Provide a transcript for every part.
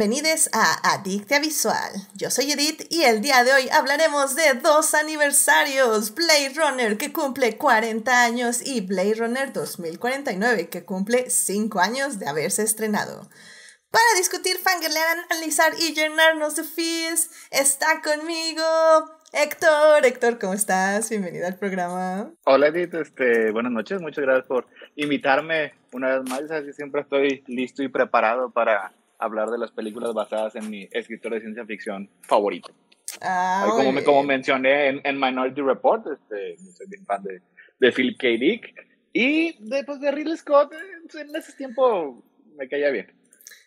bienvenidos a Adictia Visual. Yo soy Edith y el día de hoy hablaremos de dos aniversarios, Blade Runner que cumple 40 años y Blade Runner 2049 que cumple 5 años de haberse estrenado. Para discutir, fangirlear, analizar y llenarnos de feels, está conmigo Héctor, Héctor, ¿cómo estás? Bienvenido al programa. Hola Edith, este, buenas noches, muchas gracias por invitarme una vez más. Así siempre estoy listo y preparado para hablar de las películas basadas en mi escritor de ciencia ficción favorito. Ah, como, como mencioné en, Minority Report, este, soy bien fan de, de Philip K. Dick. Y después de Ridley Scott, eh, en ese tiempo me caía bien.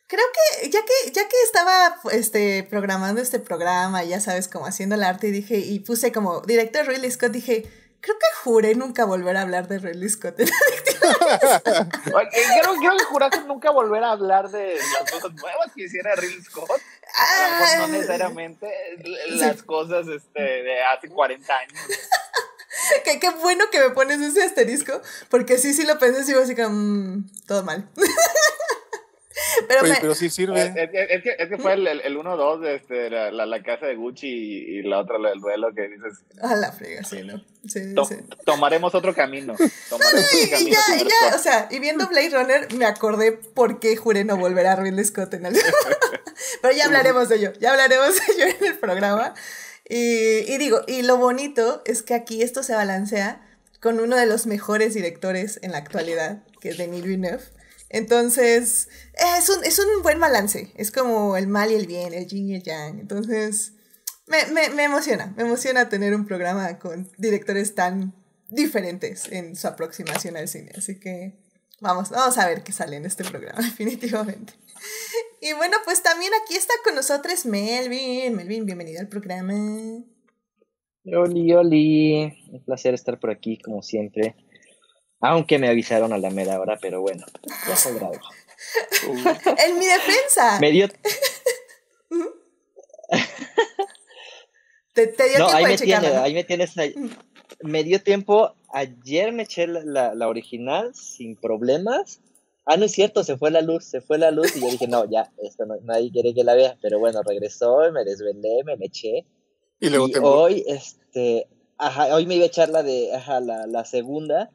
Creo que ya que, ya que estaba este, programando este programa, ya sabes, como haciendo el arte, y dije, y puse como director Ridley Scott, dije, Creo que juré nunca volver a hablar de Ridley Scott. creo, creo, que juraste nunca volver a hablar de las cosas nuevas que hiciera Ridley Scott. no necesariamente eh, las cosas este, de hace 40 años. Qué, qué, bueno que me pones ese asterisco, porque sí, sí lo pensé, sí, así mm, todo mal. Pero, pero sí sirve. Eh, es, que, es que, fue el, el, 1-2, este, la, la, casa de Gucci y, la otra, el duelo que dices. A la friga, sí, ¿no? Tomaremos otro camino. Tomaremos otro camino y ya, ya, o sea, y viendo Blade Runner me acordé por qué juré no volver a Ridley Scott en el... pero ya hablaremos de ello, ya hablaremos de ello en el programa. Y, y digo, y lo bonito es que aquí esto se balancea con uno de los mejores directores en la actualidad, que es Denis Villeneuve entonces, eh, es un, es un buen balance. Es como el mal y el bien, el yin y el yang. Entonces, me, me, me emociona. Me emociona tener un programa con directores tan diferentes en su aproximación al cine. Así que vamos, vamos a ver qué sale en este programa, definitivamente. Y bueno, pues también aquí está con nosotros Melvin. Melvin, bienvenido al programa. Oli, Oli, un placer estar por aquí como siempre. Aunque me avisaron a la mera hora, pero bueno, ya se en mi defensa. Me dio. te, te dio tiempo ahí me tienes. Mm. Me dio tiempo. Ayer me eché la, original sin problemas. Ah, no es cierto, se fue la luz, se fue la luz y yo dije, no, ya, esto no, nadie quiere que la vea. Pero bueno, regresó, me desvendé, me eché. Y hoy, este, hoy me iba a echar la de, la, la segunda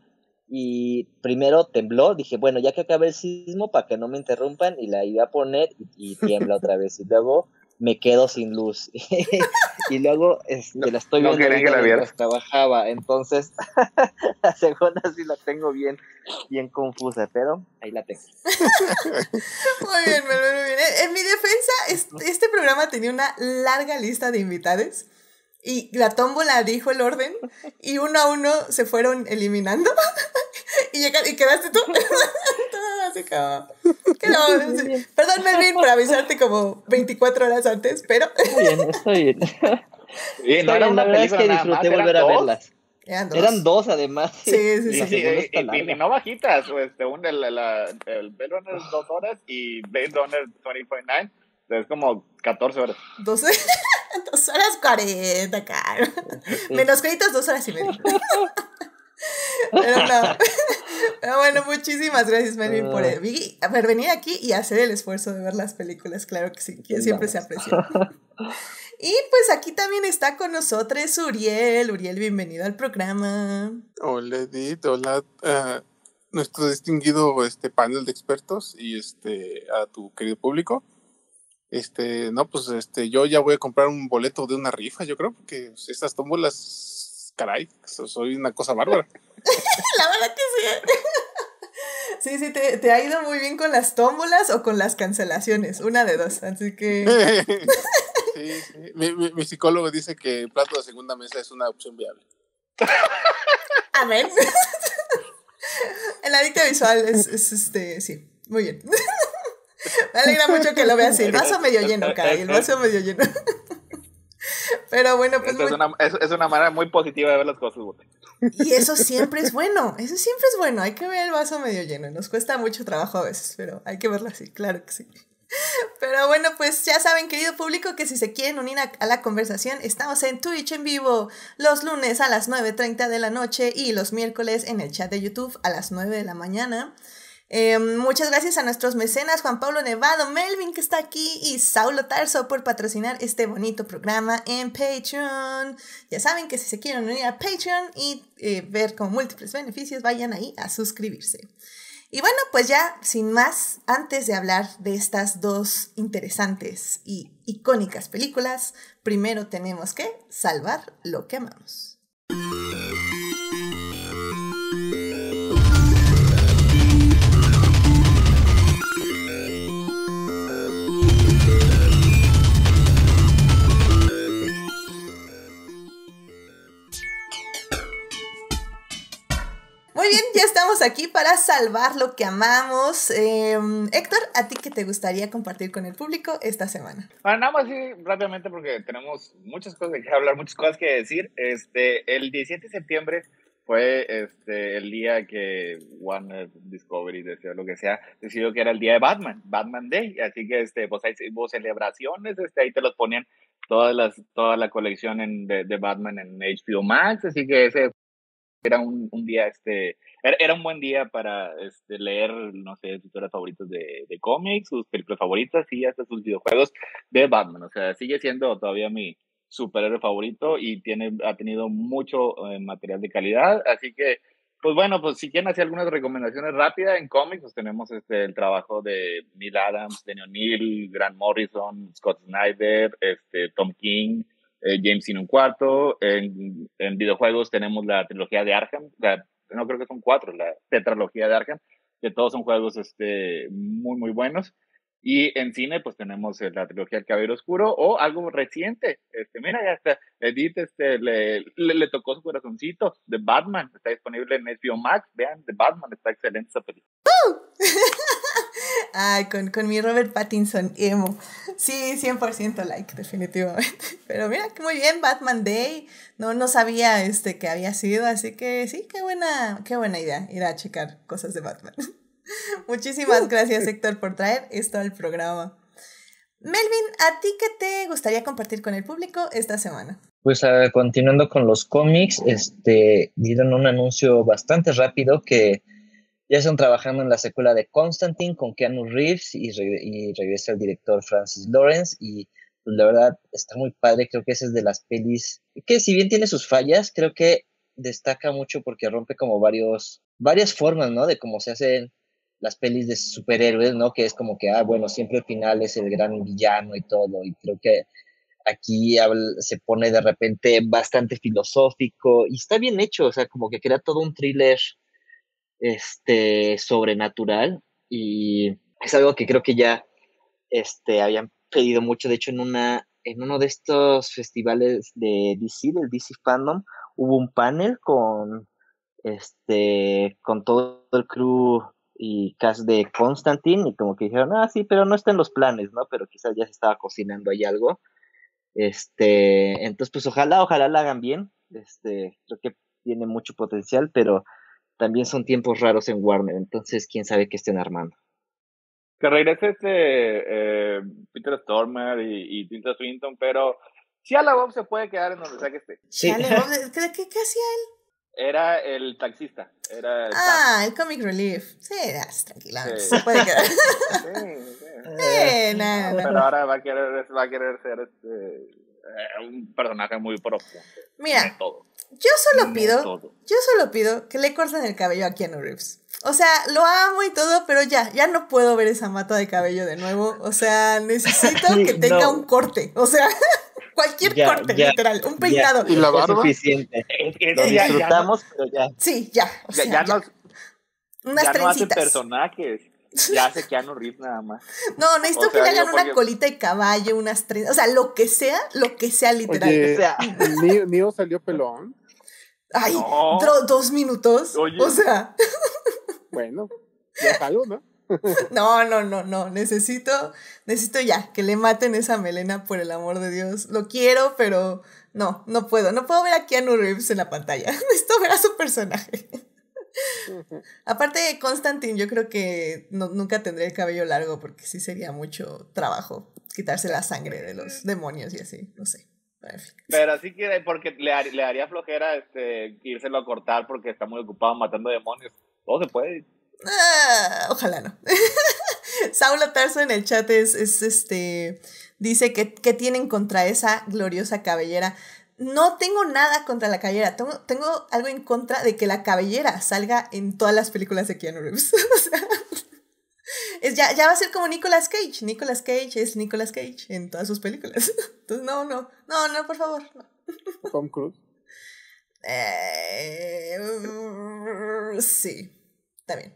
y primero tembló, dije, bueno, ya que acabe el sismo, para que no me interrumpan, y la iba a poner y, tiembla otra vez, y luego me quedo sin luz, y luego este, la estoy viendo que la trabajaba, entonces, segunda sí la tengo bien, bien confusa, pero ahí la tengo. muy bien, muy bien, muy bien. En mi defensa, este programa tenía una larga lista de invitados, y la tómbola dijo el orden y uno a uno se fueron eliminando y, y quedaste tú. así como... Perdón, Melvin, por avisarte como 24 horas antes, pero... Estoy bien, estoy bien. bien no era una que disfruté volver a verlas. Eran dos. Eran dos, además. Sí, sí, sí. y, no bajitas, pues, según el, la, el Runner 2 horas y Blade Runner 20.9, es como 14 horas. 12. Dos horas cuarenta, caro. Menos créditos, dos horas y media. Pero no. bueno, muchísimas gracias, Melvin, ah. por, venir aquí y hacer el esfuerzo de ver las películas. Claro que sí, siempre se aprecia. Y pues aquí también está con nosotros Uriel. Uriel, bienvenido al programa. Hola, Edith. Hola. nuestro distinguido este panel de expertos y este a tu querido público este, no, pues este, yo ya voy a comprar un boleto de una rifa, yo creo, porque estas tómbolas, caray, soy una cosa bárbara. la verdad que sí. ¿eh? sí, sí, te, ha ido muy bien con las tómbolas o con las cancelaciones, una de dos, así que... Mi, psicólogo dice que el plato de segunda mesa es una opción viable. Amén. El adicto visual es, es este, sí, muy bien. Me alegra mucho que lo veas así. El vaso medio lleno, caray, El vaso medio lleno. Pero bueno, pues. Es una, manera muy positiva de ver las cosas, Y eso siempre es bueno, eso siempre es bueno. Hay que ver el vaso medio lleno. Nos cuesta mucho trabajo a veces, pero hay que verlo así, claro que sí. Pero bueno, pues ya saben, querido público, que si se quieren unir a, a la conversación, estamos en Twitch en vivo los lunes a las 9.30 de la noche y los miércoles en el chat de YouTube a las 9 de la mañana. Em, muchas gracias a nuestros mecenas Juan Pablo Nevado, Melvin que está aquí y Saulo Tarso por patrocinar este bonito programa en Patreon. Ya saben que si se quieren unir a Patreon y eh, ver con múltiples beneficios, vayan ahí a suscribirse. Y bueno, pues ya sin más, antes de hablar de estas dos interesantes y icónicas películas, primero tenemos que salvar lo que amamos. aquí para salvar lo que amamos. Em, Héctor, ¿a ti que te gustaría compartir con el público esta semana? Bueno, ah, nada más sí, rápidamente porque tenemos muchas cosas que hablar, muchas cosas que decir. Este, el 17 de septiembre fue este, el día que Warner Discovery, decía lo que sea, decidió que era el día de Batman, Batman Day. Así que este, pues hay hubo celebraciones, este, ahí te los ponían todas las, toda la colección de, de Batman en HBO Max. Así que ese era un, un día, este, era, un buen día para este, leer, no sé, sus historias favoritas de, cómics, sus películas favoritas y hasta sus videojuegos de Batman. O sea, sigue siendo todavía mi superhéroe favorito y tiene, ha tenido mucho eh, material de calidad. Así que, pues bueno, pues si quieren hacer algunas recomendaciones rápidas en cómics, pues tenemos este, el trabajo de Neil Adams, Daniel O'Neill, Grant Morrison, Scott Snyder, este, Tom King, eh, James Sin un cuarto, en, en, videojuegos tenemos la trilogía de Arkham, no creo que son cuatro, la tetralogía de Arkham, que todos son juegos este, muy, muy buenos. Y en cine, pues tenemos eh, la trilogía El Caballero Oscuro o algo reciente. Este, mira, ya está. Edith este, le, le, tocó su corazoncito. de Batman está disponible en HBO Max. Vean, The Batman está excelente esa película. Ay, con, mi Robert Pattinson emo. Sí, 100% like, definitivamente. Pero mira, que muy bien, Batman Day. No, no sabía este, que había sido, así que sí, qué buena, qué buena idea ir a checar cosas de Batman. Muchísimas gracias, Héctor, por traer esto al programa. Melvin, ¿a ti qué te gustaría compartir con el público esta semana? Pues continuando con los cómics, este, dieron un anuncio bastante rápido que ya están trabajando en la secuela de Constantine con Keanu Reeves y, regresa el director Francis Lawrence y pues, la verdad está muy padre, creo que esa es de las pelis que si bien tiene sus fallas, creo que destaca mucho porque rompe como varios, varias formas, ¿no? De cómo se hacen las pelis de superhéroes, ¿no? Que es como que, ah, bueno, siempre el final es el gran villano y todo, y creo que aquí se pone de repente bastante filosófico y está bien hecho, o sea, como que crea todo un thriller este, sobrenatural y es algo que creo que ya este, habían pedido mucho. De hecho, en, una, en uno de estos festivales de DC, del DC Fandom, hubo un panel con, este, con todo el crew y cast de Constantine y como que dijeron, ah, sí, pero no está en los planes, ¿no? Pero quizás ya se estaba cocinando ahí algo. Este, entonces, pues ojalá, ojalá la hagan bien. Este, creo que tiene mucho potencial, pero también son tiempos raros en Warner, entonces quién sabe qué estén armando. Que regrese este eh, Peter Stormer y, y Tinta Swinton, pero Shia Bob se puede quedar en donde sea que esté. Sí. ¿qué, qué hacía él? Era el taxista. Era ah, el comic relief. Sí, das, ah, tranquila. Sí. Se puede quedar. sí, sí. Eh, pero ahora va a querer, va a querer ser este eh, un personaje muy propio Mira, yo solo pido, yo solo pido que le corten el cabello a Keanu Reeves. O sea, lo amo y todo, pero ya, ya no puedo ver esa mata de cabello de nuevo. O sea, necesito que tenga un corte. O sea, cualquier corte, literal, un peinado. Y suficiente. Lo disfrutamos, pero ya. Sí, ya. O sea, ya, unas ya ya hace Keanu Reeves nada más. No, necesito que le hagan una colita de caballo, unas tres, o sea, lo que sea, lo que sea literal. o salió pelón. Ay, dos minutos. O sea. Bueno, ya salió, ¿no? No, no, no, no. Necesito, necesito ya que le maten esa melena por el amor de Dios. Lo quiero, pero no, no puedo. No puedo ver a Keanu Reeves en la pantalla. Necesito ver a su personaje. Aparte, de Constantine, yo creo que no, nunca tendré el cabello largo porque sí sería mucho trabajo quitarse la sangre de los demonios y así, no sé. Pero sí quiere, porque le, haría flojera este, írselo a cortar porque está muy ocupado matando demonios. Todo se puede. Ah, ojalá no. Saulo Tarso en el chat es, es este dice que, que tienen contra esa gloriosa cabellera no tengo nada contra la cabellera, tengo, algo en contra de que la cabellera salga en todas las películas de Keanu Reeves. es ya, va a ser como Nicolas Cage. Nicolas Cage es Nicolas Cage en todas sus películas. Entonces, no, no, no, no, por favor. Tom Cruise. Eh, sí, también.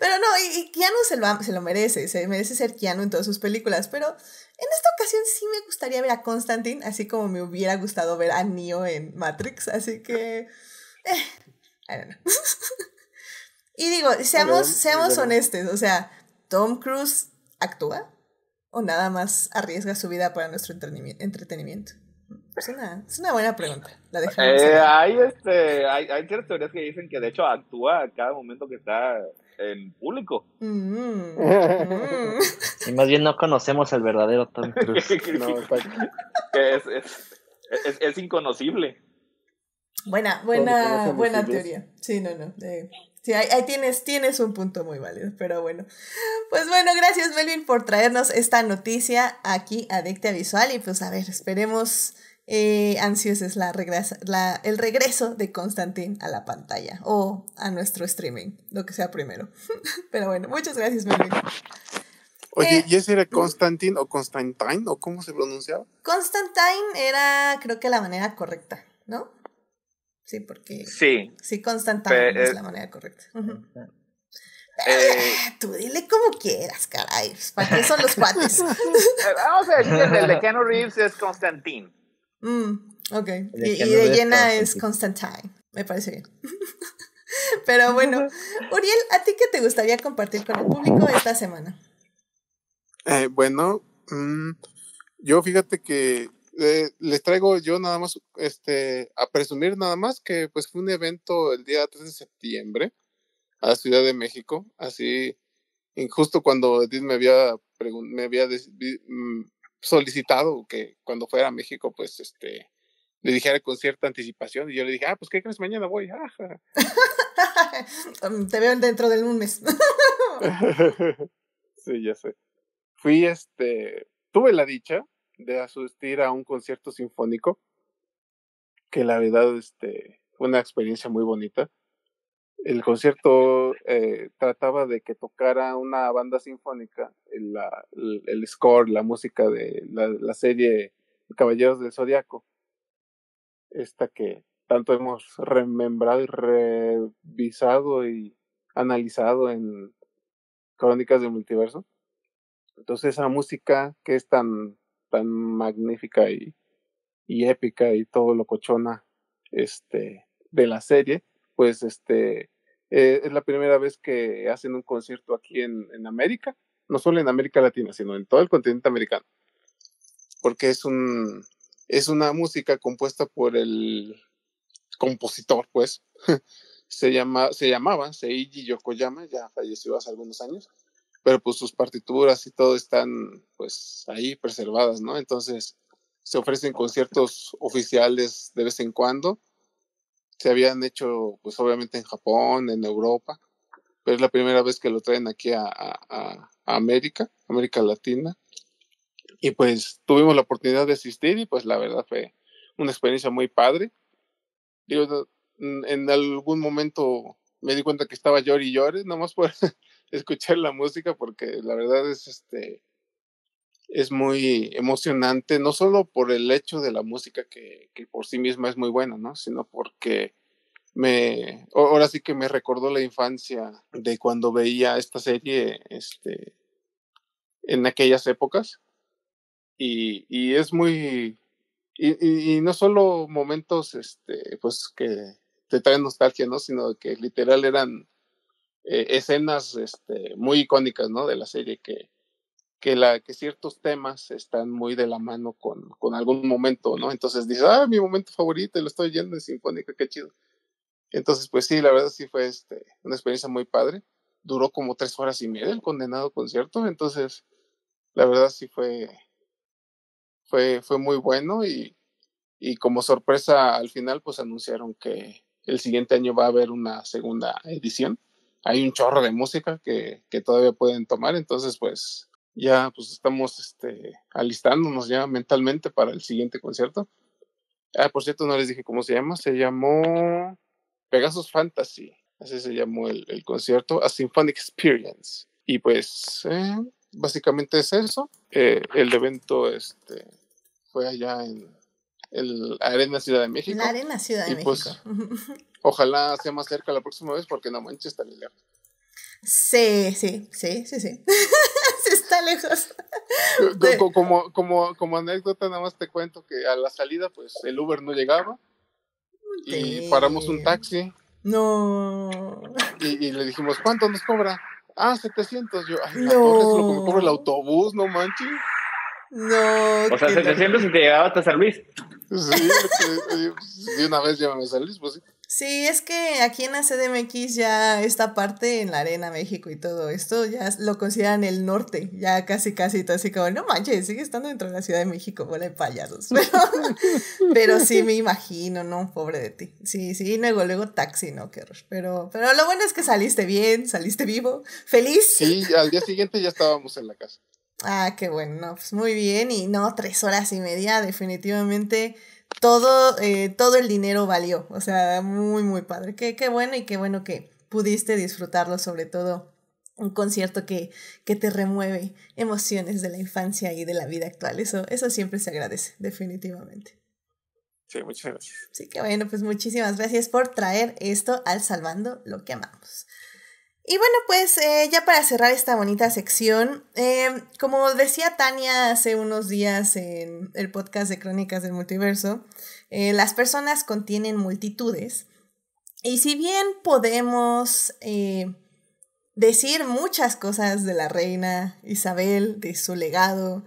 Pero no, y, Keanu se lo, se lo merece, se merece ser Keanu en todas sus películas, pero en esta ocasión sí me gustaría ver a Constantine, así como me hubiera gustado ver a Neo en Matrix, así que... Eh, I don't know. y digo, seamos, seamos honestos, o sea, Tom Cruise actúa o nada más arriesga su vida para nuestro entretenimiento. Es una, buena pregunta. La eh, hay, este, hay, hay ciertas teorías que dicen que de hecho actúa cada momento que está en público. Mm, mm. y más bien no conocemos el verdadero Tom Cruise. Pues, pues. es, es, es, inconocible. Buena, buena, buena teoría. Sí, no, no. Eh, sí, ahí, tienes, tienes un punto muy válido, pero bueno. Pues bueno, gracias Melvin por traernos esta noticia aquí a Adicta Visual y pues a ver, esperemos eh, es la regresa, la, el regreso de Constantine a la pantalla o a nuestro streaming, lo que sea primero. Pero bueno, muchas gracias, Melvin. Oye, eh, ¿y ese era Constantine o Constantine o cómo se pronunciaba? Constantine era, creo que la manera correcta, ¿no? Sí, porque. Sí. Constantine es eh, la manera correcta. Eh, tú dile como quieras, caray. ¿Para qué son los cuates? Vamos a decir, el de Keanu Reeves es Constantine. Mm, ok. Y, de llena es Constantine. Me parece bien. Pero bueno, Uriel, ¿a ti qué te gustaría compartir con el público esta semana? Eh, bueno, mm, yo fíjate que eh, les traigo yo nada más este, a presumir nada más que pues fue un evento el día 3 de septiembre a la Ciudad de México, así justo cuando Edith me había, me había mm, solicitado que cuando fuera a México, pues, este, le dijera con cierta anticipación. Y yo le dije, ah, pues, ¿qué crees? Mañana voy. Ah, te veo dentro del lunes. sí, ya sé. Fui, este, tuve la dicha de asistir a un concierto sinfónico, que la verdad, este, fue una experiencia muy bonita el concierto eh, trataba de que tocara una banda sinfónica, el, el score, la música de la, la serie Caballeros del Zodiaco, esta que tanto hemos remembrado y revisado y analizado en Crónicas del Multiverso. Entonces esa música que es tan, tan magnífica y, y épica y todo lo este, de la serie, pues este, eh, es la primera vez que hacen un concierto aquí en, en, América, no solo en América Latina, sino en todo el continente americano, porque es, un, es una música compuesta por el compositor, pues, se, llama, se llamaba Seiji Yokoyama, ya falleció hace algunos años, pero pues sus partituras y todo están pues ahí preservadas, ¿no? Entonces se ofrecen conciertos oficiales de vez en cuando se habían hecho, pues obviamente en Japón, en Europa, pero es la primera vez que lo traen aquí a, a, América, América Latina. Y pues tuvimos la oportunidad de asistir y pues la verdad fue una experiencia muy padre. digo en algún momento me di cuenta que estaba llor y llore, nomás por escuchar la música, porque la verdad es este es muy emocionante, no solo por el hecho de la música que, que por sí misma es muy buena, ¿no? Sino porque me, ahora sí que me recordó la infancia de cuando veía esta serie, este, en aquellas épocas. Y, y es muy, y, no solo momentos, este, pues que te traen nostalgia, ¿no? Sino que literal eran eh, escenas, este, muy icónicas, ¿no? De la serie que, que, la, que ciertos temas están muy de la mano con, con algún momento, ¿no? Entonces dices, ah, mi momento favorito, lo estoy oyendo en Sinfónica, qué chido. Entonces, pues sí, la verdad sí fue este, una experiencia muy padre. Duró como tres horas y media el condenado concierto, entonces la verdad sí fue, fue, fue muy bueno y, y como sorpresa al final pues anunciaron que el siguiente año va a haber una segunda edición. Hay un chorro de música que todavía pueden tomar, entonces pues ya pues estamos este, alistándonos ya mentalmente para el siguiente concierto. Ah, por cierto, no les dije cómo se llama, se llamó Pegasus Fantasy, así se llamó el, concierto, A Symphonic Experience. Y pues eh, básicamente es eso, eh, el evento este, fue allá en el Arena Ciudad de México. La Arena Ciudad de pues, México. ojalá sea más cerca la próxima vez porque no manches, está lejos. Sí, sí, sí, sí, sí. está lejos. Como, como, como anécdota, nada más te cuento que a la salida, pues el Uber no llegaba. Y paramos un taxi. No. Y, le dijimos, ¿cuánto nos cobra? Ah, 700. Yo, ay, no. es lo que me cobra el autobús, no manches. No. O sea, 700 y te llegaba hasta San Luis. Sí, de una vez llévame a San Luis, pues sí. Sí, es que aquí en la CDMX ya esta parte en la arena México y todo esto ya lo consideran el norte, ya casi casi todo así como, no manches, sigue estando dentro de la Ciudad de México, huele de payasos. Pero, sí me imagino, no, pobre de ti. Sí, sí, luego, luego taxi, no, qué Pero, pero lo bueno es que saliste bien, saliste vivo, feliz. Sí, al día siguiente ya estábamos en la casa. Ah, qué bueno, pues muy bien, y no, tres horas y media, definitivamente todo, eh, todo el dinero valió. O sea, muy, muy padre. Qué, qué bueno y qué bueno que pudiste disfrutarlo, sobre todo un concierto que, que te remueve emociones de la infancia y de la vida actual. Eso, eso siempre se agradece, definitivamente. Sí, muchas gracias. Sí, qué bueno, pues muchísimas gracias por traer esto al Salvando lo que amamos. Y bueno, pues eh, ya para cerrar esta bonita sección, eh, como decía Tania hace unos días en el podcast de Crónicas del Multiverso, eh, las personas contienen multitudes. Y si bien podemos decir muchas cosas de la reina Isabel, de su legado,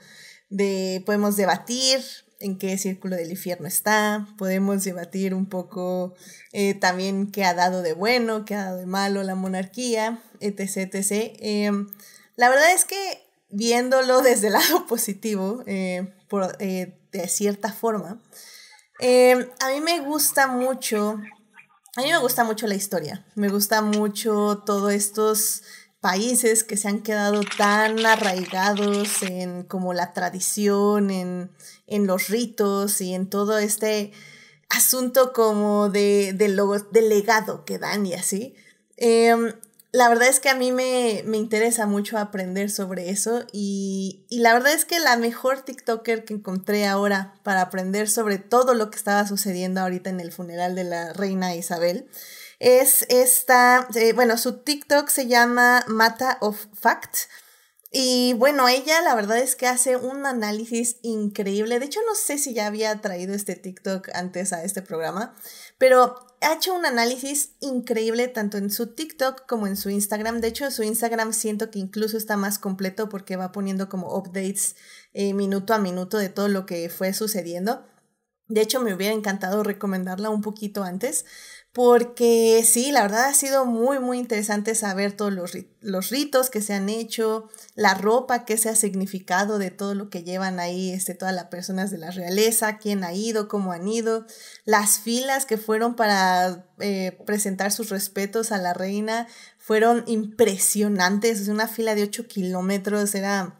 de podemos debatir en qué círculo del infierno está, podemos debatir un poco eh, también qué ha dado de bueno, qué ha dado de malo la monarquía, etc. etc. Em, la verdad es que viéndolo desde el lado positivo, eh, eh, de cierta forma, em, a mí me gusta mucho, a mí me gusta mucho la historia, me gusta mucho todos estos países que se han quedado tan arraigados en como la tradición, en, los ritos y en todo este asunto como de, del legado que dan y así. Em, la verdad es que a mí me, interesa mucho aprender sobre eso y, y, la verdad es que la mejor TikToker que encontré ahora para aprender sobre todo lo que estaba sucediendo ahorita en el funeral de la reina Isabel es esta, eh, bueno, su TikTok se llama Mata of Fact. Y bueno, ella la verdad es que hace un análisis increíble. De hecho, no sé si ya había traído este TikTok antes a este programa, pero ha hecho un análisis increíble tanto en su TikTok como en su Instagram. De hecho, su Instagram siento que incluso está más completo porque va poniendo como updates eh, minuto a minuto de todo lo que fue sucediendo. De hecho, me hubiera encantado recomendarla un poquito antes, porque sí, la verdad ha sido muy, muy interesante saber todos los, ritos que se han hecho, la ropa que se ha significado de todo lo que llevan ahí este, todas las personas de la realeza, quién ha ido, cómo han ido, las filas que fueron para eh, presentar sus respetos a la reina fueron impresionantes, es una fila de 8 kilómetros, era,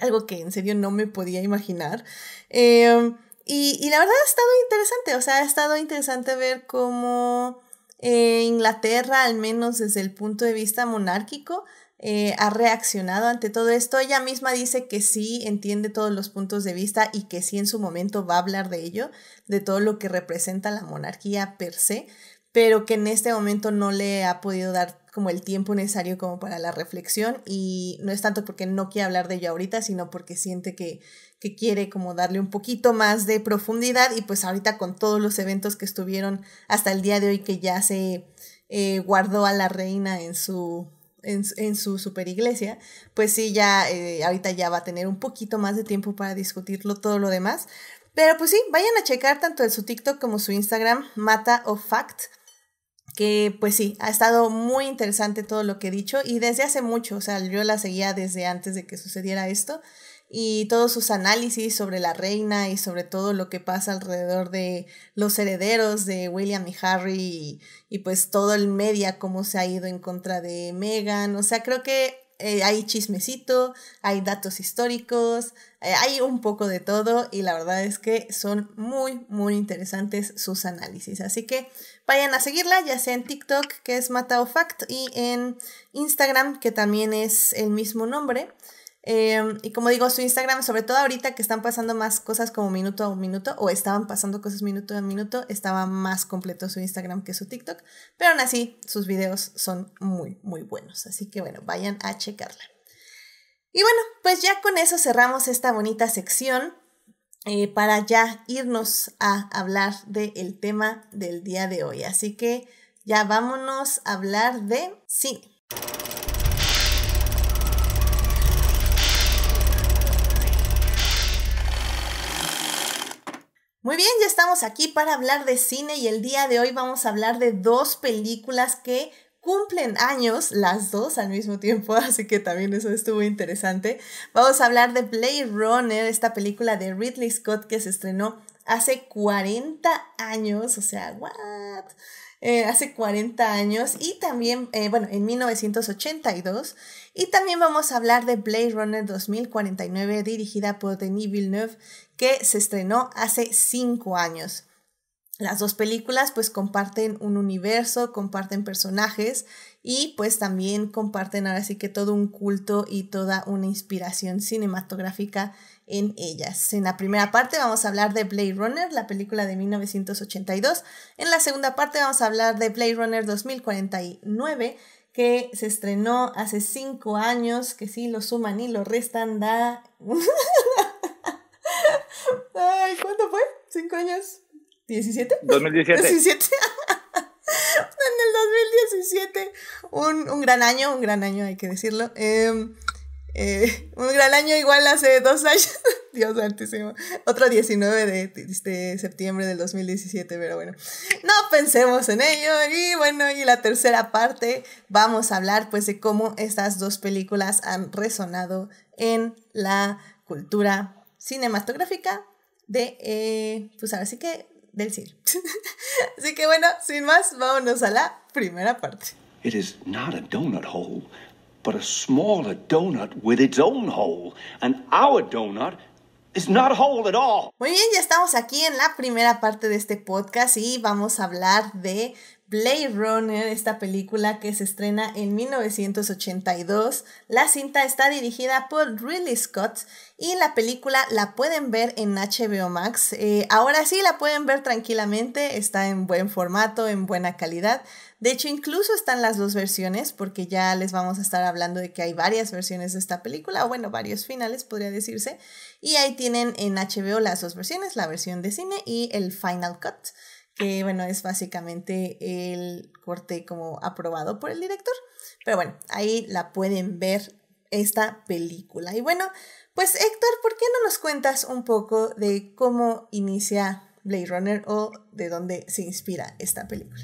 algo que en serio no me podía imaginar. Em, y, la verdad ha estado interesante, o sea, ha estado interesante ver cómo eh, Inglaterra, al menos desde el punto de vista monárquico, eh, ha reaccionado ante todo esto. Ella misma dice que sí entiende todos los puntos de vista y que sí en su momento va a hablar de ello, de todo lo que representa la monarquía per se, pero que en este momento no le ha podido dar como el tiempo necesario como para la reflexión y no es tanto porque no quiere hablar de ello ahorita, sino porque siente que, que quiere como darle un poquito más de profundidad y pues ahorita con todos los eventos que estuvieron hasta el día de hoy que ya se eh, guardó a la reina en su en, su super iglesia, pues sí, ya eh, ahorita ya va a tener un poquito más de tiempo para discutirlo todo lo demás. Pero pues sí, vayan a checar tanto su TikTok como su Instagram, Mata of Fact que pues sí, ha estado muy interesante todo lo que he dicho y desde hace mucho, o sea, yo la seguía desde antes de que sucediera esto y todos sus análisis sobre la reina y sobre todo lo que pasa alrededor de los herederos de William y Harry y, pues todo el media cómo se ha ido en contra de Meghan. O sea, creo que eh, hay chismecito, hay datos históricos, eh, hay un poco de todo y la verdad es que son muy, muy interesantes sus análisis. Así que vayan a seguirla, ya sea en TikTok, que es Matao Fact, y en Instagram, que también es el mismo nombre. Em, y como digo, su Instagram, sobre todo ahorita que están pasando más cosas como minuto a minuto, o estaban pasando cosas minuto a minuto, estaba más completo su Instagram que su TikTok, pero aún así sus videos son muy, muy buenos. Así que bueno, vayan a checarla. Y bueno, pues ya con eso cerramos esta bonita sección eh, para ya irnos a hablar del tema del día de hoy. Así que ya vámonos a hablar de Sí. Muy bien, ya estamos aquí para hablar de cine y el día de hoy vamos a hablar de dos películas que cumplen años, las dos al mismo tiempo, así que también eso estuvo interesante. Vamos a hablar de Play Runner, esta película de Ridley Scott que se estrenó hace 40 años, o sea, ¿what? Eh, hace 40 años y también, eh, bueno, en 1982. Y también vamos a hablar de Blade Runner 2049 dirigida por Denis Villeneuve que se estrenó hace 5 años. Las dos películas pues comparten un universo, comparten personajes y pues también comparten ahora sí que todo un culto y toda una inspiración cinematográfica en ellas. En la primera parte vamos a hablar de Blade Runner, la película de 1982. En la segunda parte vamos a hablar de Blade Runner 2049 que se estrenó hace cinco años, que si lo suman y lo restan da... Ay, ¿cuánto fue? ¿Cinco años? ¿17? 2017. en el 2017, un, un, gran año, un gran año hay que decirlo. Eh, eh, un gran año igual hace dos años. Dios santísimo. Otro 19 de, este septiembre del 2017, pero bueno. No pensemos en ello. Y bueno, y la tercera parte vamos a hablar pues de cómo estas dos películas han resonado en la cultura cinematográfica de, eh, pues ahora sí que del cine. Así que bueno, sin más, vámonos a la primera parte. It is not donut hole but a smaller donut with its own hole. And our donut is not whole at all. Muy bien, ya estamos aquí en la primera parte de este podcast y vamos a hablar de Blade Runner, esta película que se estrena en 1982. La cinta está dirigida por Ridley Scott y la película la pueden ver en HBO Max. Eh, ahora sí la pueden ver tranquilamente, está en buen formato, en buena calidad. De hecho, incluso están las dos versiones, porque ya les vamos a estar hablando de que hay varias versiones de esta película, o bueno, varios finales podría decirse. Y ahí tienen en HBO las dos versiones, la versión de cine y el Final Cut, que bueno, es básicamente el corte como aprobado por el director. Pero bueno, ahí la pueden ver esta película. Y bueno, pues Héctor, ¿por qué no nos cuentas un poco de cómo inicia Blade Runner o de dónde se inspira esta película?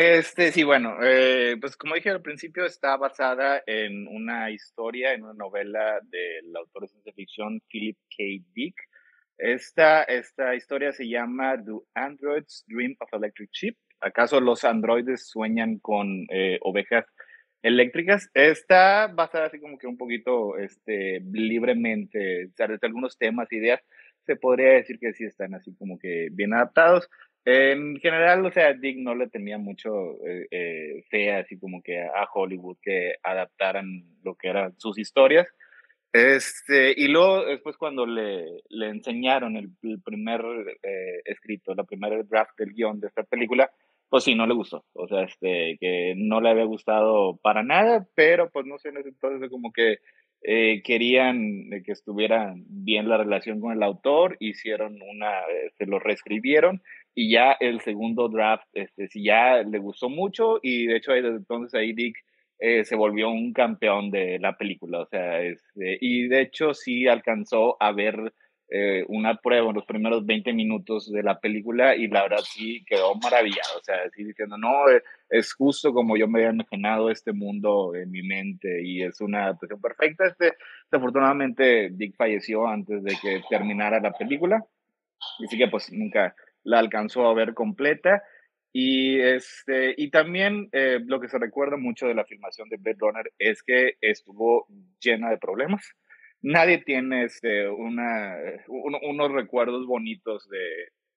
Este, sí, bueno, eh, pues como dije al principio, está basada en una historia, en una novela del autor de ciencia ficción Philip K. Dick. Esta, esta historia se llama Do Androids Dream of Electric Sheep? ¿Acaso los androides sueñan con eh, ovejas eléctricas? Está basada así como que un poquito este, libremente, o sea, desde algunos temas, ideas, se podría decir que sí están así como que bien adaptados. En general, o sea, Dick no le tenía mucho eh, eh, fe así como que a Hollywood que adaptaran lo que eran sus historias. Este, y luego después cuando le, le enseñaron el, primer eh, escrito, la primera draft del guión de esta película, pues sí, no le gustó. O sea, este, que no le había gustado para nada, pero pues no sé, entonces como que eh, querían que estuviera bien la relación con el autor, hicieron una, se lo reescribieron y ya el segundo draft, este, si ya le gustó mucho y de hecho desde entonces ahí Dick eh, se volvió un campeón de la película, o sea, este, y de hecho sí alcanzó a ver eh, una prueba en los primeros 20 minutos de la película y la verdad sí quedó maravillado, o sea, sí diciendo, no, eh, es justo como yo me había imaginado este mundo en mi mente y es una adaptación perfecta. Este, desafortunadamente Dick falleció antes de que terminara la película, y así que pues nunca la alcanzó a ver completa. Y, este, y también eh, lo que se recuerda mucho de la filmación de Bed Runner es que estuvo llena de problemas. Nadie tiene este, una, unos recuerdos bonitos de,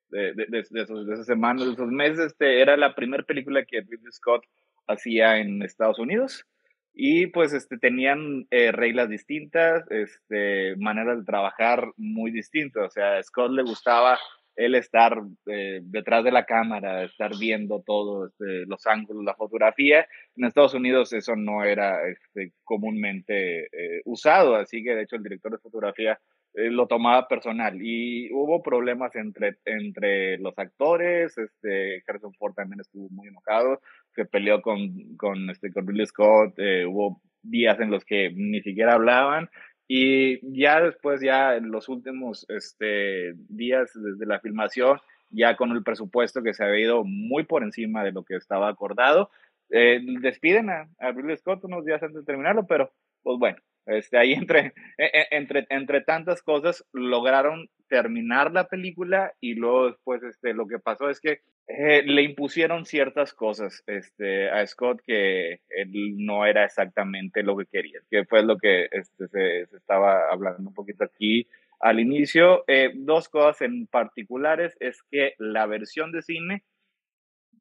de, de, de, esas semanas, de esos meses. Este, era la primera película que Ridley Scott hacía en Estados Unidos y pues este, tenían eh, reglas distintas, este, maneras de trabajar muy distintas. O sea, a Scott le gustaba el estar eh, detrás de la cámara, estar viendo todos este, los ángulos, la fotografía. En Estados Unidos eso no era este, comúnmente eh, usado, así que de hecho el director de fotografía eh, lo tomaba personal y hubo problemas entre, entre los actores, este, Harrison Ford también estuvo muy enojado, se peleó con, con, este, Scott, hubo días en los que ni siquiera hablaban y ya después, ya en los últimos este, días desde la filmación, ya con el presupuesto que se había ido muy por encima de lo que estaba acordado, eh, despiden a, a Scott unos días antes de terminarlo, pero pues bueno, este, ahí e, e, entre, entre, tantas cosas lograron terminar la película y luego después este, lo que pasó es que eh, le impusieron ciertas cosas este, a Scott que él no era exactamente lo que quería, que fue lo que este, se, estaba hablando un poquito aquí al inicio. Eh, dos cosas en particulares es que la versión de cine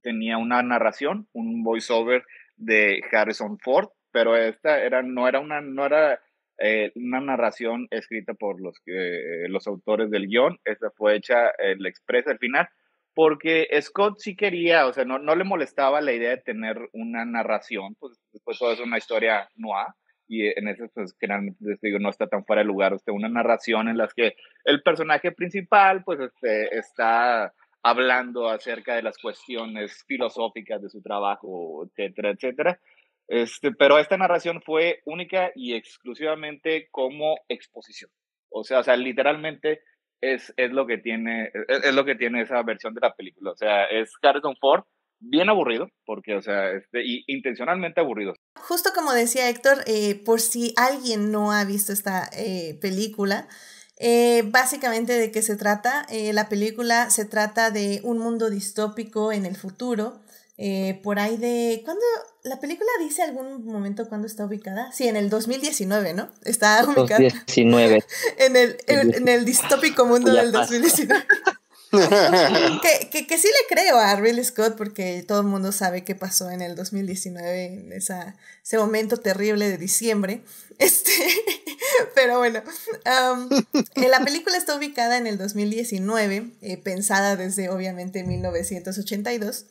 tenía una narración, un voiceover de Harrison Ford, pero esta era, no era una, no era eh, una narración escrita por los, eh, los autores del guión, esta fue hecha el eh, expresa al final, porque Scott sí quería, o sea, no, no le molestaba la idea de tener una narración, pues después pues, todo es una historia noir, y en eso, pues, generalmente les digo, no está tan fuera de lugar, usted, una narración en la que el personaje principal, pues, este, está hablando acerca de las cuestiones filosóficas de su trabajo, etcétera, etcétera. Este, pero esta narración fue única y exclusivamente como exposición. O sea, o sea literalmente es, es, lo que tiene, es, lo que tiene esa versión de la película. O sea, es Harrison Ford bien aburrido, porque, o sea, este, y intencionalmente aburrido. Justo como decía Héctor, eh, por si alguien no ha visto esta eh, película, eh, básicamente de qué se trata. la película se trata de un mundo distópico en el futuro eh, por ahí de... cuando ¿La película dice algún momento cuándo está ubicada? Sí, en el 2019, ¿no? Está ubicada. 2019. en, el, en, el distópico mundo del 2019. que, sí le creo a Ridley Scott porque todo el mundo sabe qué pasó en el 2019, en ese momento terrible de diciembre. Este, pero bueno, eh, la película está ubicada en el 2019, eh, pensada desde obviamente 1982.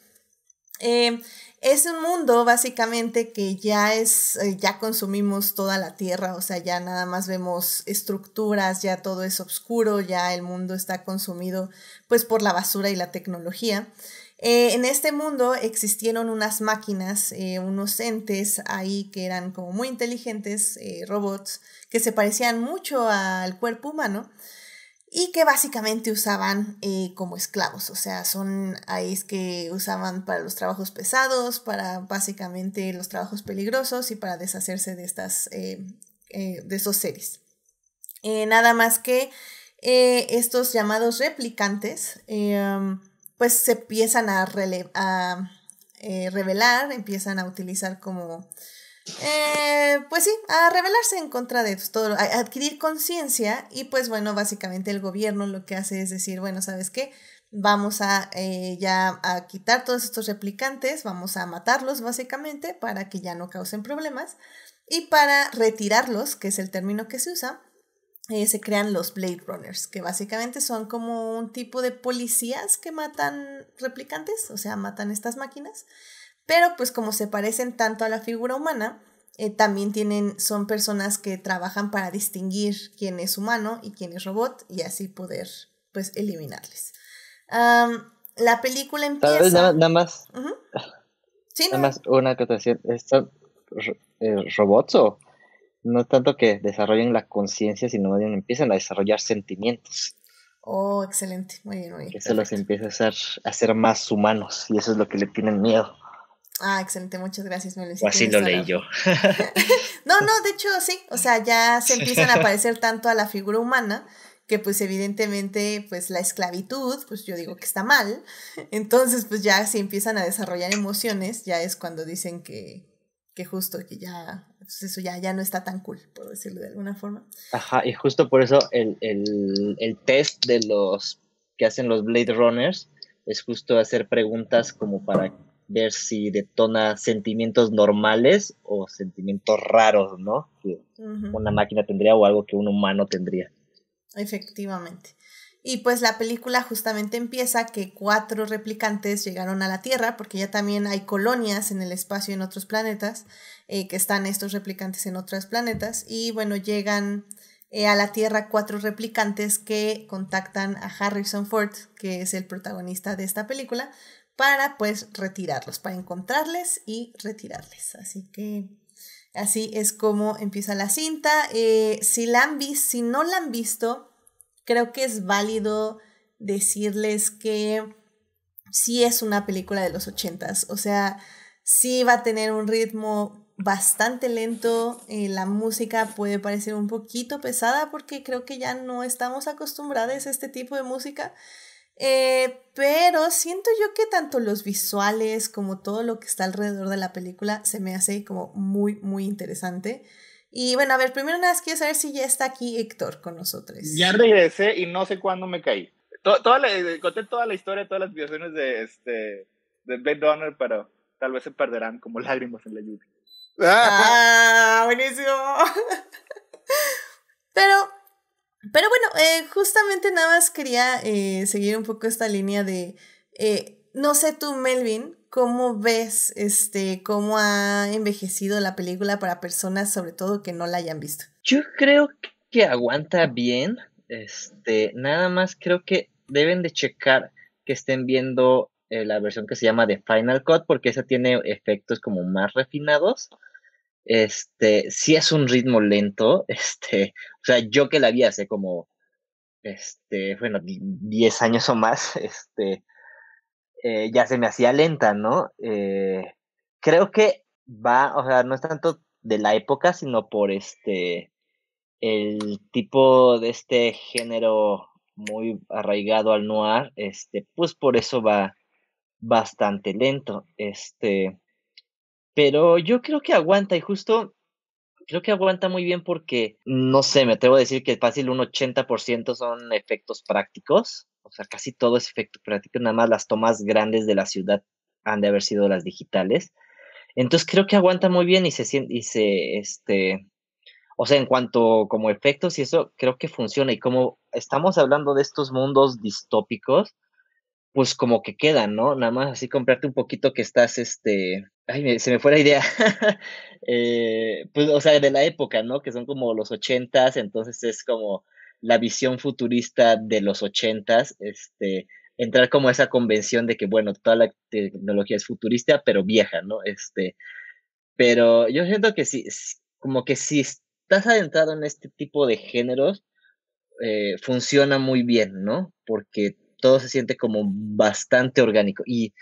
Eh, es un mundo básicamente que ya es, eh, ya consumimos toda la tierra, o sea, ya nada más vemos estructuras, ya todo es oscuro, ya el mundo está consumido pues por la basura y la tecnología. Eh, en este mundo existieron unas máquinas, unos entes ahí que eran como muy inteligentes, robots, que se parecían mucho al cuerpo humano y que básicamente usaban eh, como esclavos, o sea, son es que usaban para los trabajos pesados, para básicamente los trabajos peligrosos y para deshacerse de, estas, eh, eh, de esos seres. nada más que estos llamados replicantes, pues se empiezan a, a revelar, empiezan a utilizar como eh, pues sí, a rebelarse en contra de todo, a adquirir conciencia y pues bueno, básicamente el gobierno lo que hace es decir, bueno, ¿sabes qué? Vamos a eh, ya a quitar todos estos replicantes, vamos a matarlos básicamente para que ya no causen problemas y para retirarlos, que es el término que se usa, eh, se crean los Blade Runners, que básicamente son como un tipo de policías que matan replicantes, o sea, matan estas máquinas pero pues como se parecen tanto a la figura humana, eh, también tienen, son personas que trabajan para distinguir quién es humano y quién es robot y así poder pues eliminarles. la película empieza... Nada, más. ¿Sí, nada más una acotación. ¿Son eh, robots o no tanto que desarrollen la conciencia, sino que empiezan a desarrollar sentimientos? Oh, excelente. Muy bien, muy bien. Eso los empieza a hacer, más humanos y eso es lo que le tienen miedo. Ah, excelente, muchas gracias, así lo leí yo. no, no, de hecho sí, o sea, ya se empiezan a parecer tanto a la figura humana que pues evidentemente pues la esclavitud, pues yo digo que está mal, entonces pues ya se empiezan a desarrollar emociones, ya es cuando dicen que, justo, que ya, pues, eso ya, ya no está tan cool, por decirlo de alguna forma. Ajá, y justo por eso el, el test de los que hacen los Blade Runners es justo hacer preguntas como para ver si detona sentimientos normales o sentimientos raros, ¿no? Que una máquina tendría o algo que un humano tendría. Efectivamente. Y pues la película justamente empieza que cuatro replicantes llegaron a la Tierra, porque ya también hay colonias en el espacio en otros planetas, eh, que están estos replicantes en otros planetas, y bueno, llegan eh, a la Tierra cuatro replicantes que contactan a Harrison Ford, que es el protagonista de esta película, para pues retirarlos, para encontrarles y retirarles. Así que así es como empieza la cinta. Eh, si, la han si no la han visto, creo que es válido decirles que sí es una película de los ochentas, o sea, sí va a tener un ritmo bastante lento, eh, la música puede parecer un poquito pesada porque creo que ya no estamos acostumbrados a este tipo de música. Eh, pero siento yo que tanto los visuales como todo lo que está alrededor de la película se me hace como muy, muy interesante. Y bueno, a ver, primero nada más quiero saber si ya está aquí Héctor con nosotros. Ya regresé y no sé cuándo me caí. toda la, eh, conté toda la historia, todas las visiones de, este, de pero tal vez se perderán como lágrimas en la lluvia. ¡Ah, ah buenísimo! pero pero bueno, eh, justamente nada más quería eh, seguir un poco esta línea de, eh, no sé tú, Melvin, ¿cómo ves este, cómo ha envejecido la película para personas sobre todo que no la hayan visto? Yo creo que aguanta bien, este, nada más creo que deben de checar que estén viendo eh, la versión que se llama The Final Cut porque esa tiene efectos como más refinados este, si es un ritmo lento, este, o sea, yo que la vi hace como, este, bueno, 10 años o más, este, eh, ya se me hacía lenta, ¿no? Eh, creo que va, o sea, no es tanto de la época, sino por este, el tipo de este género muy arraigado al noir, este, pues por eso va bastante lento, este, pero yo creo que aguanta y justo creo que aguanta muy bien porque, no sé, me atrevo a decir que fácil un 80% son efectos prácticos, o sea, casi todo es efecto práctico, nada más las tomas grandes de la ciudad han de haber sido las digitales. Entonces creo que aguanta muy bien y se siente, y se, este, o sea, en cuanto como efectos y eso, creo que funciona. Y como estamos hablando de estos mundos distópicos, pues como que quedan, ¿no? Nada más así comprarte un poquito que estás, este, ay, se me fue la idea, eh, pues, o sea, de la época, ¿no? Que son como los ochentas, entonces es como la visión futurista de los ochentas, este, entrar como esa convención de que, bueno, toda la tecnología es futurista, pero vieja, ¿no? Este, pero yo siento que sí, como que si estás adentrado en este tipo de géneros, eh, funciona muy bien, ¿no? Porque todo se siente como bastante orgánico y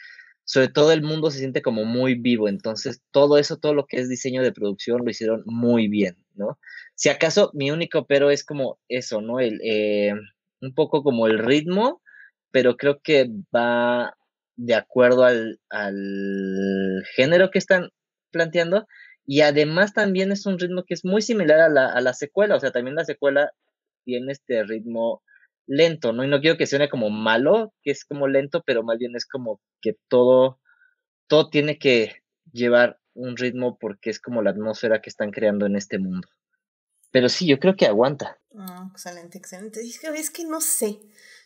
sobre todo el mundo se siente como muy vivo, entonces todo eso, todo lo que es diseño de producción lo hicieron muy bien, ¿no? Si acaso mi único pero es como eso, ¿no? El, eh, un poco como el ritmo, pero creo que va de acuerdo al, al género que están planteando y además también es un ritmo que es muy similar a la, a la secuela, o sea, también la secuela tiene este ritmo lento, ¿no? Y no quiero que suene como malo, que es como lento, pero más bien es como que todo, todo tiene que llevar un ritmo porque es como la atmósfera que están creando en este mundo. Pero sí, yo creo que aguanta. Ah, excelente, excelente. Es que, no sé.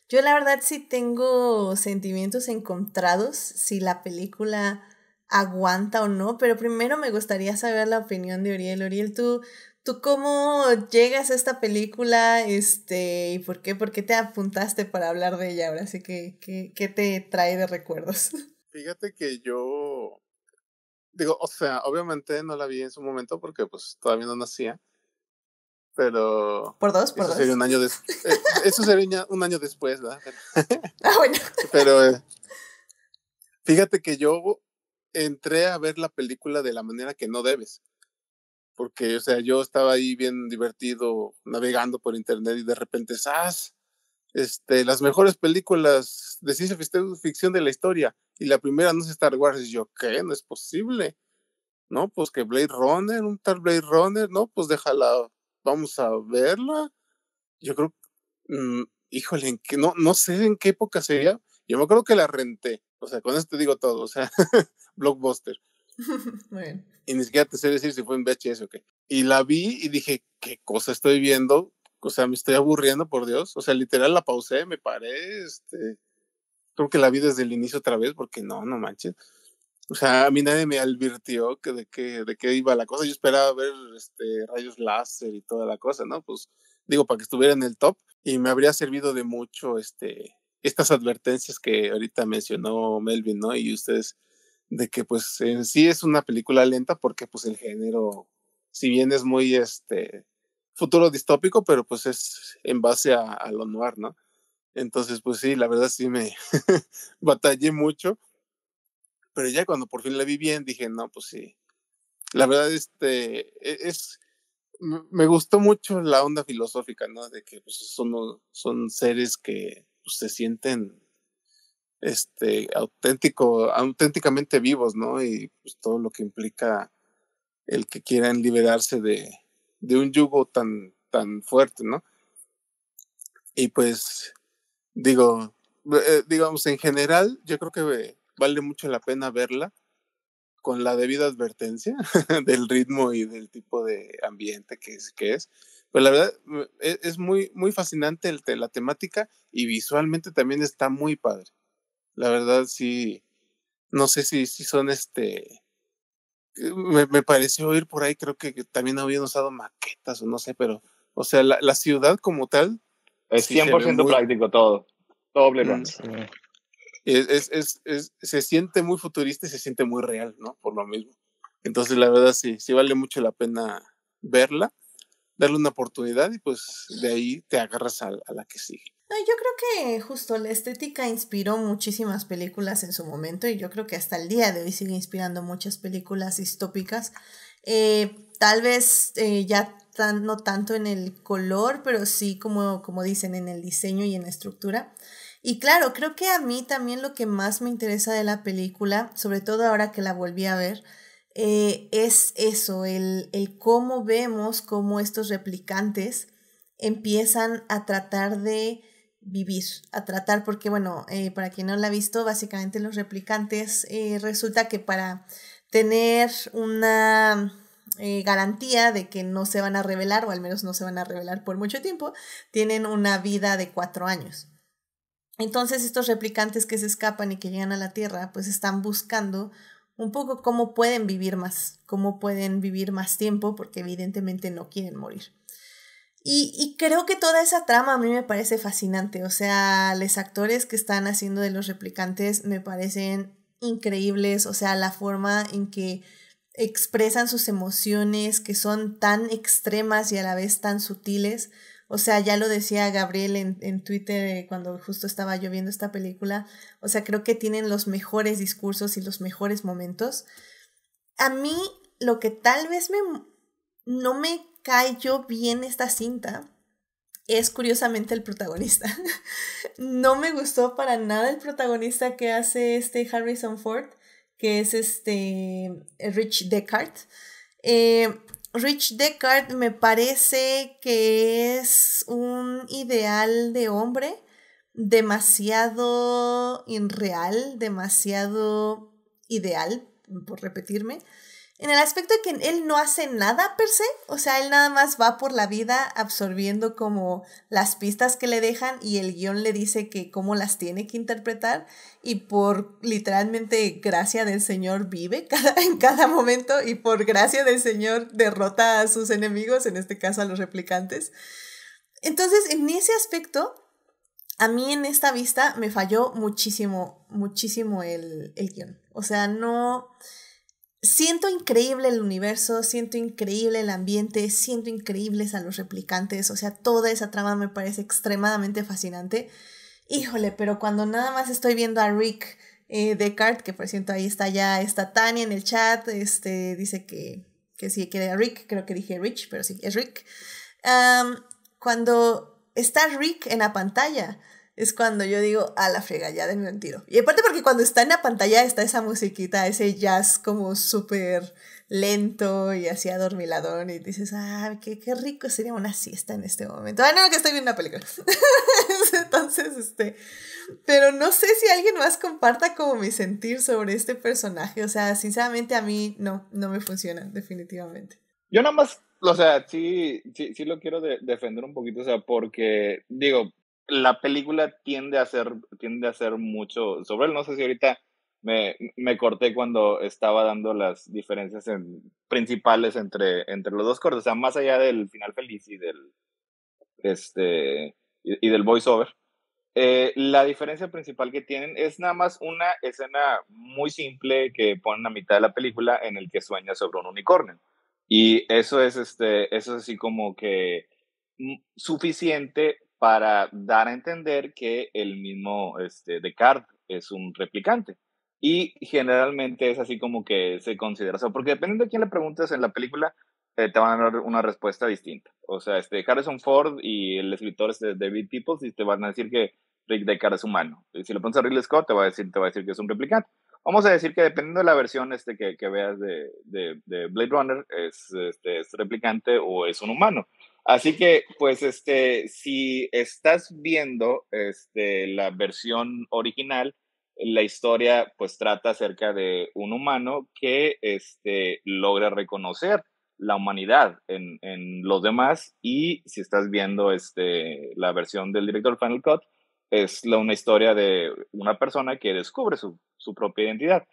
Yo la verdad sí tengo sentimientos encontrados si la película aguanta o no, pero primero me gustaría saber la opinión de Oriel. Oriel, ¿tú, ¿Tú cómo llegas a esta película? Este, ¿Y por qué? ¿Por qué te apuntaste para hablar de ella ahora? Así que, ¿qué, te trae de recuerdos? Fíjate que yo, digo, o sea, obviamente no la vi en su momento porque pues todavía no nacía, pero... Por dos, por eso dos. Sería un año eh, eso sería un año después, ¿verdad? ah, bueno. Pero eh, fíjate que yo entré a ver la película de la manera que no debes porque, o sea, yo estaba ahí bien divertido navegando por internet y de repente, ¡zas! Este, las mejores películas de ciencia ficción de la historia y la primera no es Star Wars. Y yo, ¿qué? No es posible. No, pues que Blade Runner, un tal Blade Runner, no, pues déjala, vamos a verla. Yo creo, mm, híjole, No, no sé en qué época sería. Yo me acuerdo que la renté, o sea, con esto te digo todo, o sea, blockbuster. Y ni siquiera te sé decir si fue en VHS o qué. Y la vi y dije, ¿qué cosa estoy viendo? O sea, me estoy aburriendo, por Dios. O sea, literal la pausé, me paré, este... Creo que la vi desde el inicio otra vez porque no, no manches. O sea, a mí nadie me advirtió que de qué de que iba la cosa. Yo esperaba ver este, rayos láser y toda la cosa, ¿no? Pues digo, para que estuviera en el top y me habría servido de mucho este, estas advertencias que ahorita mencionó Melvin, ¿no? Y ustedes de que pues en sí es una película lenta porque pues el género, si bien es muy este futuro distópico, pero pues es en base a, lo noir, ¿no? Entonces pues sí, la verdad sí me batallé mucho, pero ya cuando por fin la vi bien dije, no, pues sí, la verdad este e, es, me gustó mucho la onda filosófica, ¿no? De que pues, son, son seres que pues, se sienten este, auténtico, auténticamente vivos, ¿no? Y pues, todo lo que implica el que quieran liberarse de, de un yugo tan, tan fuerte, ¿no? Y pues, digo, eh, digamos, en general, yo creo que vale mucho la pena verla con la debida advertencia del ritmo y del tipo de ambiente que es. Que es. Pues la verdad, e, es, muy, muy fascinante el, la temática y visualmente también está muy padre. La verdad, sí. No sé si, si son este. Eh, me, me pareció oír por ahí, creo que, también habían usado maquetas o no sé, pero. O sea, la, ciudad como tal. Es 100% por ciento práctico todo. doble. Mm, es, es, es, se siente muy futurista y se siente muy real, ¿no? Por lo mismo. Entonces, la verdad, sí, sí vale mucho la pena verla darle una oportunidad y pues de ahí te agarras a, la que sigue. yo creo que justo la estética inspiró muchísimas películas en su momento y yo creo que hasta el día de hoy sigue inspirando muchas películas distópicas. Eh, tal vez eh, ya no tanto en el color, pero sí como, como dicen en el diseño y en la estructura. Y claro, creo que a mí también lo que más me interesa de la película, sobre todo ahora que la volví a ver, eh, es eso, el, el cómo vemos cómo estos replicantes empiezan a tratar de vivir, a tratar, porque bueno, eh, para quien no lo ha visto, básicamente los replicantes eh, resulta que para tener una garantía de que no se van a revelar, o al menos no se van a revelar por mucho tiempo, tienen una vida de cuatro años. Entonces estos replicantes que se escapan y que llegan a la Tierra, pues están buscando un poco cómo pueden vivir más, cómo pueden vivir más tiempo, porque evidentemente no quieren morir. Y, creo que toda esa trama a mí me parece fascinante. O sea, los actores que están haciendo de los replicantes me parecen increíbles. O sea, la forma en que expresan sus emociones, que son tan extremas y a la vez tan sutiles. O sea, ya lo decía Gabriel en, Twitter eh, cuando justo estaba yo viendo esta película. O sea, creo que tienen los mejores discursos y los mejores momentos. A mí lo que tal vez me, no me cayó bien esta cinta es curiosamente el protagonista. no me gustó para nada el protagonista que hace este Harrison Ford, que es este eh, Rich Descartes. Eh, Rich Deckard me parece que es un ideal de hombre demasiado irreal, demasiado ideal, por repetirme, en el aspecto de que él no hace nada per se, o sea, él nada más va por la vida absorbiendo como las pistas que le dejan y el guión le dice que cómo las tiene que interpretar y por literalmente gracia del Señor vive en cada momento y por gracia del Señor derrota a sus enemigos, en este caso a los replicantes. Entonces, en ese aspecto, a mí en esta vista me falló muchísimo, muchísimo el, el guión. O sea, no... Siento increíble el universo, siento increíble el ambiente, siento increíbles a los replicantes, o sea, toda esa trama me parece extremadamente fascinante. Híjole, pero cuando nada más estoy viendo a Rick eh, Descartes, que por cierto ahí está ya, está Tania en el chat, este, dice que, que sí quiere a Rick, creo que dije Rich, pero sí, es Rick. cuando está Rick en la pantalla, es cuando yo digo, a la frega, ya de un tiro. Y aparte porque cuando está en la pantalla está esa musiquita, ese jazz como súper lento y así adormiladón y dices, ah, qué, rico sería una siesta en este momento. Ah, no, que estoy viendo una película. Entonces, este, pero no sé si alguien más comparta como mi sentir sobre este personaje. O sea, sinceramente a mí no, no me funciona, definitivamente. Yo nada más, o sea, sí, sí, lo quiero defender un poquito, o sea, porque digo, la película tiende a ser, tiende a ser mucho sobre él. No sé si ahorita me, me corté cuando estaba dando las diferencias principales entre, entre los dos cortes. O sea, más allá del final feliz y del este y, del voiceover. Eh, la diferencia principal que tienen es nada más una escena muy simple que ponen a mitad de la película en el que sueña sobre un unicornio. Y eso es este, eso es así como que mm, suficiente para dar a entender que el mismo este, Descartes es un replicante. Y generalmente es así como que se considera, o porque dependiendo de quién le preguntes en la película, eh, te van a dar una respuesta distinta. O sea, este, Harrison Ford y el escritor este David Peoples y te van a decir que Rick Descartes es humano. Y si le pones a Ridley Scott, te va a decir, te va a decir que es un replicante. Vamos a decir que dependiendo de la versión este, que, veas de, de, Blade Runner, es, este, es replicante o es un humano. Así que, pues, este, si estás viendo este, la versión original, la historia pues trata acerca de un humano que este, logra reconocer la humanidad en, en, los demás y si estás viendo este, la versión del director Final Cut, es la, una historia de una persona que descubre su propia identidad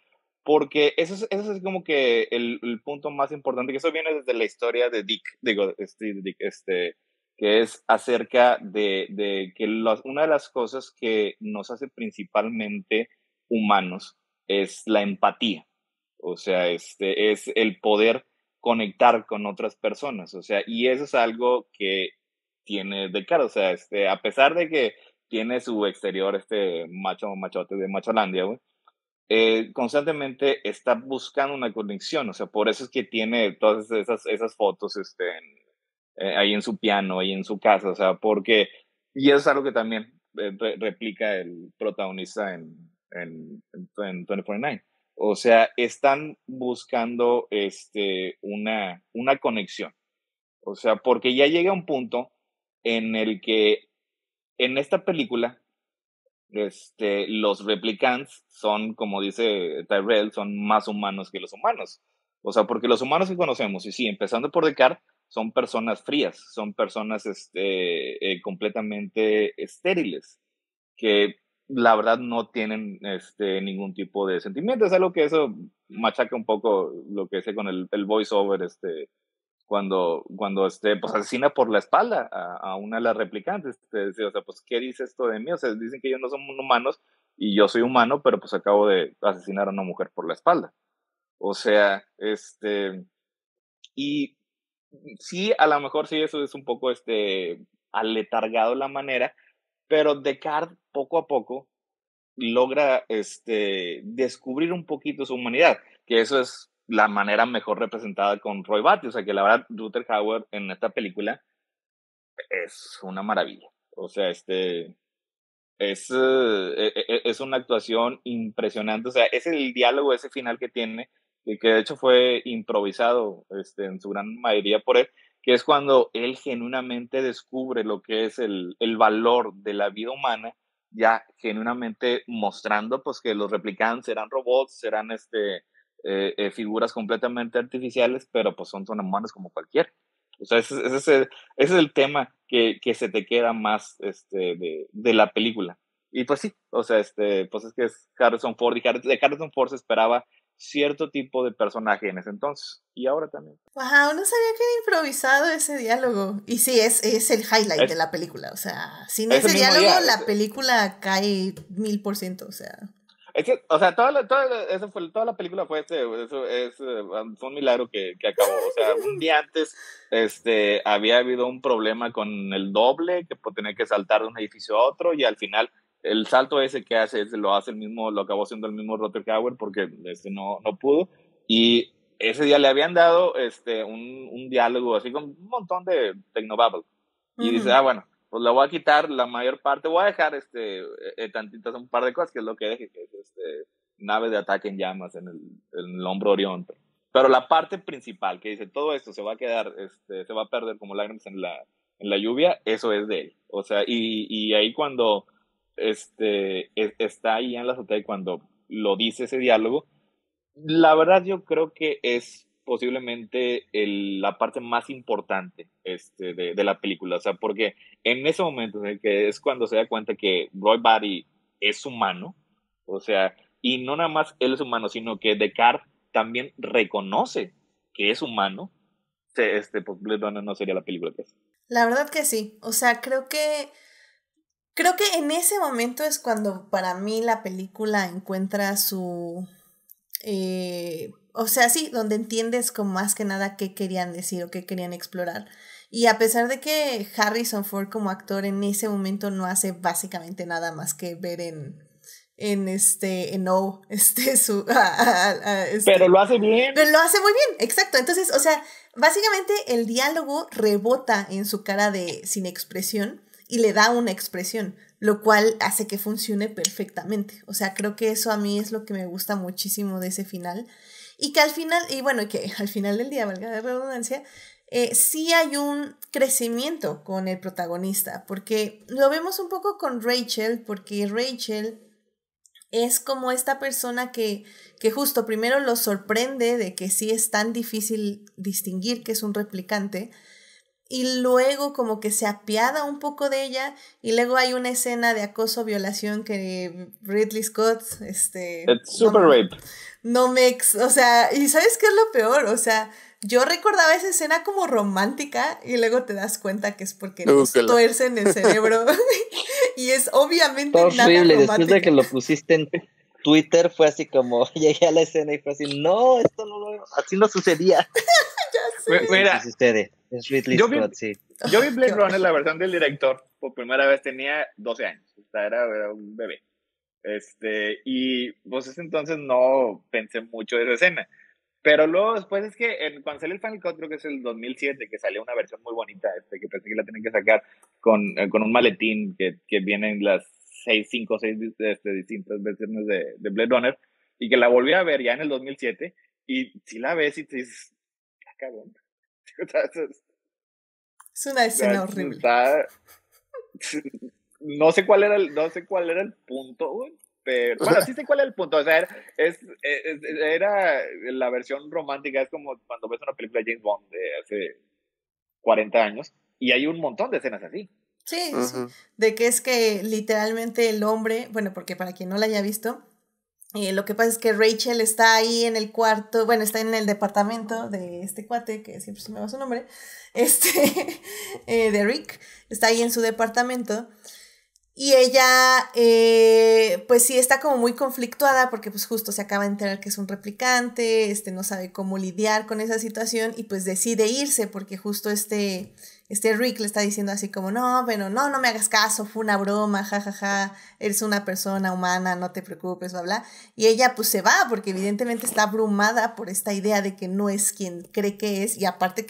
porque eso es, eso es como que el, punto más importante, que eso viene desde la historia de Dick, digo, este, este que es acerca de, que una de las cosas que nos hace principalmente humanos es la empatía, o sea, este, es el poder conectar con otras personas, o sea, y eso es algo que tiene de cara, o sea, este, a pesar de que tiene su exterior este macho machote de macholandia, güey, eh, constantemente está buscando una conexión, o sea, por eso es que tiene todas esas, esas fotos este, eh, ahí en su piano, ahí en su casa, o sea, porque, y eso es algo que también eh, replica el protagonista en, en, 2049. O sea, están buscando este, una, una conexión. O sea, porque ya llega un punto en el que en esta película este, los replicants son, como dice Tyrell, son más humanos que los humanos. O sea, porque los humanos que conocemos, y sí, empezando por Descartes, son personas frías, son personas este, eh, completamente estériles, que la verdad no tienen este, ningún tipo de sentimiento. Es algo que eso machaca un poco lo que dice con el, el voiceover este, cuando, cuando este, pues asesina por la espalda a, una de las replicantes. Este, o sea, pues, ¿qué dice esto de mí? O sea, dicen que ellos no son humanos y yo soy humano, pero pues acabo de asesinar a una mujer por la espalda. O sea, este, y sí, a lo mejor sí, eso es un poco, este, aletargado la manera, pero Descartes poco a poco logra, este, descubrir un poquito su humanidad, que eso es la manera mejor representada con Roy Batty. O sea que la verdad, Ruther Howard en esta película es una maravilla. O sea, este es, eh, e, e, e, es una actuación impresionante. O sea, es el diálogo, ese final que tiene, que de hecho fue improvisado este, en su gran mayoría por él, que es cuando él genuinamente descubre lo que es el, el valor de la vida humana, ya genuinamente mostrando pues que los replicantes serán robots, serán este, eh, eh, figuras completamente artificiales, pero pues son tan humanos como cualquier. O sea, ese, es el tema que, que, se te queda más este, de, de, la película. Y pues sí, o sea, este, pues es que es Harrison Ford y de Harrison Ford se esperaba cierto tipo de personaje en ese entonces y ahora también. Wow, uno sabía que era improvisado ese diálogo. Y sí, es, es el highlight de la película. O sea, sin ese, diálogo la película cae mil por ciento. O sea. Es que, o sea, toda la, fue, toda la película fue este, eso es, eh, un milagro que, que, acabó. O sea, un día antes este, había habido un problema con el doble, que pues tenía que saltar de un edificio a otro, y al final el salto ese que hace, lo hace el mismo, lo acabó haciendo el mismo Rotterdam porque este no, no pudo. Y ese día le habían dado este, un, un diálogo así con un montón de Technobabble. Y dice, ah, bueno, pues la voy a quitar la mayor parte, voy a dejar este, eh, tantitas, un par de cosas, que es lo que deje, que es este, naves de ataque en llamas en el, hombro Orión. Pero, la parte principal que dice, todo esto se va a quedar, este, se va a perder como lágrimas en la, en la lluvia, eso es de él. O sea, y, ahí cuando este, e, está ahí en la azotea y cuando lo dice ese diálogo, la verdad yo creo que es posiblemente la parte más importante este, de, la película. O sea, porque en ese momento es cuando se da cuenta que Roy Buddy es humano, o sea, y no nada más él es humano, sino que Descartes también reconoce que es humano, este, pues, no, no sería la película que es. La verdad que sí. O sea, creo que. Creo que en ese momento es cuando para mí la película encuentra su eh, o sea, sí, donde entiendes como más que nada qué querían decir o qué querían explorar. Y a pesar de que Harrison Ford como actor en ese momento no hace básicamente nada más que ver en en este en este su este. pero lo hace bien pero lo hace muy bien exacto entonces o sea básicamente el diálogo rebota en su cara de sin expresión y le da una expresión lo cual hace que funcione perfectamente. O sea, creo que eso a mí es lo que me gusta muchísimo de ese final. Y que al final, y bueno, que al final del día, valga la redundancia, eh, sí hay un crecimiento con el protagonista, porque lo vemos un poco con Rachel, porque Rachel es como esta persona que, que justo primero lo sorprende de que sí es tan difícil distinguir que es un replicante, y luego como que se apiada un poco de ella y luego hay una escena de acoso violación que Ridley Scott este super rape no me o sea y sabes qué es lo peor o sea yo recordaba esa escena como romántica y luego te das cuenta que es porque nos tuercen el cerebro y es obviamente nada después de que lo pusiste en Twitter fue así como llegué a la escena y fue así no esto no así no sucedía ya sé. mira yo vi, Blade Runner, la versión del director, por primera vez tenía 12 años. O era, un bebé. Este, y pues ese entonces no pensé mucho de esa escena. Pero luego después es que en, cuando sale el Final Cut, creo que es el 2007, que salió una versión muy bonita, este, que pensé que la tenían que sacar con, eh, con un maletín que, que vienen las 6, 5, 6 este, distintas versiones de, de Blade Runner, y que la volví a ver ya en el 2007, y si la ves y te dices, ah, es una escena horrible. No sé cuál era el, no sé cuál era el punto, Pero, bueno, sí sé cuál era el punto. O sea, era, es, era la versión romántica, es como cuando ves una película de James Bond de hace 40 años, y hay un montón de escenas así. Sí, sí, de que es que literalmente el hombre, bueno, porque para quien no la haya visto, eh, lo que pasa es que Rachel está ahí en el cuarto, bueno, está en el departamento de este cuate, que siempre se me va su nombre, este, eh, de Rick, está ahí en su departamento. Y ella, eh, pues sí, está como muy conflictuada porque pues justo se acaba de enterar que es un replicante, este no sabe cómo lidiar con esa situación y pues decide irse porque justo este, este Rick le está diciendo así como, no, bueno, no, no me hagas caso, fue una broma, jajaja, ja, ja, eres una persona humana, no te preocupes, bla, bla. Y ella pues se va porque evidentemente está abrumada por esta idea de que no es quien cree que es y aparte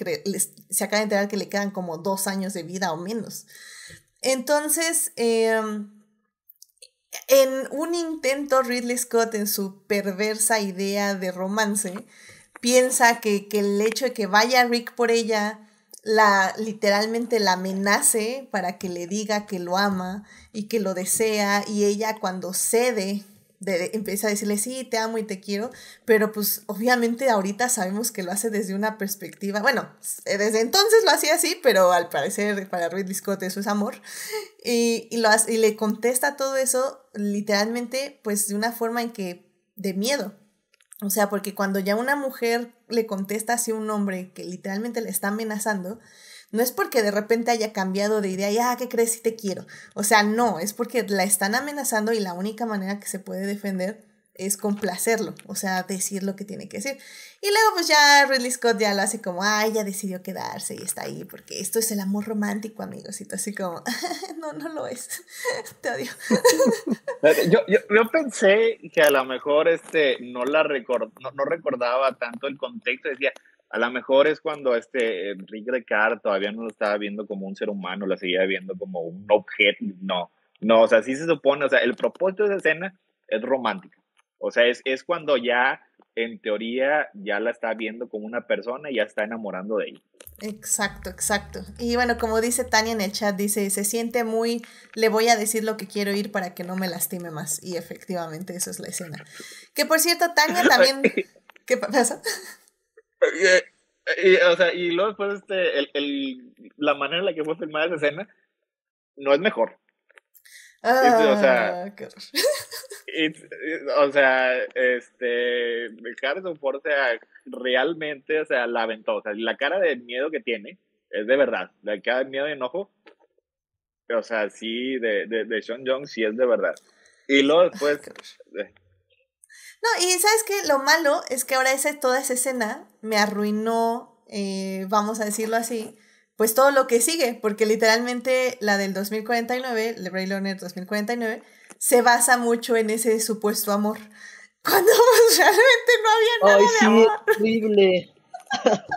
se acaba de enterar que le quedan como dos años de vida o menos. Entonces, em, en un intento, Ridley Scott, en su perversa idea de romance, piensa que, que el hecho de que vaya Rick por ella la literalmente la amenace para que le diga que lo ama y que lo desea y ella cuando cede empieza a decirle, sí, te amo y te quiero, pero pues obviamente ahorita sabemos que lo hace desde una perspectiva, bueno, eh, desde entonces lo hacía así, pero al parecer para Ruiz Discote eso es amor, y, y lo y le contesta todo eso literalmente pues de una forma en que de miedo, o sea, porque cuando ya una mujer le contesta así un hombre que literalmente le está amenazando, no es porque de repente haya cambiado de idea y, ah, ¿qué crees si te quiero? O sea, no, es porque la están amenazando y la única manera que se puede defender es complacerlo, o sea, decir lo que tiene que decir. Y luego pues ya Ridley Scott ya lo hace como, ay, ya decidió quedarse y está ahí, porque esto es el amor romántico, amigos, y tú así como, no, no lo es, te odio. yo, yo, yo, pensé que a lo mejor este, no, la no, recordaba tanto el contexto, decía, a lo mejor es cuando este Rick Ricard todavía no lo estaba viendo como un ser humano, lo seguía viendo como un objeto, no, no, o sea, sí se supone, o sea, el propósito de esa escena es romántico o sea, es, es cuando ya, en teoría, ya la está viendo como una persona y ya está enamorando de ella. Exacto, exacto. Y bueno, como dice Tania en el chat, dice, se siente muy, le voy a decir lo que quiero ir para que no me lastime más. Y efectivamente, eso es la escena. Que por cierto, Tania también... ¿Qué pasa? Eh, o sea, y luego después, este, el, la manera en la que fue filmada esa escena no es mejor o sea, ah, o sea, este, Harrison Ford, ah, realmente, o sea, la ventosa, la cara de miedo que tiene es de verdad, la cara de miedo y enojo, o sea, sí, de, de, de Sean Young sí es de verdad. Y luego después... Eh, no, y sabes que lo malo es que ahora esa, toda esa escena me arruinó, eh, vamos a decirlo así, pues todo lo que sigue, porque literalmente la del 2049, el Ray 2049, se basa mucho en ese supuesto amor, cuando pues, realmente no había nada Ay, sí, horrible.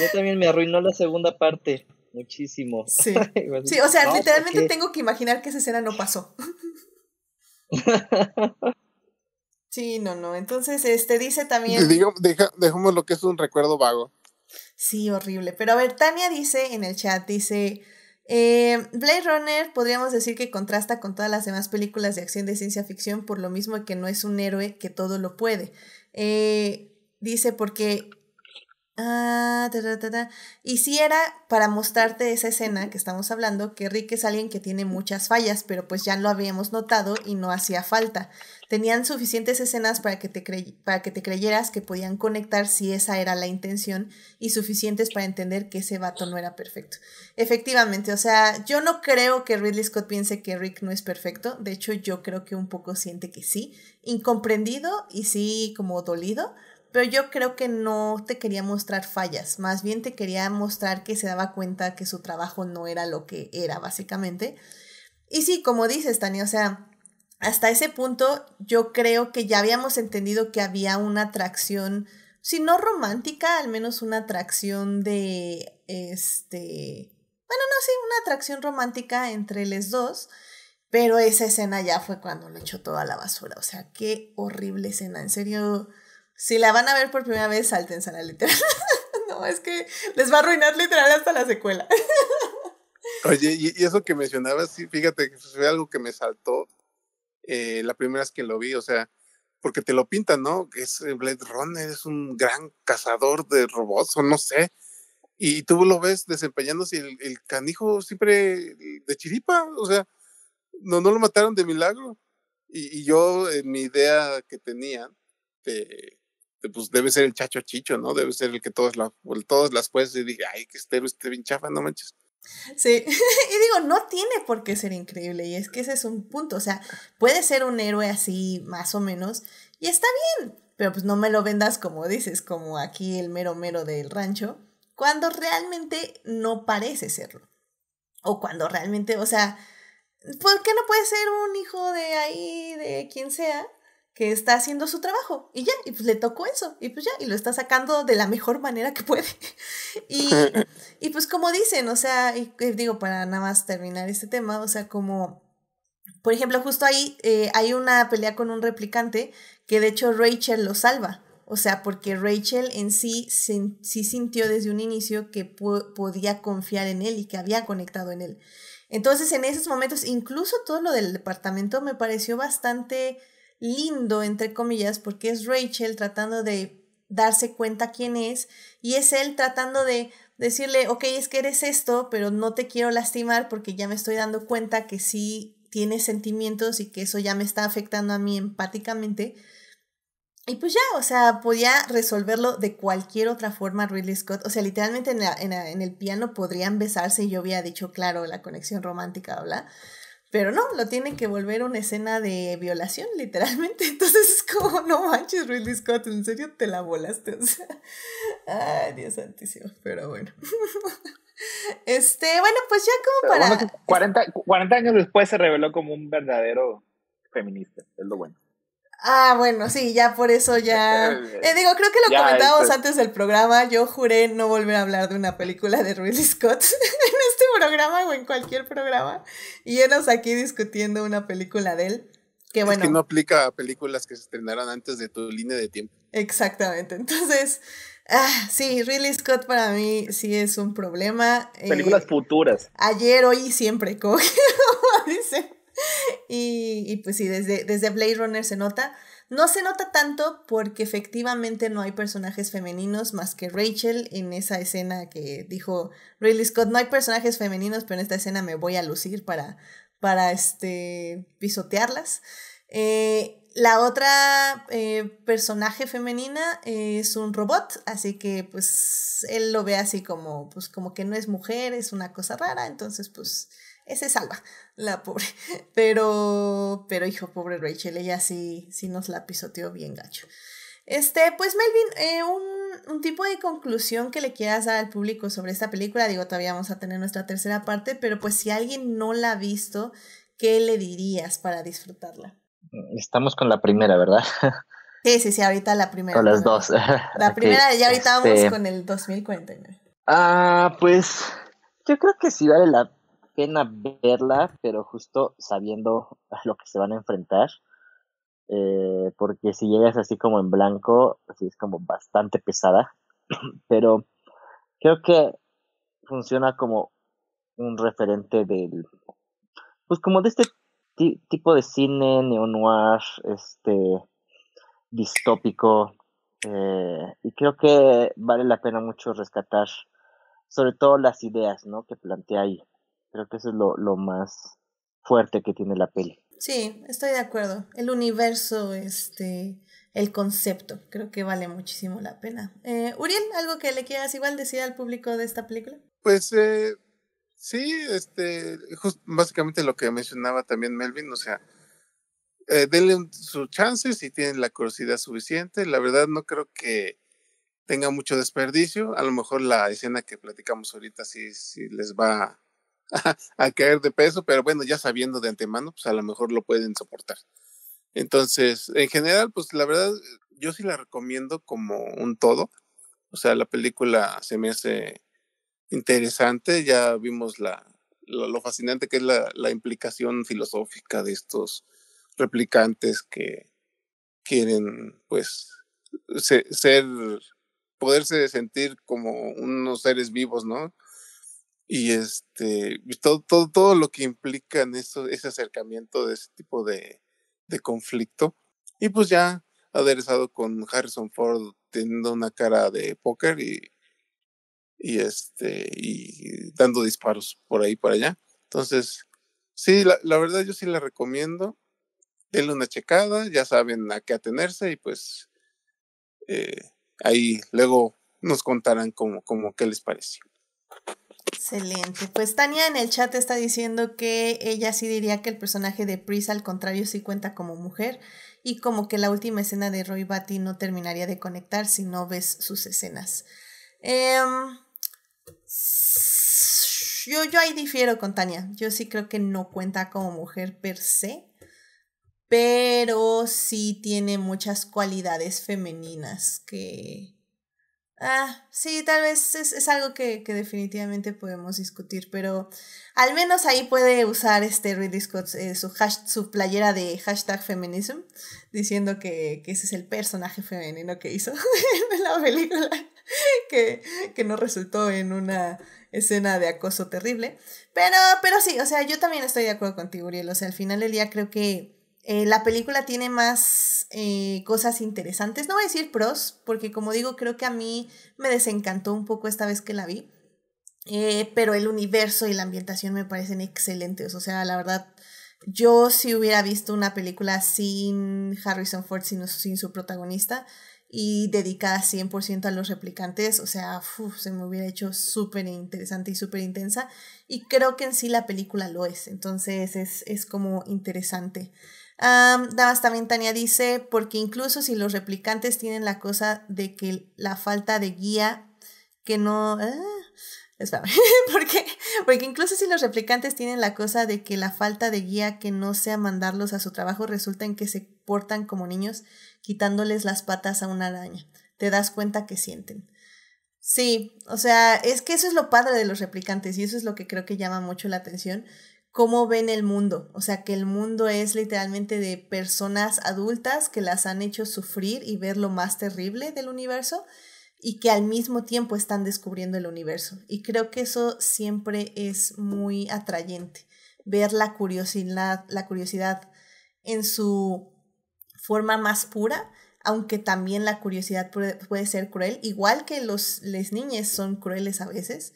Yo también me arruinó la segunda parte muchísimo. Sí, sí o sea, literalmente tengo que imaginar que esa escena no pasó. sí, no, no. Entonces, este dice también. digo deja, dejemos lo que es un recuerdo vago. Sí, horrible. Pero a ver, Tania dice en el chat, dice, eh, Blade Runner podríamos decir que contrasta con todas las demás películas de acción de ciencia ficción por lo mismo que no es un héroe que todo lo puede. Eh, dice porque... Ah, ta, y si era para mostrarte esa escena que estamos hablando, que Rick es alguien que tiene muchas fallas, pero pues ya lo habíamos notado y no hacía falta tenían suficientes escenas para que, te para que te creyeras que podían conectar si esa era la intención y suficientes para entender que ese vato no era perfecto. Efectivamente, o sea, yo no creo que Ridley Scott piense que Rick no es perfecto, de hecho yo creo que un poco siente que sí, incomprendido y sí como dolido, pero yo creo que no te quería mostrar fallas, más bien te quería mostrar que se daba cuenta que su trabajo no era lo que era básicamente. Y sí, como dices, Tania, o sea, hasta ese punto yo creo que ya habíamos entendido que había una atracción, si no romántica, al menos una atracción de, este, bueno, no, sí, una atracción romántica entre los dos, pero esa escena ya fue cuando lo echó toda la basura, o sea, qué horrible escena, en serio, si la van a ver por primera vez, salten a la literal. no, es que les va a arruinar literal hasta la secuela. Oye, y, eso que mencionabas, sí, fíjate que fue algo que me saltó eh, la primera vez que lo vi, o sea, porque te lo pintan, ¿no? Que es eh, Blade Runner, es un gran cazador de robots, o no sé. Y tú lo ves desempeñándose el, canijo siempre de chiripa, o sea, no, no lo mataron de milagro. Y, yo, en mi idea que tenía, pues debe ser el chacho chicho, ¿no? Debe ser el que todas, las todas las puedes y dije, ay, que este esté bien chafa, no manches. Sí, y digo, no tiene por qué ser increíble, y es que ese es un punto, o sea, puede ser un héroe así, más o menos, y está bien, pero pues no me lo vendas como dices, como aquí el mero mero del rancho, cuando realmente no parece serlo, o cuando realmente, o sea, ¿por qué no puede ser un hijo de ahí, de quien sea, que está haciendo su trabajo y ya, y pues le tocó eso, y pues ya, y lo está sacando de la mejor manera que puede. y, y pues como dicen, o sea, digo para nada más terminar este tema, o sea, como, por ejemplo, justo ahí eh, hay una pelea con un replicante que de hecho Rachel lo salva, o sea, porque Rachel en sí sí, sintió desde un inicio que podía confiar en él y que había conectado en él. Entonces, en esos momentos, incluso todo lo del departamento me pareció bastante lindo, entre comillas, porque es Rachel tratando de darse cuenta quién es y es él tratando de decirle, ok, es que eres esto, pero no te quiero lastimar porque ya me estoy dando cuenta que sí tienes sentimientos y que eso ya me está afectando a mí empáticamente. Y pues ya, o sea, podía resolverlo de cualquier otra forma Ridley Scott. O sea, literalmente en, el piano podrían besarse y yo había dicho, claro, la conexión romántica, bla. Pero no, lo tiene que volver una escena de violación, literalmente. Entonces es como, no manches, Ridley Scott, en serio te la volaste. O ay, Dios santísimo, pero bueno. Este, bueno, pues ya como para. 40, años después se reveló como un verdadero feminista, es lo bueno. Ah, bueno, sí, ya por eso ya. Eh, digo, creo que lo comentábamos pues. antes del programa. Yo juré no volver a hablar de una película de Ridley Scott programa o en cualquier programa. Y eras aquí discutiendo una película de él. Que bueno. Es que no aplica a películas que se estrenaran antes de tu línea de tiempo. Exactamente. Entonces, ah, sí, Really Scott para mí sí es un problema. Eh, películas futuras. Ayer, hoy y siempre, como dice. Y, pues sí, desde, desde Blade Runner se nota. No se nota tanto porque efectivamente no hay personajes femeninos más que Rachel en esa escena que dijo Ridley Scott, no hay personajes femeninos, pero en esta escena me voy a lucir para, para este, pisotearlas. Eh, la otra eh, personaje femenina es un robot, así que pues él lo ve así como, pues como que no es mujer, es una cosa rara, entonces pues ese salva, la pobre. Pero, pero hijo, pobre Rachel, ella sí, sí nos la pisoteó bien gacho. Este, pues Melvin, eh, un, tipo de conclusión que le quieras dar al público sobre esta película, digo, todavía vamos a tener nuestra tercera parte, pero pues si alguien no la ha visto, ¿qué le dirías para disfrutarla? Estamos con la primera, ¿verdad? Sí, sí, sí, ahorita la primera. Con las dos. La, primera, ya ahorita vamos este, con el 2049. Ah, pues yo creo que sí vale la pena verla, pero justo sabiendo a lo que se van a enfrentar. Eh, porque si llegas así como en blanco, así es como bastante pesada. pero creo que funciona como un referente del. Pues como de este tipo de cine neo-noir, este, distópico. Eh, y creo que vale la pena mucho rescatar sobre todo las ideas ¿no? que plantea ahí. Creo que eso es lo, más fuerte que tiene la peli. Sí, estoy de acuerdo. El universo, este, el concepto, creo que vale muchísimo la pena. Eh, Uriel, ¿algo que le quieras igual decir al público de esta película? Pues eh, sí, este, básicamente lo que mencionaba también Melvin, o sea, eh, denle un, chance si tienen la curiosidad suficiente. La verdad no creo que tenga mucho desperdicio. A lo mejor la escena que platicamos ahorita sí, sí les va a, caer de peso, pero bueno, ya sabiendo de antemano, pues a lo mejor lo pueden soportar. Entonces, en general, pues la verdad, yo sí la recomiendo como un todo. O sea, la película se me hace interesante, ya vimos la, lo, fascinante que es la, la implicación filosófica de estos replicantes que quieren, pues, ser, poderse sentir como unos seres vivos, ¿no? Y este, todo, todo, todo lo que implica en eso, ese acercamiento de ese tipo de, de conflicto. Y pues ya aderezado con Harrison Ford teniendo una cara de póker y, y este y dando disparos por ahí por allá. Entonces, sí, la, verdad yo sí la recomiendo. Denle una checada, ya saben a qué atenerse y pues eh, ahí luego nos contarán cómo, cómo qué les pareció. Excelente. Pues Tania en el chat está diciendo que ella sí diría que el personaje de Prisa al contrario sí cuenta como mujer y como que la última escena de Roy Batty no terminaría de conectar si no ves sus escenas. Em, yo, yo ahí difiero con Tania. Yo sí creo que no cuenta como mujer per se, pero sí tiene muchas cualidades femeninas que, Ah, sí, tal vez es, es algo que, definitivamente podemos discutir, pero al menos ahí puede usar este Ridley Scott eh, su, su playera de hashtag feminism, diciendo que, ese es el personaje femenino que hizo en la película, que, no resultó en una escena de acoso terrible. Pero, pero sí, o sea, yo también estoy de acuerdo contigo, Uriel. O sea, al final del día creo que eh, la película tiene más eh, cosas interesantes. No voy a decir pros, porque como digo, creo que a mí me desencantó un poco esta vez que la vi. Eh, pero el universo y la ambientación me parecen excelentes. O sea, la verdad, yo si hubiera visto una película sin Harrison Ford, sino sin su protagonista, y dedicada 100% a los replicantes, o sea, se me hubiera hecho súper interesante y súper intensa. Y creo que en sí la película lo es. Entonces es, es como interesante. Ah, nada también Tania dice, porque incluso si los replicantes tienen la cosa de que la falta de guía, que no... Ah, porque, porque incluso si los replicantes tienen la cosa de que la falta de guía que no sea mandarlos a su trabajo resulta en que se portan como niños quitándoles las patas a una araña. Te das cuenta que sienten. Sí, o sea, es que eso es lo padre de los replicantes y eso es lo que creo que llama mucho la atención, cómo ven el mundo. O sea, que el mundo es literalmente de personas adultas que las han hecho sufrir y ver lo más terrible del universo y que al mismo tiempo están descubriendo el universo. Y creo que eso siempre es muy atrayente, ver la curiosidad, la curiosidad en su forma más pura, aunque también la curiosidad puede, ser cruel, igual que los, les niñas son crueles a veces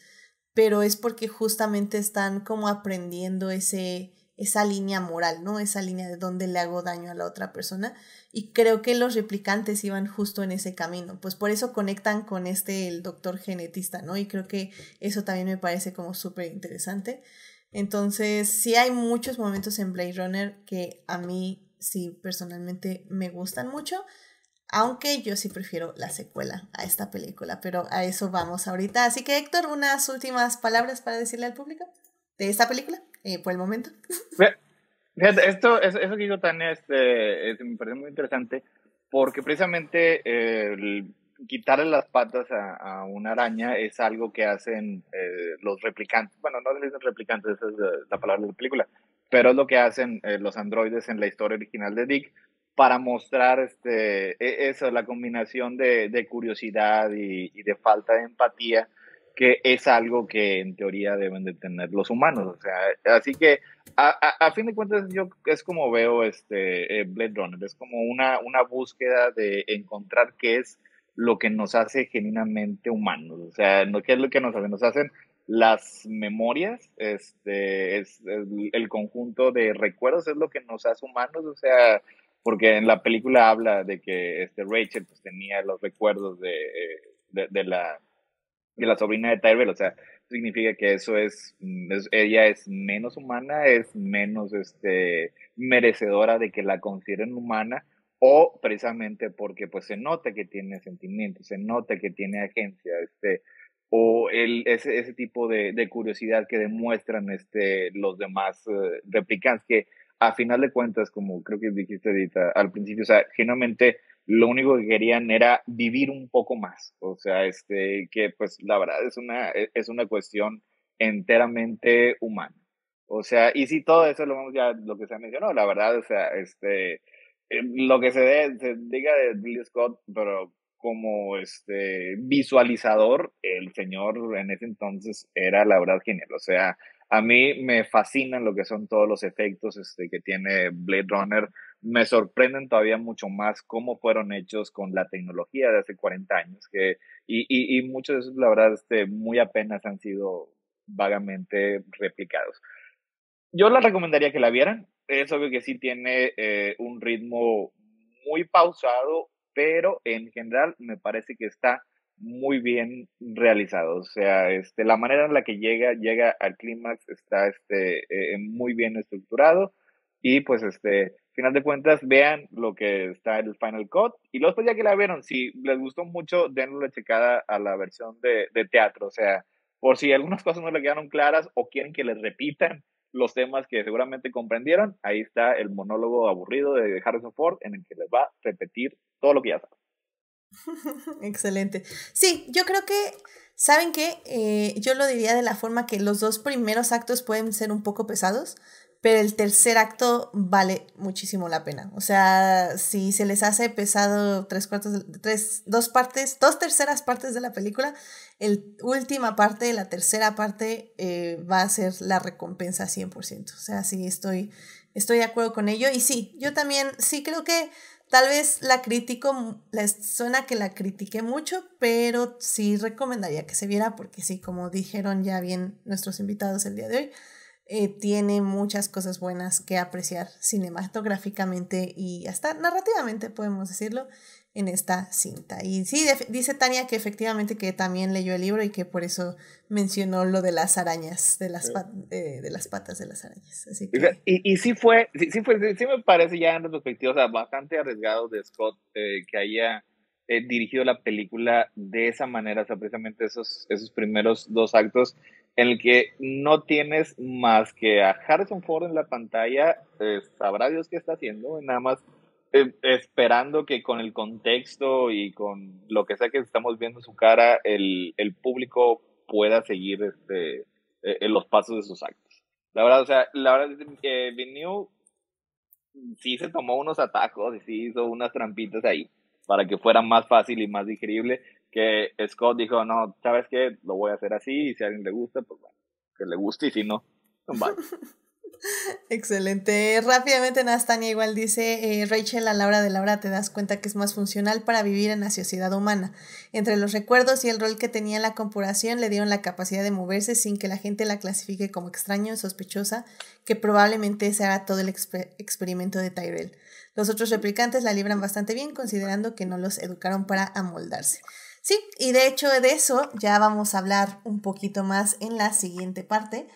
pero es porque justamente están como aprendiendo ese, esa línea moral, ¿no? Esa línea de dónde le hago daño a la otra persona. Y creo que los replicantes iban justo en ese camino. Pues por eso conectan con este, el doctor genetista, ¿no? Y creo que eso también me parece como súper interesante. Entonces, sí hay muchos momentos en Blade Runner que a mí sí personalmente me gustan mucho. Aunque yo sí prefiero la secuela a esta película, pero a eso vamos ahorita. Así que Héctor, unas últimas palabras para decirle al público de esta película, eh, por el momento. Fíjate, esto, eso, eso que dijo Tania este, me parece muy interesante, porque precisamente eh, quitarle las patas a, a, una araña es algo que hacen eh, los replicantes. Bueno, no les dicen replicantes, esa es la, palabra de la película, pero es lo que hacen eh, los androides en la historia original de Dick, para mostrar este, e-, eso, la combinación de, de curiosidad y, de falta de empatía, que es algo que en teoría deben de tener los humanos. O sea, así que a, a, fin de cuentas yo es como veo este eh, Blade Runner, es como una, una búsqueda de encontrar qué es lo que nos hace genuinamente humanos, o sea, qué es lo que nos nos hacen las memorias, este, es, el conjunto de recuerdos es lo que nos hace humanos, o sea, porque en la película habla de que este Rachel pues tenía los recuerdos de, eh, de, la de la sobrina de Tyrell, o sea, significa que eso mm, es, ella es menos humana, es menos este merecedora de que la consideren humana o precisamente porque pues se nota que tiene sentimientos, se nota que tiene agencia, este o el, ese, ese tipo de, de curiosidad que demuestran este, los demás eh, replicantes, que a final de cuentas, como creo que dijiste ahorita al principio, o sea, generalmente lo único que querían era vivir un poco más. O sea, este, que pues la verdad es una, e, es una cuestión enteramente humana. O sea, y si todo eso lo vamos ya, lo que se ha mencionado, la verdad, o sea, este, eh, lo que se, se diga de Billy Scott, pero como este visualizador, el señor en ese entonces era la verdad genial. O sea, a mí me fascinan lo que son todos los efectos este, que tiene Blade Runner. Me sorprenden todavía mucho más cómo fueron hechos con la tecnología de hace 40 años. Que, y, y, muchos de esos, la verdad, este, muy apenas han sido vagamente replicados. Yo la recomendaría que la vieran. Es obvio que sí tiene eh, un ritmo muy pausado, pero en general me parece que está muy bien realizado. O sea, este, la manera en la que llega, llega al clímax está este, eh, muy bien estructurado. Y pues este, final de cuentas, vean lo que está en el Final Cut. Y luego pues ya que la vieron, si les gustó mucho, denle una checada a la versión de, de teatro. O sea, por si algunas cosas no le quedaron claras o quieren que les repitan los temas que seguramente comprendieron, ahí está el monólogo aburrido de Harrison Ford en el que les va a repetir todo lo que ya saben. Excelente. Sí, yo creo que, ¿saben qué? Eh, yo lo diría de la forma que los dos primeros actos pueden ser un poco pesados, pero el tercer acto vale muchísimo la pena. O sea, si se les hace pesado tres cuartos, tres, dos partes, dos terceras partes de la película, el última parte, la tercera parte eh, va a ser la recompensa 100%. O sea, sí, estoy, estoy de acuerdo con ello. Y sí, yo también sí creo que Tal vez la critico, la, suena que la critiqué mucho, pero sí recomendaría que se viera porque sí, como dijeron ya bien nuestros invitados el día de hoy, eh, tiene muchas cosas buenas que apreciar cinematográficamente y hasta narrativamente, podemos decirlo en esta cinta. Y sí, dice Tania que efectivamente que también leyó el libro y que por eso mencionó lo de las arañas, de las, eh, de las patas de las arañas. y, y sí fue, sí, me parece ya en retrospectiva, o sea, bastante arriesgado de Scott eh, que haya eh, dirigido la película de esa manera, o precisamente esos, esos primeros dos actos en el que no tienes más que a Harrison Ford en la pantalla, eh, sabrá Dios qué está haciendo, nada más eh, esperando que con el contexto y con lo que sea que estamos viendo su cara, el, el público pueda seguir este, eh, en los pasos de sus actos. La verdad, o sea, la verdad, que eh, sí se tomó unos atajos y sí hizo unas trampitas ahí para que fuera más fácil y más digerible. Que Scott dijo, no, ¿sabes qué? Lo voy a hacer así y si a alguien le gusta, pues bueno, que le guste y si no, no pues, Excelente. Rápidamente Nastania igual dice, eh, Rachel, a la hora de la te das cuenta que es más funcional para vivir en la sociedad humana. Entre los recuerdos y el rol que tenía la corporación le dieron la capacidad de moverse sin que la gente la clasifique como extraño o sospechosa, que probablemente ese todo el experimento de Tyrell. Los otros replicantes la libran bastante bien considerando que no los educaron para amoldarse. Sí, y de hecho de eso ya vamos a hablar un poquito más en la siguiente parte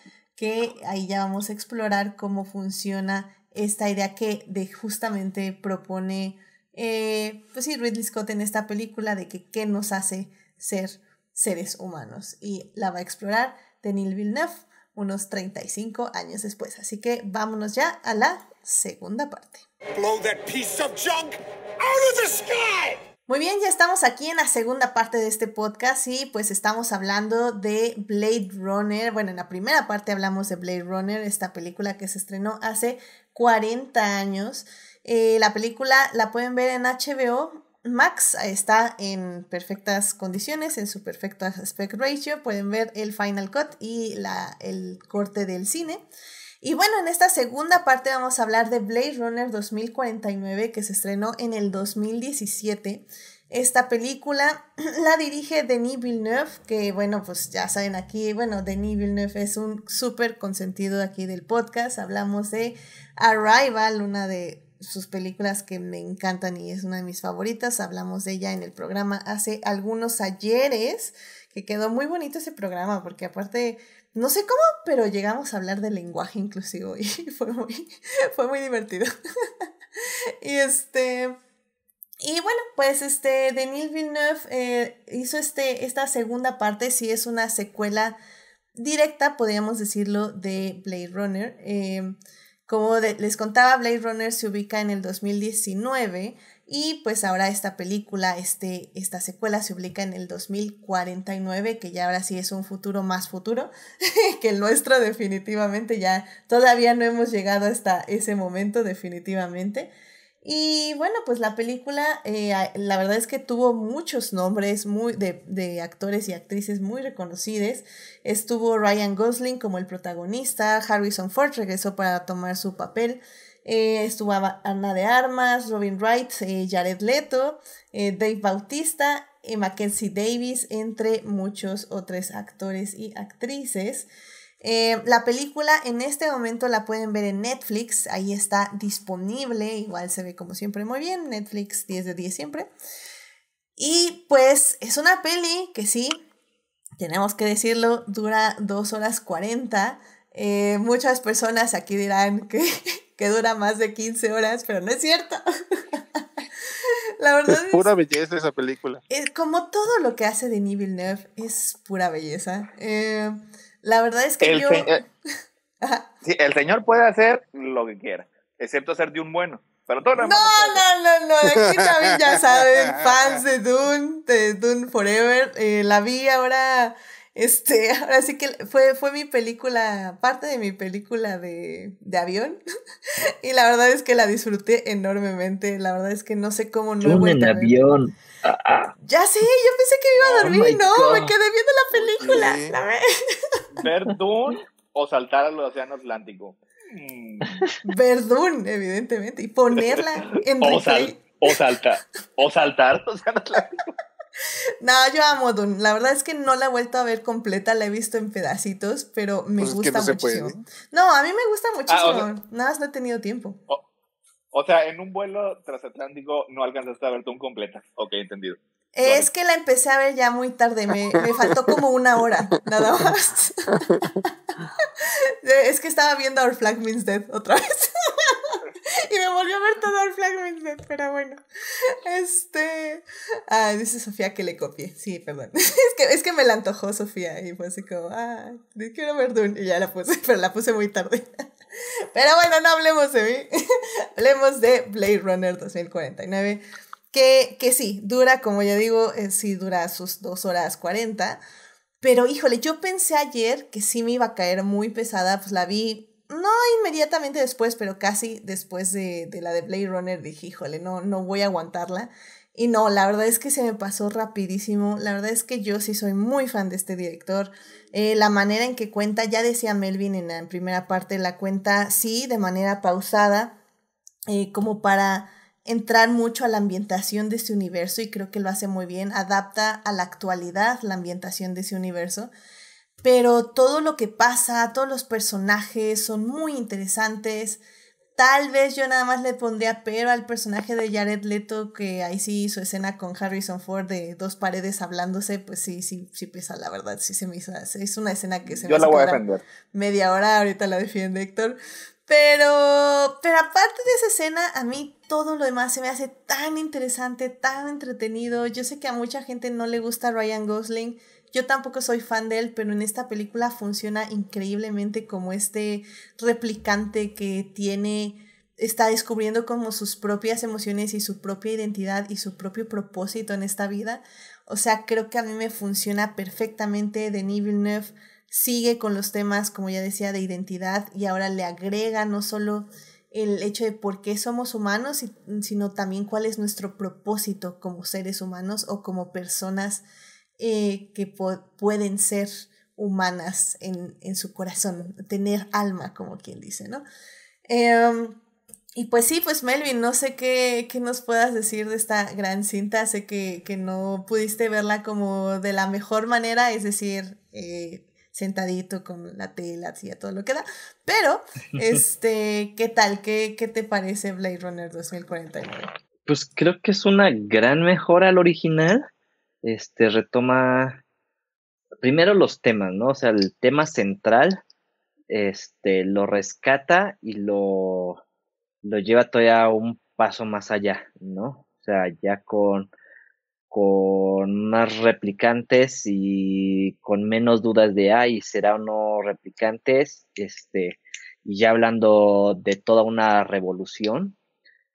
que ahí ya vamos a explorar cómo funciona esta idea que de justamente propone, eh, pues sí, Ridley Scott en esta película de que qué nos hace ser seres humanos. Y la va a explorar Denis Villeneuve unos 35 años después. Así que vámonos ya a la segunda parte. Blow that piece of junk out of the sky! Muy bien, ya estamos aquí en la segunda parte de este podcast y pues estamos hablando de Blade Runner. Bueno, en la primera parte hablamos de Blade Runner, esta película que se estrenó hace 40 años. Eh, la película la pueden ver en HBO. Max está en perfectas condiciones, en su perfecto aspect ratio. Pueden ver el final cut y la, el corte del cine. Y bueno, en esta segunda parte vamos a hablar de Blade Runner 2049 que se estrenó en el 2017. Esta película la dirige Denis Villeneuve, que bueno, pues ya saben aquí, bueno, Denis Villeneuve es un súper consentido aquí del podcast. Hablamos de Arrival, una de sus películas que me encantan y es una de mis favoritas. Hablamos de ella en el programa hace algunos ayeres, que quedó muy bonito ese programa, porque aparte no sé cómo, pero llegamos a hablar de lenguaje inclusivo y fue muy, fue muy divertido. y este. Y bueno, pues este, Denis Villeneuve eh, hizo este, esta segunda parte, Si es una secuela directa, podríamos decirlo, de Blade Runner. Eh, como les contaba, Blade Runner se ubica en el 2019 y pues ahora esta película, este, esta secuela se ubica en el 2049, que ya ahora sí es un futuro más futuro que el nuestro definitivamente, ya todavía no hemos llegado hasta ese momento definitivamente. Y bueno, pues la película, eh, la verdad es que tuvo muchos nombres muy de, de, actores y actrices muy reconocidos. Estuvo Ryan Gosling como el protagonista, Harrison Ford regresó para tomar su papel, eh, estuvo Ana de Armas, Robin Wright, eh, Jared Leto, eh, Dave Bautista, Mackenzie Davis, entre muchos otros actores y actrices. la película en este momento la pueden ver en Netflix, ahí está disponible, igual se ve como siempre muy bien, Netflix 10 de 10 siempre. Y pues es una peli que sí, tenemos que decirlo, dura 2 horas 40 eh, muchas personas aquí dirán que, dura más de 15 horas, pero no es cierto. La verdad es, pura belleza esa película. Eh, como todo lo que hace Denis Villeneuve es pura belleza. Eh, la verdad es que el yo... el señor puede hacer lo que quiera, excepto hacer de un bueno. Pero no, no, no, aquí también ya saben, fans de Dune, de Dune Forever. la vi ahora este, ahora sí que fue, fue mi película, parte de mi película de, avión. y la verdad es que la disfruté enormemente. La verdad es que no sé cómo no. en avión. Ah, ah. Ya sé, yo pensé que iba a oh dormir y no, me quedé viendo la película. Sí. o saltar al océano Atlántico. Mm. Verdún, evidentemente. Y ponerla en o, o saltar. O saltar al océano Atlántico. No, yo amo Dune. La verdad es que no la he vuelto a ver completa, la he visto en pedacitos, pero me pues gusta muchísimo. No, a mí me gusta ah, muchísimo. Nada más no he tenido tiempo. O, sea, en un vuelo transatlántico no alcanzaste a ver Dune completa. Ok, entendido. Es que la empecé a ver ya muy tarde, me, me faltó como una hora, nada más. es que estaba viendo Our Flag Means Death otra vez. y me volvió a ver todo el flagman, pero bueno. Este. Ah, dice Sofía que le copie, Sí, perdón. Es que, es que me la antojó Sofía y fue así como, ah, quiero ver Dune. Y ya la puse, pero la puse muy tarde. Pero bueno, no hablemos de mí. hablemos de Blade Runner 2049. Que, que sí, dura, como ya digo, eh, sí dura sus 2 horas 40. Pero híjole, yo pensé ayer que sí me iba a caer muy pesada, pues la vi no inmediatamente después, pero casi después de, de, la de Blade Runner dije, híjole, no, no voy a aguantarla. Y no, la verdad es que se me pasó rapidísimo. La verdad es que yo sí soy muy fan de este director. Eh, la manera en que cuenta, ya decía Melvin en la primera parte, la cuenta sí, de manera pausada, eh, como para entrar mucho a la ambientación de este universo y creo que lo hace muy bien. Adapta a la actualidad la ambientación de ese universo pero todo lo que pasa, todos los personajes son muy interesantes. Tal vez yo nada más le pondría pero al personaje de Jared Leto, que ahí sí su escena con Harrison Ford de dos paredes hablándose, pues sí, sí, sí pesa, la verdad, sí se me hizo. Es una escena que se yo me Yo la voy a defender. Media hora, ahorita la defiende Héctor. Pero, pero aparte de esa escena, a mí todo lo demás se me hace tan interesante, tan entretenido. Yo sé que a mucha gente no le gusta Ryan Gosling yo tampoco soy fan de él, pero en esta película funciona increíblemente como este replicante que tiene está descubriendo como sus propias emociones y su propia identidad y su propio propósito en esta vida. O sea, creo que a mí me funciona perfectamente. Denis Villeneuve sigue con los temas, como ya decía, de identidad y ahora le agrega no solo el hecho de por qué somos humanos, sino también cuál es nuestro propósito como seres humanos o como personas eh, que pueden ser humanas en, su corazón, tener alma, como quien dice, ¿no? Em, y pues sí, pues Melvin, no sé qué, qué, nos puedas decir de esta gran cinta, sé que, no pudiste verla como de la mejor manera, es decir, eh, sentadito con la tela, y todo lo que da, pero, este, ¿qué tal? ¿Qué, ¿Qué te parece Blade Runner 2049? Pues creo que es una gran mejora al original este, retoma primero los temas, ¿no? O sea, el tema central, este, lo rescata y lo, lo lleva todavía un paso más allá, ¿no? O sea, ya con, con más replicantes y con menos dudas de, ay, será o no replicantes, este, y ya hablando de toda una revolución,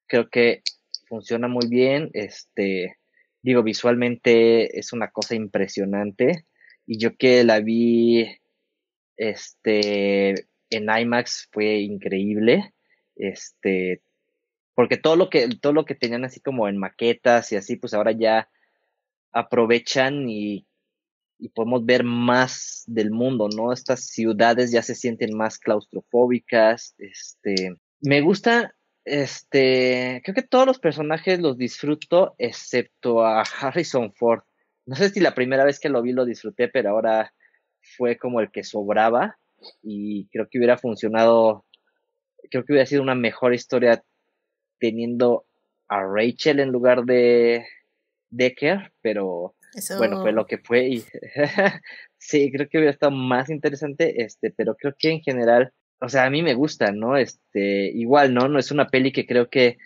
creo que funciona muy bien, este, digo, visualmente es una cosa impresionante. Y yo que la vi este, en IMAX fue increíble. Este, porque todo lo que, todo lo que tenían así como en maquetas y así, pues ahora ya aprovechan y, y podemos ver más del mundo, ¿no? Estas ciudades ya se sienten más claustrofóbicas. Este, me gusta este, creo que todos los personajes los disfruto, excepto a Harrison Ford. No sé si la primera vez que lo vi lo disfruté, pero ahora fue como el que sobraba y creo que hubiera funcionado, creo que hubiera sido una mejor historia teniendo a Rachel en lugar de Decker, pero bueno, fue lo que fue y sí, creo que hubiera estado más interesante, este, pero creo que en general o sea, a mí me gusta, ¿no? Este, igual, ¿no? No es una peli que creo que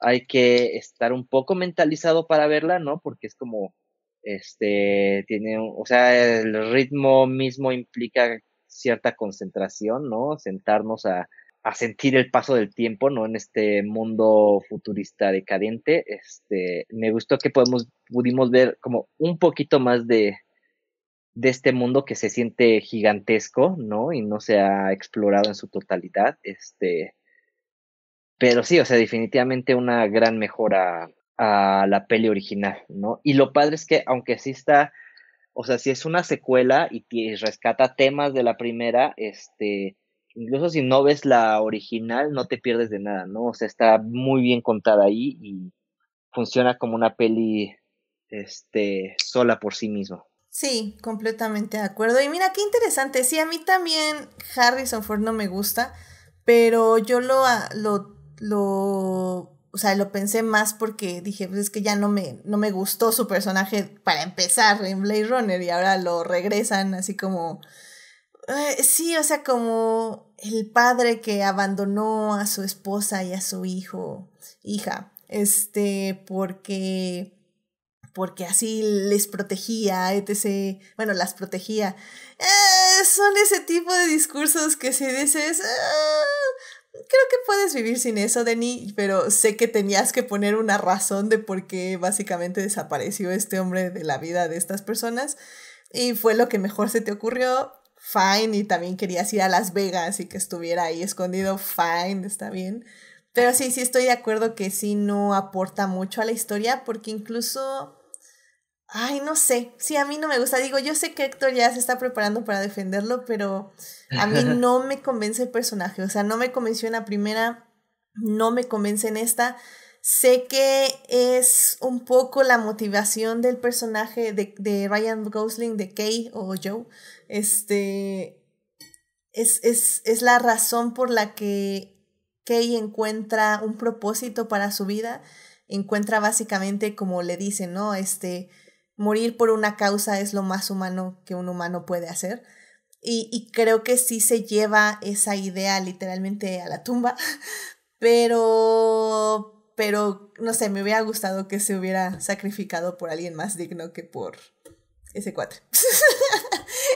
hay que estar un poco mentalizado para verla, ¿no? Porque es como, este, tiene, o sea, el ritmo mismo implica cierta concentración, ¿no? Sentarnos a, a sentir el paso del tiempo, ¿no? En este mundo futurista decadente, este, me gustó que podemos, pudimos ver como un poquito más de, de este mundo que se siente gigantesco, ¿no? Y no se ha explorado en su totalidad. Este, pero sí, o sea, definitivamente una gran mejora a la peli original, ¿no? Y lo padre es que aunque sí está, o sea, si es una secuela y, y, rescata temas de la primera, este, incluso si no ves la original, no te pierdes de nada, ¿no? O sea, está muy bien contada ahí y funciona como una peli, este, sola por sí misma. Sí, completamente de acuerdo. Y mira, qué interesante. Sí, a mí también Harrison Ford no me gusta, pero yo lo, ah, lo, lo, o sea, lo pensé más porque dije, pues es que ya no me, no me gustó su personaje para empezar en Blade Runner y ahora lo regresan así como, eh, sí, o sea, como el padre que abandonó a su esposa y a su hijo, hija, este, porque porque así les protegía, etc. Bueno, las protegía. Eh, son ese tipo de discursos que si dices, ah, creo que puedes vivir sin eso, Denny, pero sé que tenías que poner una razón de por qué básicamente desapareció este hombre de la vida de estas personas. Y fue lo que mejor se te ocurrió, fine, y también querías ir a Las Vegas y que estuviera ahí escondido, fine, está bien. Pero sí, sí estoy de acuerdo que sí no aporta mucho a la historia porque incluso Ay, no sé. Sí, a mí no me gusta. Digo, yo sé que Héctor ya se está preparando para defenderlo, pero a mí no me convence el personaje. O sea, no me convenció en la primera, no me convence en esta. Sé que es un poco la motivación del personaje de, de Ryan Gosling, de Kay o Joe. Este. Es, es, es la razón por la que Kay encuentra un propósito para su vida. Encuentra básicamente, como le dicen, ¿no? Este Morir por una causa es lo más humano que un humano puede hacer. Y, y creo que sí se lleva esa idea literalmente a la tumba, pero, pero, no sé, me hubiera gustado que se hubiera sacrificado por alguien más digno que por ese cuatro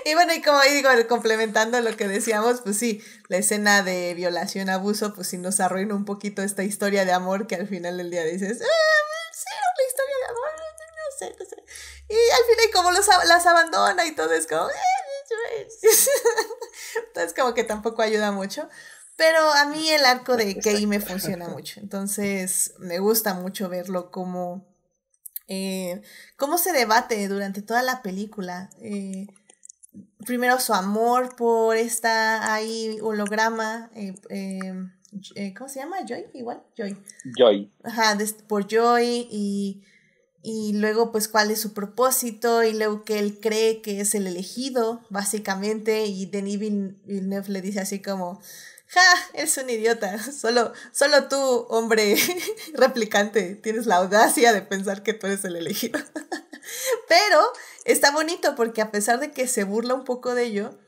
y bueno, y como digo, complementando lo que decíamos, pues sí, la escena de violación, abuso, pues sí nos arruina un poquito esta historia de amor que al final del día dices, ah, sí, historia de amor, no sé, no sé. Y al final, como los, las abandona y todo, es como. Eh, Entonces, como que tampoco ayuda mucho. Pero a mí el arco de Kei me funciona mucho. Entonces, me gusta mucho verlo como. Eh, cómo se debate durante toda la película. Eh, primero su amor por esta ahí holograma. Em, ¿Cómo se llama? Joy, igual. Joy. Joy. Ajá, por Joy y y luego pues cuál es su propósito y luego que él cree que es el elegido, básicamente, y Denis Villeneuve le dice así como, ja, eres un idiota, solo, solo tú, hombre replicante, tienes la audacia de pensar que tú eres el elegido. Pero está bonito porque a pesar de que se burla un poco de ello,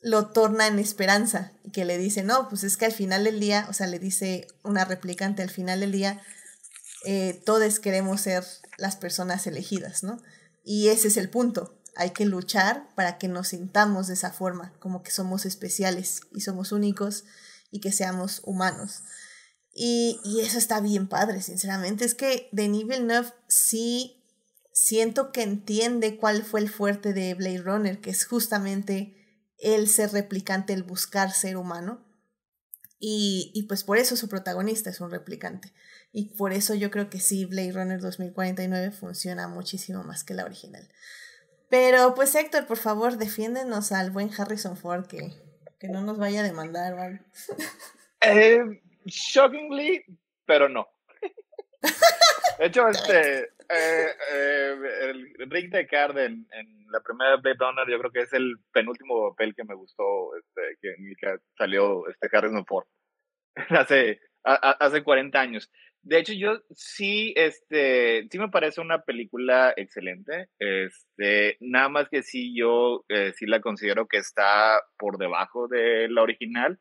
lo torna en esperanza y que le dice, no, pues es que al final del día, o sea, le dice una replicante al final del día, eh, todos queremos ser las personas elegidas, ¿no? Y ese es el punto. Hay que luchar para que nos sintamos de esa forma, como que somos especiales y somos únicos y que seamos humanos. Y, eso está bien padre, sinceramente. Es que nivel 9 sí siento que entiende cuál fue el fuerte de Blade Runner, que es justamente el ser replicante, el buscar ser humano. Y, pues por eso su protagonista es un replicante. Y por eso yo creo que sí, Blade Runner 2049 funciona muchísimo más que la original. Pero pues Héctor, por favor, defiéndenos al buen Harrison Ford que, que no nos vaya a demandar. ¿vale? Eh, shockingly, pero no. De hecho, este, eh, eh, el Rick de Card en, la primera Blade Runner, yo creo que es el penúltimo papel que me gustó, este, que, que salió este Harrison Ford hace, hace 40 años. De hecho, yo sí, este, sí me parece una película excelente. Este, nada más que sí, yo eh, sí la considero que está por debajo de la original.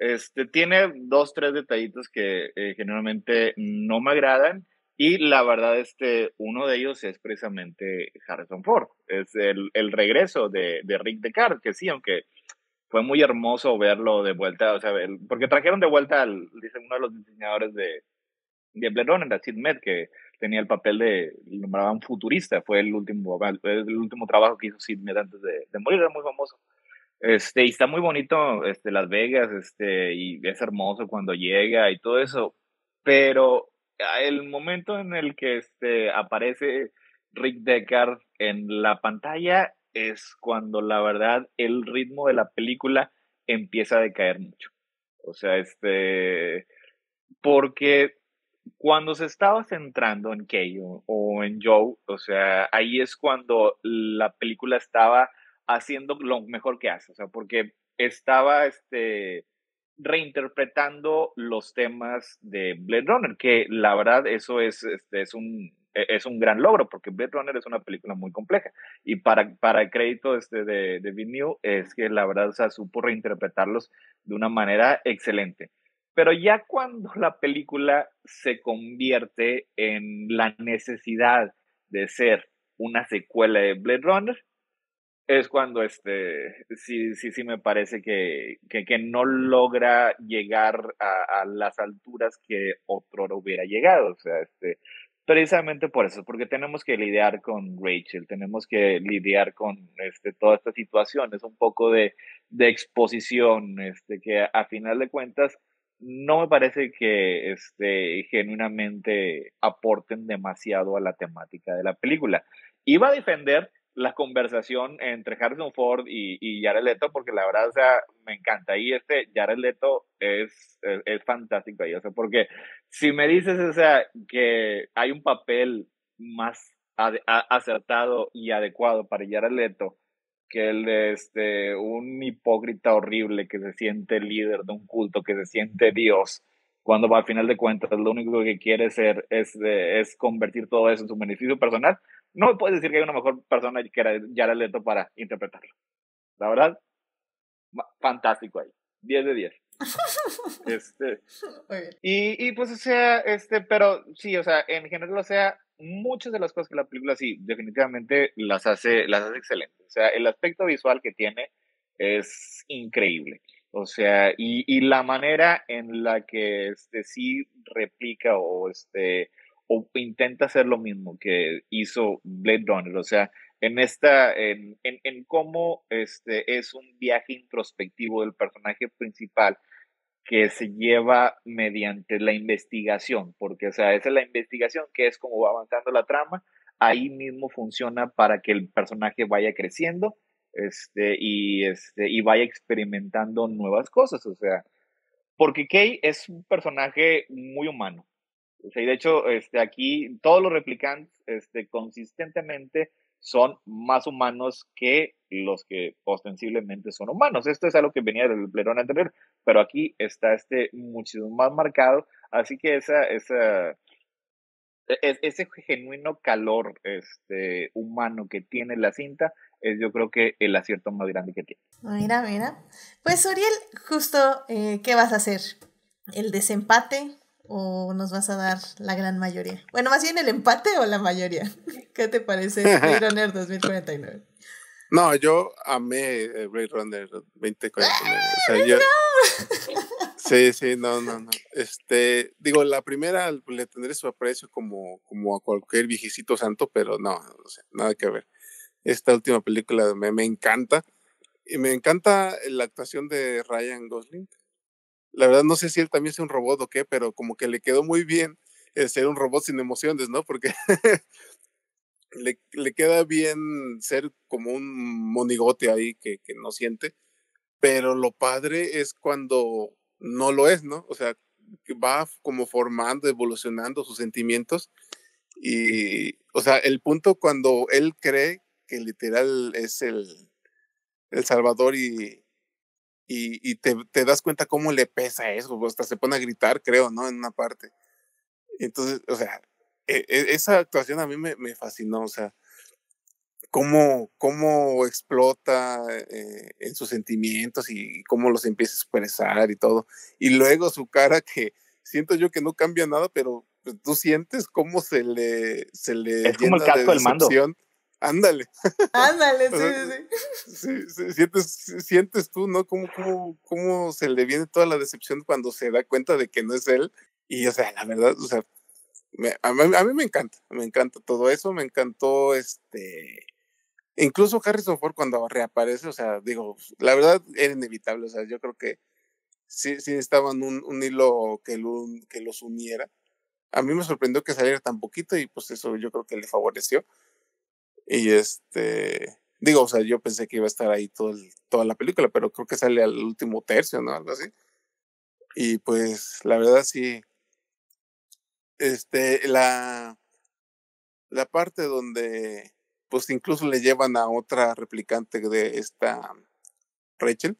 Este, tiene dos, tres detallitos que eh, generalmente no me agradan. Y la verdad, este, uno de ellos es precisamente Harrison Ford. Es el, el regreso de, de Rick Descartes, que sí, aunque fue muy hermoso verlo de vuelta, o sea, porque trajeron de vuelta al, dice uno de los diseñadores de, Blade Runner, Sid Med, que tenía el papel de, nombraban futurista, fue el último, el último trabajo que hizo Sid Med antes de, de morir, era muy famoso. Este, y está muy bonito este, Las Vegas, este, y es hermoso cuando llega y todo eso, pero el momento en el que este, aparece Rick Deckard en la pantalla es cuando la verdad el ritmo de la película empieza a decaer mucho. O sea, este, porque cuando se estaba centrando en Kay o en Joe, o sea, ahí es cuando la película estaba haciendo lo mejor que hace, o sea, porque estaba este, reinterpretando los temas de Blade Runner, que la verdad eso es, este, es, un, e, es un gran logro, porque Blade Runner es una película muy compleja. Y para, para el crédito este de, de es que la verdad supo reinterpretarlos de una manera excelente. Pero ya cuando la película se convierte en la necesidad de ser una secuela de Blade Runner, es cuando este sí, sí, sí me parece que, que, no logra llegar a, las alturas que otro hubiera llegado. O sea, este, precisamente por eso, porque tenemos que lidiar con Rachel, tenemos que lidiar con este, toda esta situación, es un poco de, exposición, este, que a, final de cuentas no me parece que este, genuinamente aporten demasiado a la temática de la película. Iba a defender la conversación entre Harrison Ford y, y, Jared Leto, porque la verdad, me encanta. Y este Jared Leto es, es, fantástico ahí, o sea, porque si me dices, o sea, que hay un papel más acertado y adecuado para Jared Leto que el de este, un hipócrita horrible que se siente líder de un culto, que se siente Dios, cuando va, al final de cuentas lo único que quiere ser es, eh, es convertir todo eso en su beneficio personal, no puedes decir que hay una mejor persona que era Jared Leto para interpretarlo. La verdad, fantástico ahí. 10 de 10. este, y, y pues, o sea, este, pero sí, o sea, en general, o sea, muchas de las cosas que la película sí, definitivamente las hace, las hace excelentes. O sea, el aspecto visual que tiene es increíble. O sea, y, y la manera en la que este sí replica o este o intenta hacer lo mismo que hizo Blade Runner, o sea, en esta, en, cómo este es un viaje introspectivo del personaje principal que se lleva mediante la investigación, porque o sea, esa es la investigación que es como va avanzando la trama, ahí mismo funciona para que el personaje vaya creciendo este, y, este, y vaya experimentando nuevas cosas, o sea, porque Kay es un personaje muy humano, de hecho, este, aquí todos los replicantes este, consistentemente son más humanos que los que ostensiblemente son humanos. Esto es algo que venía del plerón anterior, pero aquí está este muchísimo más marcado. Así que esa, esa, e, e, ese genuino calor este, humano que tiene la cinta es yo creo que el acierto más grande que tiene. Ah, mira, mira. Pues Uriel, justo, eh, ¿qué vas a hacer? ¿El desempate? o nos vas a dar la gran mayoría? Bueno, más bien el empate o la mayoría. ¿Qué te parece Blade Runner 2049? No, yo amé eh, Blade Runner 2049. Sí, sí, no, no, no. Este, digo, la primera le tendré su aprecio como, como a cualquier viejito santo, pero no, no sé, nada que ver. Esta última película me, me encanta. Y me encanta la actuación de Ryan Gosling la verdad no sé si él también es un robot o qué, pero como que le quedó muy bien ser un robot sin emociones, ¿no? Porque le, queda bien ser como un monigote ahí que, no siente, pero lo padre es cuando no lo es, ¿no? O sea, va como formando, evolucionando sus sentimientos. Y, o sea, el punto cuando él cree que literal es el, el Salvador y, y, te, das cuenta cómo le pesa eso, hasta se pone a gritar, creo, ¿no? En una parte. Entonces, o sea, e, e, esa actuación a mí me, fascinó, o sea, cómo, cómo explota eh, en sus sentimientos y, cómo los empieza a expresar y todo. Y luego su cara que siento yo que no cambia nada, pero pues, tú sientes cómo se le se le es como de del Ándale. Ándale, sí, sí, sí. Sientes, sientes tú, ¿no? ¿Cómo, cómo, cómo se le viene toda la decepción cuando se da cuenta de que no es él. Y, o sea, la verdad, o sea, a, mí, me encanta, me encanta todo eso, me encantó este... Incluso Harrison Ford cuando reaparece, o sea, digo, la verdad era inevitable, o sea, yo creo que sí, sí necesitaban un, un hilo que, lo, que los uniera. A mí me sorprendió que saliera tan poquito y pues eso yo creo que le favoreció. Y este, digo, o sea, yo pensé que iba a estar ahí todo toda la película, pero creo que sale al último tercio, ¿no? Algo así. Y pues la verdad sí, este, la, la parte donde pues incluso le llevan a otra replicante de esta Rachel,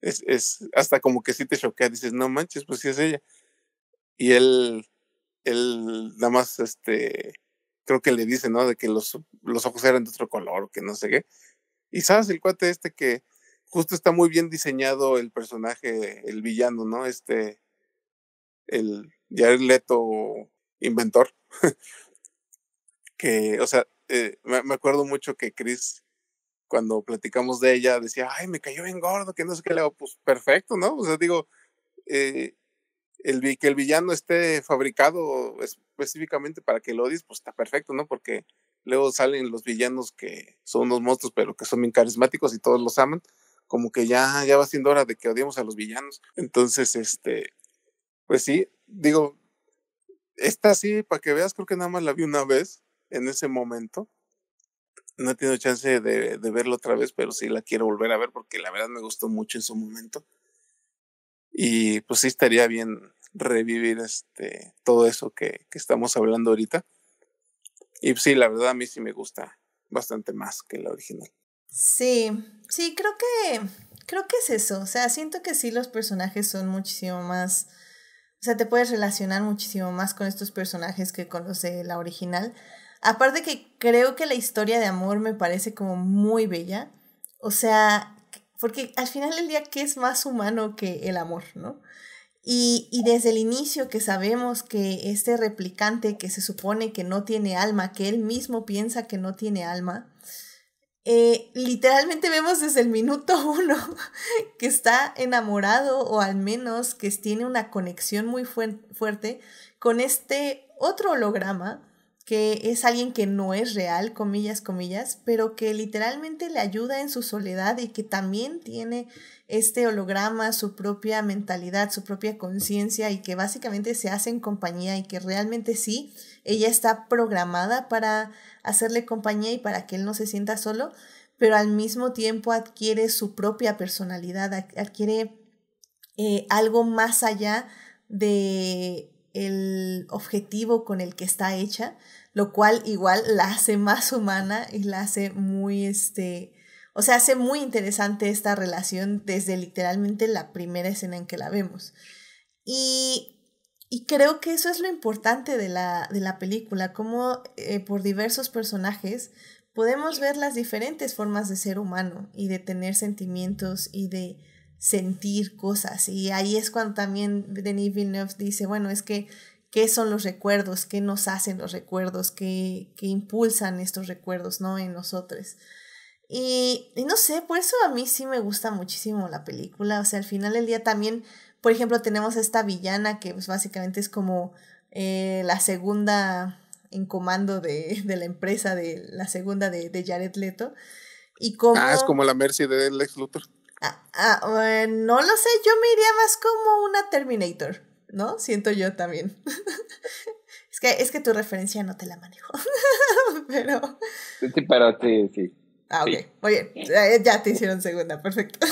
es, es hasta como que sí te choquea, dices, no manches, pues sí es ella. Y él, él nada más, este, creo que le dice, ¿no? De que los, los ojos eran de otro color, o que no sé qué. Y sabes, el cuate este que justo está muy bien diseñado el personaje, el villano, ¿no? Este, el Jared inventor. que, o sea, eh, me, acuerdo mucho que Chris, cuando platicamos de ella, decía, ay, me cayó bien gordo, que no sé qué le hago. Pues perfecto, ¿no? O sea, digo, eh, el, que el villano esté fabricado específicamente para que lo odies, pues está perfecto, ¿no? Porque luego salen los villanos que son unos monstruos, pero que son bien carismáticos y todos los aman. Como que ya, ya va siendo hora de que odiemos a los villanos. Entonces, este, pues sí, digo, esta sí, para que veas, creo que nada más la vi una vez en ese momento. No he tenido chance de, de verla otra vez, pero sí la quiero volver a ver porque la verdad me gustó mucho en su momento. Y pues sí estaría bien revivir este, todo eso que, estamos hablando ahorita. Y pues, sí, la verdad a mí sí me gusta bastante más que la original. Sí, sí, creo que, creo que es eso. O sea, siento que sí los personajes son muchísimo más... O sea, te puedes relacionar muchísimo más con estos personajes que con los de la original. Aparte que creo que la historia de amor me parece como muy bella. O sea, porque al final del día, ¿qué es más humano que el amor, no? Y, desde el inicio que sabemos que este replicante que se supone que no tiene alma, que él mismo piensa que no tiene alma, eh, literalmente vemos desde el minuto uno que está enamorado o al menos que tiene una conexión muy fuerte con este otro holograma que es alguien que no es real, comillas, comillas, pero que literalmente le ayuda en su soledad y que también tiene este holograma, su propia mentalidad, su propia conciencia y que básicamente se hace en compañía y que realmente sí, ella está programada para hacerle compañía y para que él no se sienta solo, pero al mismo tiempo adquiere su propia personalidad, adquiere eh, algo más allá de el objetivo con el que está hecha lo cual igual la hace más humana y la hace muy, este, o sea, hace muy interesante esta relación desde literalmente la primera escena en que la vemos. Y, y creo que eso es lo importante de la, de la película, como eh, por diversos personajes podemos ver las diferentes formas de ser humano y de tener sentimientos y de sentir cosas. Y ahí es cuando también Denis Villeneuve dice, bueno, es que qué son los recuerdos, qué nos hacen los recuerdos, qué, impulsan estos recuerdos, ¿no? En nosotros. Y, no sé, por eso a mí sí me gusta muchísimo la película. O sea, al final del día también, por ejemplo, tenemos esta villana que pues, básicamente es como eh, la segunda en comando de, la empresa, de la segunda de, de Jared Leto. Y ah, es como la Mercy de Lex Luthor. Ah, ah, eh, no lo sé, yo me iría más como una Terminator. ¿no? Siento yo también. es, que, es que tu referencia no te la manejo, pero... Sí, pero sí, sí. Ah, ok, oye, eh, ya te hicieron segunda, perfecto.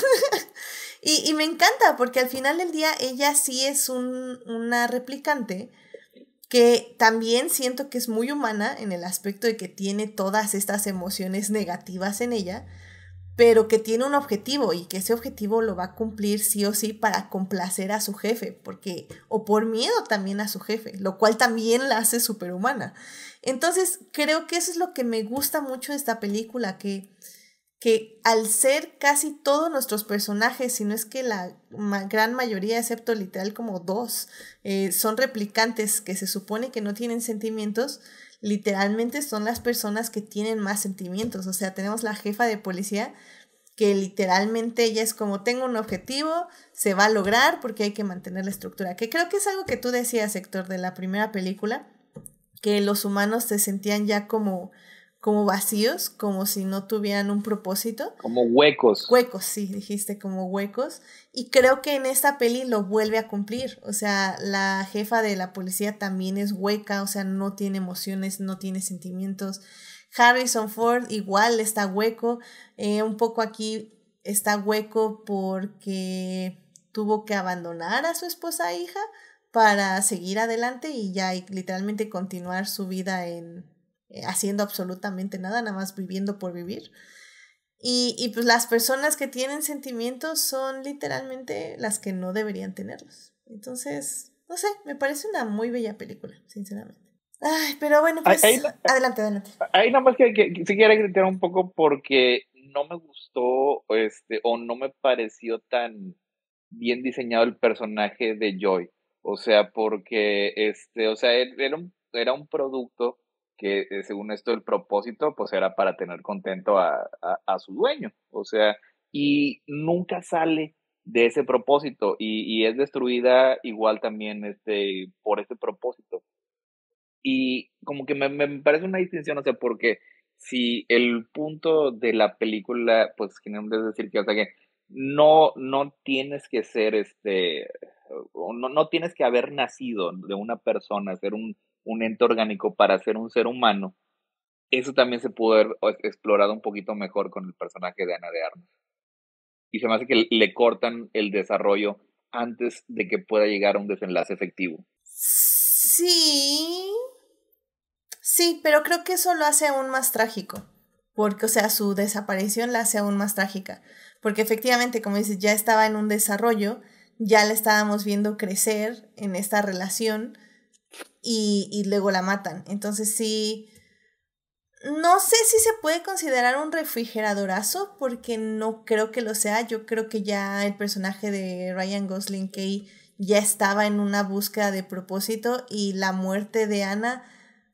y, y, me encanta porque al final del día ella sí es un, una replicante que también siento que es muy humana en el aspecto de que tiene todas estas emociones negativas en ella, pero que tiene un objetivo y que ese objetivo lo va a cumplir sí o sí para complacer a su jefe, porque o por miedo también a su jefe, lo cual también la hace superhumana. Entonces, creo que eso es lo que me gusta mucho de esta película que que al ser casi todos nuestros personajes, si no es que la gran mayoría, excepto literal como dos, eh, son replicantes que se supone que no tienen sentimientos, literalmente son las personas que tienen más sentimientos. O sea, tenemos la jefa de policía que literalmente ella es como tengo un objetivo, se va a lograr porque hay que mantener la estructura, que creo que es algo que tú decías, Héctor, de la primera película, que los humanos se sentían ya como como vacíos, como si no tuvieran un propósito. Como huecos. Huecos, sí, dijiste, como huecos. Y creo que en esta peli lo vuelve a cumplir. O sea, la jefa de la policía también es hueca, o sea, no tiene emociones, no tiene sentimientos. Harrison Ford igual está hueco. Eh, un poco aquí está hueco porque tuvo que abandonar a su esposa e hija para seguir adelante y ya literalmente continuar su vida en, eh, haciendo absolutamente nada, nada más viviendo por vivir. Y, y, pues las personas que tienen sentimientos son literalmente las que no deberían tenerlos. Entonces, no sé, me parece una muy bella película, sinceramente. pero bueno, pues, adelante, adelante. Ahí nada más que, que, gritar un poco porque no me gustó este, o no me pareció tan bien diseñado el personaje de Joy. O sea, porque este, o sea, era un producto que eh, según esto el propósito pues era para tener contento a, su dueño, o sea, y nunca sale de ese propósito y, es destruida igual también este, por ese propósito. Y como que me, parece una distinción, o sea, porque si el punto de la película, pues es decir que, o sea, que no, no tienes que ser este, no, no tienes que haber nacido de una persona, ser un un ente orgánico para ser un ser humano, eso también se pudo haber explorado un poquito mejor con el personaje de Ana de Armas. Y se me hace que le cortan el desarrollo antes de que pueda llegar a un desenlace efectivo. Sí. Sí, pero creo que eso lo hace aún más trágico. Porque, o sea, su desaparición la hace aún más trágica. Porque efectivamente, como dices, ya estaba en un desarrollo, ya la estábamos viendo crecer en esta relación y, y luego la matan. Entonces sí, no sé si se puede considerar un refrigeradorazo, porque no creo que lo sea. Yo creo que ya el personaje de Ryan Gosling Kay ya estaba en una búsqueda de propósito y la muerte de Ana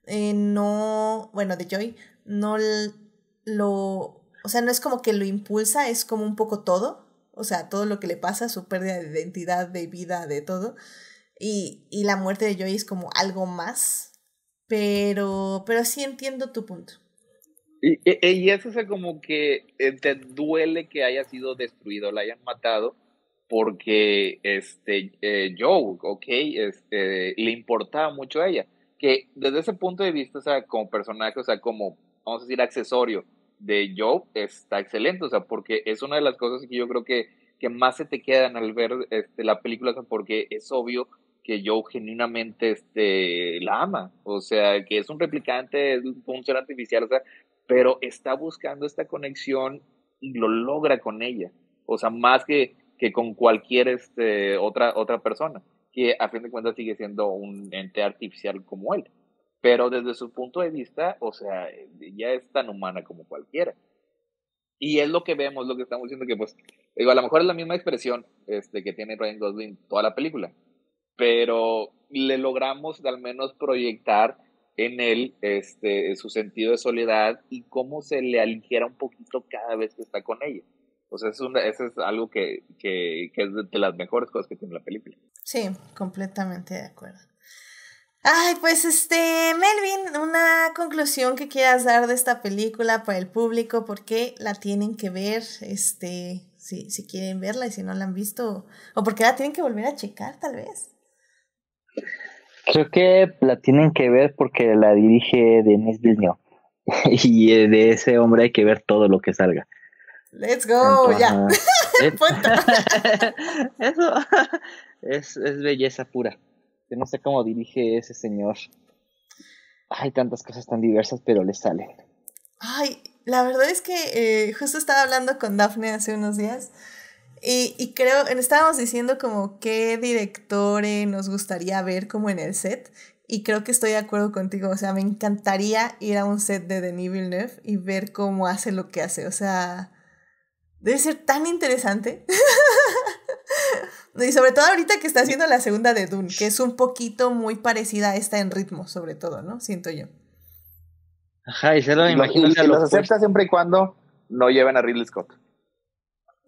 eh, no, bueno, de Joy, no lo, o sea, no es como que lo impulsa, es como un poco todo, o sea, todo lo que le pasa, su pérdida de identidad, de vida, de todo. Y, y la muerte de Joey es como algo más. Pero, pero sí entiendo tu punto. Y, y, eso es como que eh, te duele que haya sido destruido, la hayan matado, porque este eh, Joe, ok, este, le importaba mucho a ella. Que desde ese punto de vista, o sea, como personaje, o sea, como, vamos a decir, accesorio de Joe, está excelente, o sea, porque es una de las cosas que yo creo que, que más se te quedan al ver este, la película, porque es obvio que yo genuinamente este, la ama, o sea, que es un replicante, es un ser artificial, o sea, pero está buscando esta conexión y lo logra con ella, o sea, más que, que con cualquier este, otra, otra persona, que a fin de cuentas sigue siendo un ente artificial como él, pero desde su punto de vista, o sea, ella es tan humana como cualquiera. Y es lo que vemos, lo que estamos diciendo, que pues, digo, a lo mejor es la misma expresión este, que tiene Ryan Gosling toda la película, pero le logramos al menos proyectar en él este, su sentido de soledad y cómo se le aligera un poquito cada vez que está con ella. O es eso es algo que, que, que es de las mejores cosas que tiene la película. Sí, completamente de acuerdo. Ay, pues este, Melvin, una conclusión que quieras dar de esta película para el público, ¿por qué la tienen que ver, este, si, si quieren verla y si no la han visto, o qué la tienen que volver a checar tal vez. Creo que la tienen que ver porque la dirige Denis Villeneuve. y de ese hombre hay que ver todo lo que salga. Let's go, ya. Eso es, belleza pura. Yo no sé cómo dirige ese señor. Hay tantas cosas tan diversas, pero le sale Ay, la verdad es que eh, justo estaba hablando con Daphne hace unos días y, y creo, estábamos diciendo como qué directores nos gustaría ver como en el set. Y creo que estoy de acuerdo contigo. O sea, me encantaría ir a un set de Denis Villeneuve y ver cómo hace lo que hace. O sea, debe ser tan interesante. y sobre todo ahorita que está haciendo la segunda de Dune, que es un poquito muy parecida a esta en ritmo, sobre todo, ¿no? Siento yo. Ajá, y se lo imagino. Y, los acepta siempre y cuando no lleven a Ridley Scott.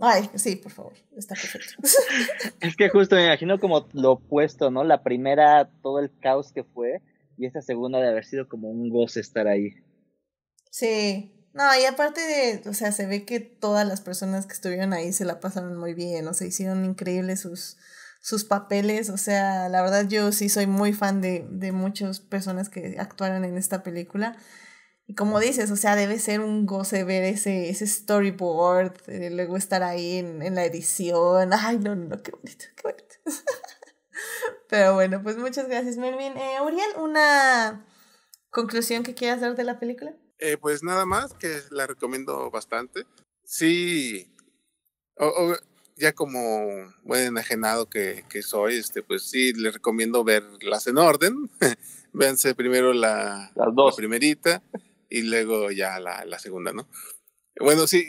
Ay, sí, por favor, está perfecto. es que justo me imagino como lo opuesto, ¿no? La primera, todo el caos que fue, y esta segunda de haber sido como un goce estar ahí. Sí, no, y aparte de, o sea, se ve que todas las personas que estuvieron ahí se la pasaron muy bien, o sea, hicieron increíbles sus, sus papeles, o sea, la verdad yo sí soy muy fan de, de muchas personas que actuaron en esta película y como dices, o sea, debe ser un goce ver ese, ese storyboard, eh, luego estar ahí en, en, la edición. Ay, no, no, qué bonito, qué bonito. Pero bueno, pues muchas gracias, Melvin. Eh, Uriel, ¿una conclusión que quieras dar de la película? Eh, pues nada más, que la recomiendo bastante. Sí, o, ya como buen enajenado que, que soy, este, pues sí, les recomiendo verlas en orden. Véanse primero la, Las dos. la primerita, y luego ya la, la segunda, ¿no? Bueno, sí,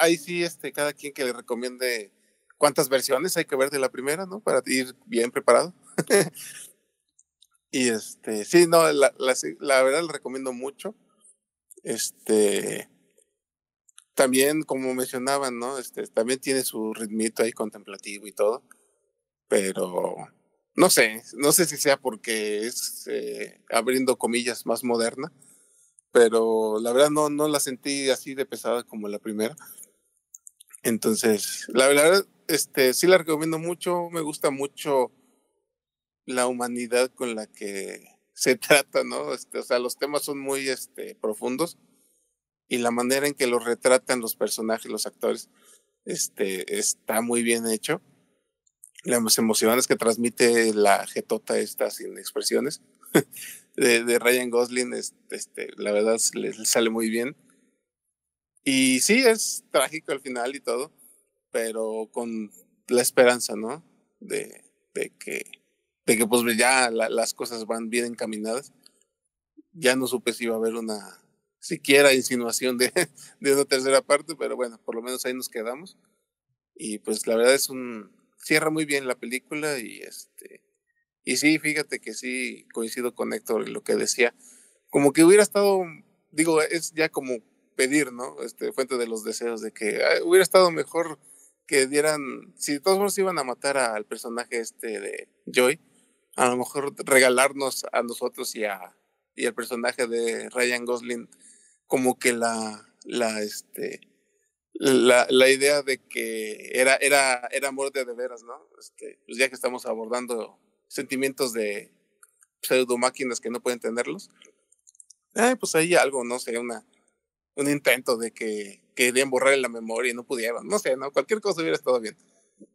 ahí sí, este, cada quien que le recomiende cuántas versiones hay que ver de la primera, ¿no? Para ir bien preparado. y este, sí, no, la, la, la verdad le recomiendo mucho. Este, también, como mencionaban, ¿no? Este, también tiene su ritmito ahí contemplativo y todo. Pero no sé, no sé si sea porque es eh, abriendo comillas más moderna pero la verdad no, no la sentí así de pesada como la primera. Entonces, la verdad, este, sí la recomiendo mucho, me gusta mucho la humanidad con la que se trata, ¿no? Este, o sea, los temas son muy este, profundos y la manera en que los retratan los personajes, los actores, este, está muy bien hecho. Las emociones que transmite la jetota esta sin expresiones de, de Ryan Gosling, este, la verdad, le, sale muy bien. Y sí, es trágico al final y todo, pero con la esperanza, ¿no? De, que, de que pues ya las cosas van bien encaminadas. Ya no supe si iba a haber una siquiera insinuación de, de una tercera parte, pero bueno, por lo menos ahí nos quedamos. Y pues la verdad es un... Cierra muy bien la película y es este, y sí, fíjate que sí coincido con Héctor en lo que decía. Como que hubiera estado, digo, es ya como pedir, ¿no? Este, fuente de los deseos, de que ah, hubiera estado mejor que dieran, si todos modos iban a matar al personaje este de Joy, a lo mejor regalarnos a nosotros y, a, y al personaje de Ryan Gosling como que la, la, este, la, la idea de que era, era, era amor de, veras, ¿no? Este, pues ya que estamos abordando sentimientos de pseudo máquinas que no pueden tenerlos. Eh, pues ahí algo, no sé, una, un intento de que querían borrar en la memoria y no pudieron. No sé, no, cualquier cosa hubiera estado bien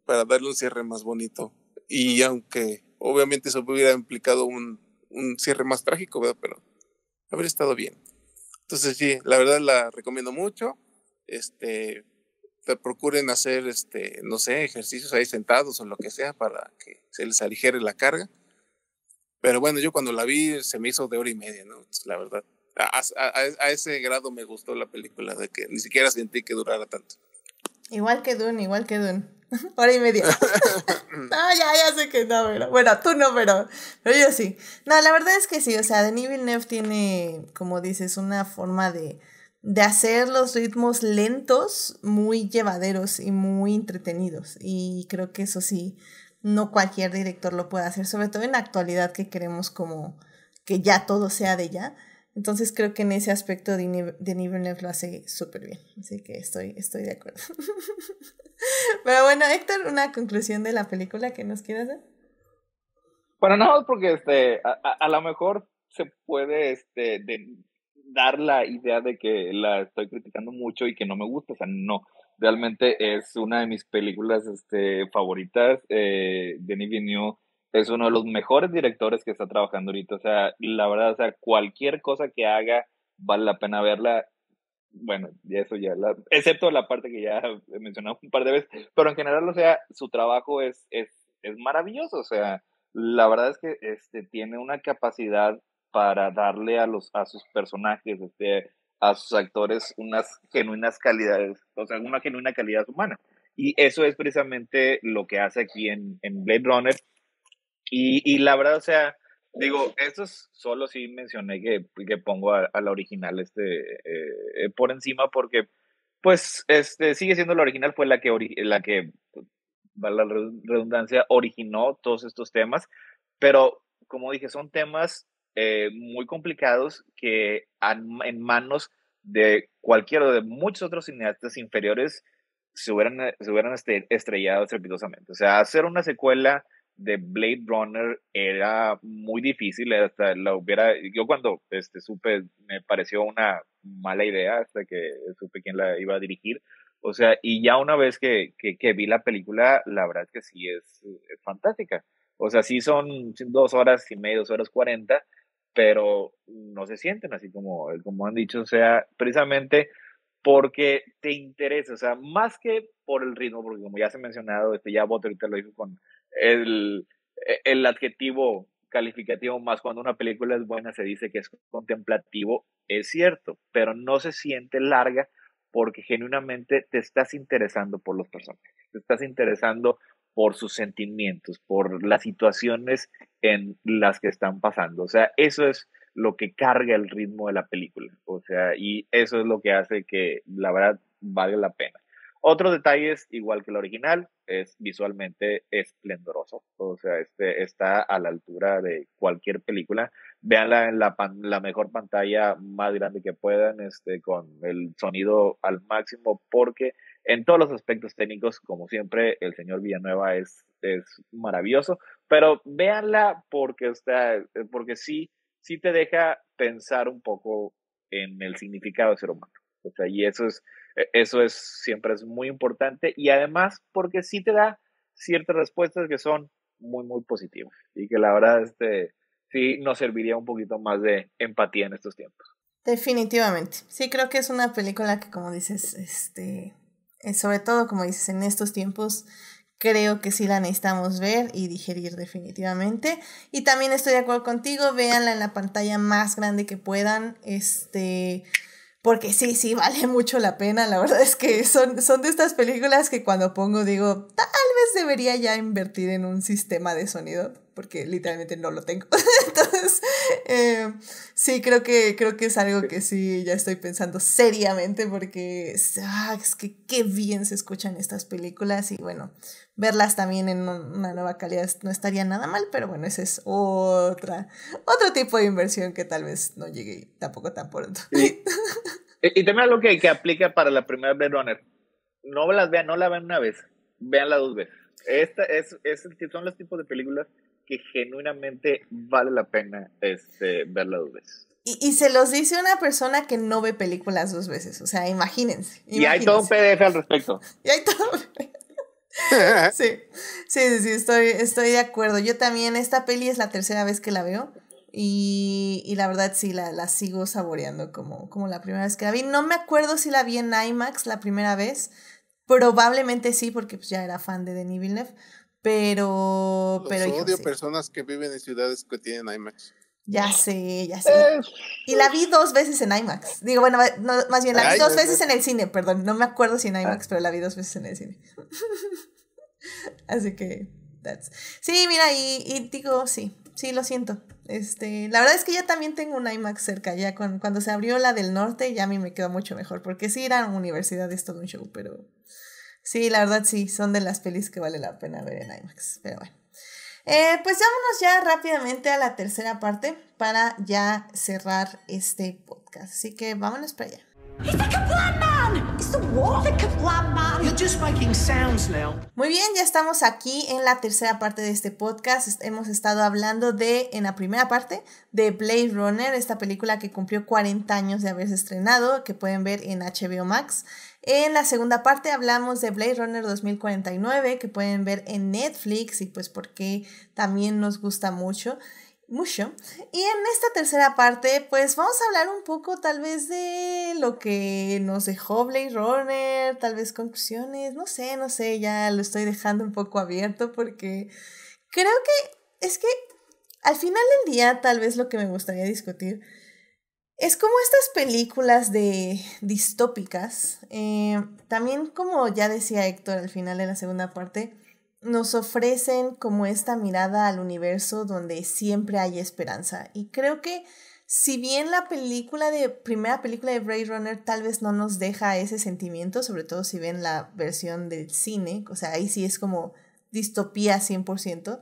para darle un cierre más bonito. Y aunque obviamente eso hubiera implicado un, un cierre más trágico, Pero habría estado bien. Entonces sí, la verdad la recomiendo mucho. Este, procuren hacer, este, no sé, ejercicios ahí sentados o lo que sea para que se les aligere la carga. Pero bueno, yo cuando la vi se me hizo de hora y media, ¿no? La verdad. A, ese grado me gustó la película, de que ni siquiera sentí que durara tanto. Igual que Dune, igual que Dune. Hora y media. no, ah, ya, ya sé que no, pero. Bueno, tú no, pero, pero yo sí. No, la verdad es que sí, o sea, Denis Villeneuve tiene, como dices, una forma de de hacer los ritmos lentos muy llevaderos y muy entretenidos. Y creo que eso sí, no cualquier director lo puede hacer, sobre todo en la actualidad que queremos como que ya todo sea de ya. Entonces creo que en ese aspecto de Villeneuve lo hace súper bien. Así que estoy, estoy de acuerdo. Pero bueno, Héctor, una conclusión de la película que nos quieras dar. Bueno, no, porque este, a, lo mejor se puede este, dar la idea de que la estoy criticando mucho y que no me gusta, o sea, no. Realmente es una de mis películas este, favoritas. Eh, Denis Villeneuve es uno de los mejores directores que está trabajando ahorita. O sea, la verdad, o sea, cualquier cosa que haga vale la pena verla. Bueno, eso ya, excepto la parte que ya he mencionado un par de veces, pero en general, o sea, su trabajo es, es, maravilloso. O sea, la verdad es que este, tiene una capacidad para darle a, los, a sus personajes, este, a sus actores unas genuinas calidades, o sea, una genuina calidad humana. Y eso es precisamente lo que hace aquí en, en Blade Runner. Y, y, la verdad, o sea, digo, es solo sí mencioné que, que pongo a, la original este, eh, por encima porque, pues, este, sigue siendo la original, fue la que, la que, la redundancia, originó todos estos temas, pero como dije, son temas eh, muy complicados que en manos de cualquiera de muchos otros cineastas inferiores se hubieran, eh, se hubieran este, estrellado estrepitosamente. O sea, hacer una secuela de Blade Runner era muy difícil, hasta la hubiera, yo cuando este, supe, me pareció una mala idea hasta que supe quién la iba a dirigir, o sea, y ya una vez que, que, vi la película, la verdad es que sí es, es, eh, fantástica, o sea, sí son dos horas y media, dos horas cuarenta, pero no se sienten así como, como han dicho, o sea, precisamente porque te interesa, o sea, más que por el ritmo, porque como ya se ha mencionado, este ya Botter te lo dijo con el, el adjetivo calificativo más cuando una película es buena se dice que es contemplativo, es cierto, pero no se siente larga porque genuinamente te estás interesando por los personajes, te estás interesando por sus sentimientos, por las situaciones en las que están pasando. O sea, eso es lo que carga el ritmo de la película. O sea, y eso es lo que hace que la verdad vale la pena. Otro detalle es igual que el original, es visualmente esplendoroso. O sea, este está a la altura de cualquier película véanla en la, la mejor pantalla más grande que puedan, este, con el sonido al máximo, porque en todos los aspectos técnicos, como siempre, el señor Villanueva es, es maravilloso, pero véanla porque, está, porque sí, sí te deja pensar un poco en el significado del ser humano. O sea, y eso es, e, eso es siempre es muy importante y además porque sí te da ciertas respuestas que son muy, muy positivas y que la verdad, este, sí nos serviría un poquito más de empatía en estos tiempos. Definitivamente. Sí, creo que es una película que, como dices, este, eh, sobre todo, como dices, en estos tiempos, creo que sí la necesitamos ver y digerir definitivamente. Y también estoy de acuerdo contigo, véanla en la pantalla más grande que puedan, este, porque sí, sí, vale mucho la pena. La verdad es que son, son de estas películas que cuando pongo digo, tal vez debería ya invertir en un sistema de sonido, porque literalmente no lo tengo. eh, sí, creo que, creo que es algo que sí, ya estoy pensando seriamente porque ah, es que qué bien se escuchan estas películas y bueno, verlas también en una nueva calidad no estaría nada mal, pero bueno, ese es otra, otro tipo de inversión que tal vez no llegue tampoco tan pronto. y, también algo que, que aplica para la primera Blade Runner. No las vean, no la vean una vez, veanla dos veces. Esta es, es, son los tipos de películas que genuinamente vale la pena este, verla dos veces. Y, y, se los dice una persona que no ve películas dos veces, o sea, imagínense. Y hay todo un PDF al respecto. y hay todo sí, sí, sí, estoy, estoy de acuerdo. Yo también, esta peli es la tercera vez que la veo y, y la verdad sí, la, la sigo saboreando como, como la primera vez que la vi. No me acuerdo si la vi en IMAX la primera vez, probablemente sí, porque pues, ya era fan de Denis Villeneuve pero, Los pero odio personas que viven en ciudades que tienen IMAX. Ya sé, ya sé. Y la vi dos veces en IMAX. Digo, bueno, más bien la vi dos veces en el cine, perdón. No me acuerdo si en ah. IMAX, pero la vi dos veces en el cine. Así que, that's. Sí, mira, y, y, digo, sí, sí, lo siento. Este, la verdad es que ya también tengo un IMAX cerca, ya con, cuando se abrió la del norte, ya a mí me quedó mucho mejor, porque sí era una universidad, es todo un show, pero Sí, la verdad sí, son de las pelis que vale la pena ver en IMAX, pero bueno. Eh, pues vámonos ya rápidamente a la tercera parte para ya cerrar este podcast. Así que vámonos para allá. Muy bien, ya estamos aquí en la tercera parte de este podcast. Hemos estado hablando de, en la primera parte, de Blade Runner, esta película que cumplió 40 años de haberse estrenado, que pueden ver en HBO Max. En la segunda parte hablamos de Blade Runner 2049 que pueden ver en Netflix y pues porque también nos gusta mucho mucho. Y en esta tercera parte, pues vamos a hablar un poco tal vez de lo que nos dejó Blade Runner, tal vez conclusiones, no sé, no sé, ya lo estoy dejando un poco abierto porque creo que es que al final del día tal vez lo que me gustaría discutir es como estas películas de distópicas, eh, también como ya decía Héctor al final de la segunda parte, nos ofrecen como esta mirada al universo donde siempre hay esperanza. Y creo que si bien la película de primera película de Blade Runner tal vez no nos deja ese sentimiento, sobre todo si ven la versión del cine, o sea, ahí sí es como distopía 100%.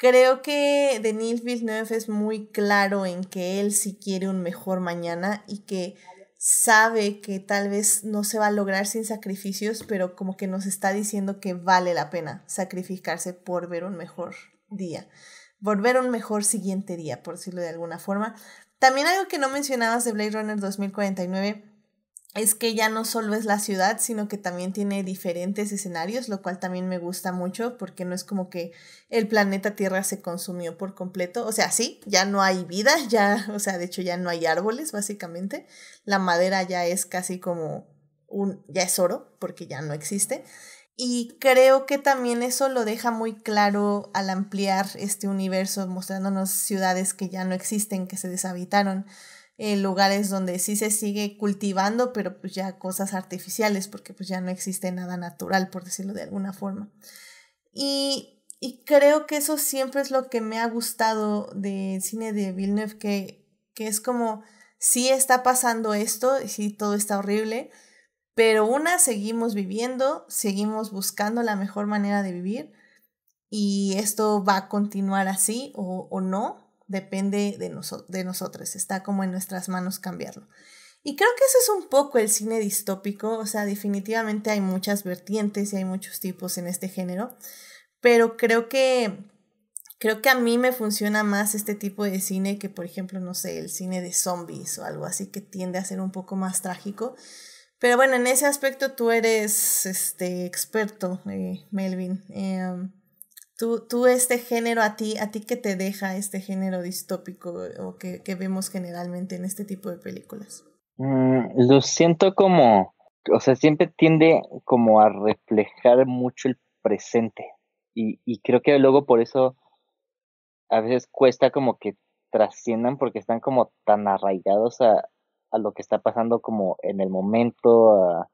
Creo que Neil Villeneuve es muy claro en que él sí quiere un mejor mañana y que sabe que tal vez no se va a lograr sin sacrificios, pero como que nos está diciendo que vale la pena sacrificarse por ver un mejor día, por ver un mejor siguiente día, por decirlo de alguna forma. También algo que no mencionabas de Blade Runner 2049 es que ya no solo es la ciudad, sino que también tiene diferentes escenarios, lo cual también me gusta mucho porque no es como que el planeta Tierra se consumió por completo. O sea, sí, ya no hay vida, ya, o sea, de hecho ya no hay árboles, básicamente. La madera ya es casi como un, ya es oro, porque ya no existe. Y creo que también eso lo deja muy claro al ampliar este universo, mostrándonos ciudades que ya no existen, que se deshabitaron lugares donde sí se sigue cultivando, pero pues ya cosas artificiales, porque pues ya no existe nada natural, por decirlo de alguna forma. Y, creo que eso siempre es lo que me ha gustado del cine de Villeneuve, que, que es como, sí está pasando esto, sí todo está horrible, pero una, seguimos viviendo, seguimos buscando la mejor manera de vivir y esto va a continuar así o no, depende de, de nosotros, está como en nuestras manos cambiarlo. Y creo que eso es un poco el cine distópico, o sea, definitivamente hay muchas vertientes y hay muchos tipos en este género, pero creo que creo que a mí me funciona más este tipo de cine que, por ejemplo, no sé, el cine de zombies o algo así que tiende a ser un poco más trágico. Pero bueno, en ese aspecto tú eres este experto, eh, Melvin. Em, Tú, este género, a ti, a ti qué te deja este género distópico o que, vemos generalmente en este tipo de películas? Mm, lo siento como, o sea, siempre tiende como a reflejar mucho el presente. Y, creo que luego por eso a veces cuesta como que trasciendan porque están como tan arraigados a, a lo que está pasando como en el momento, a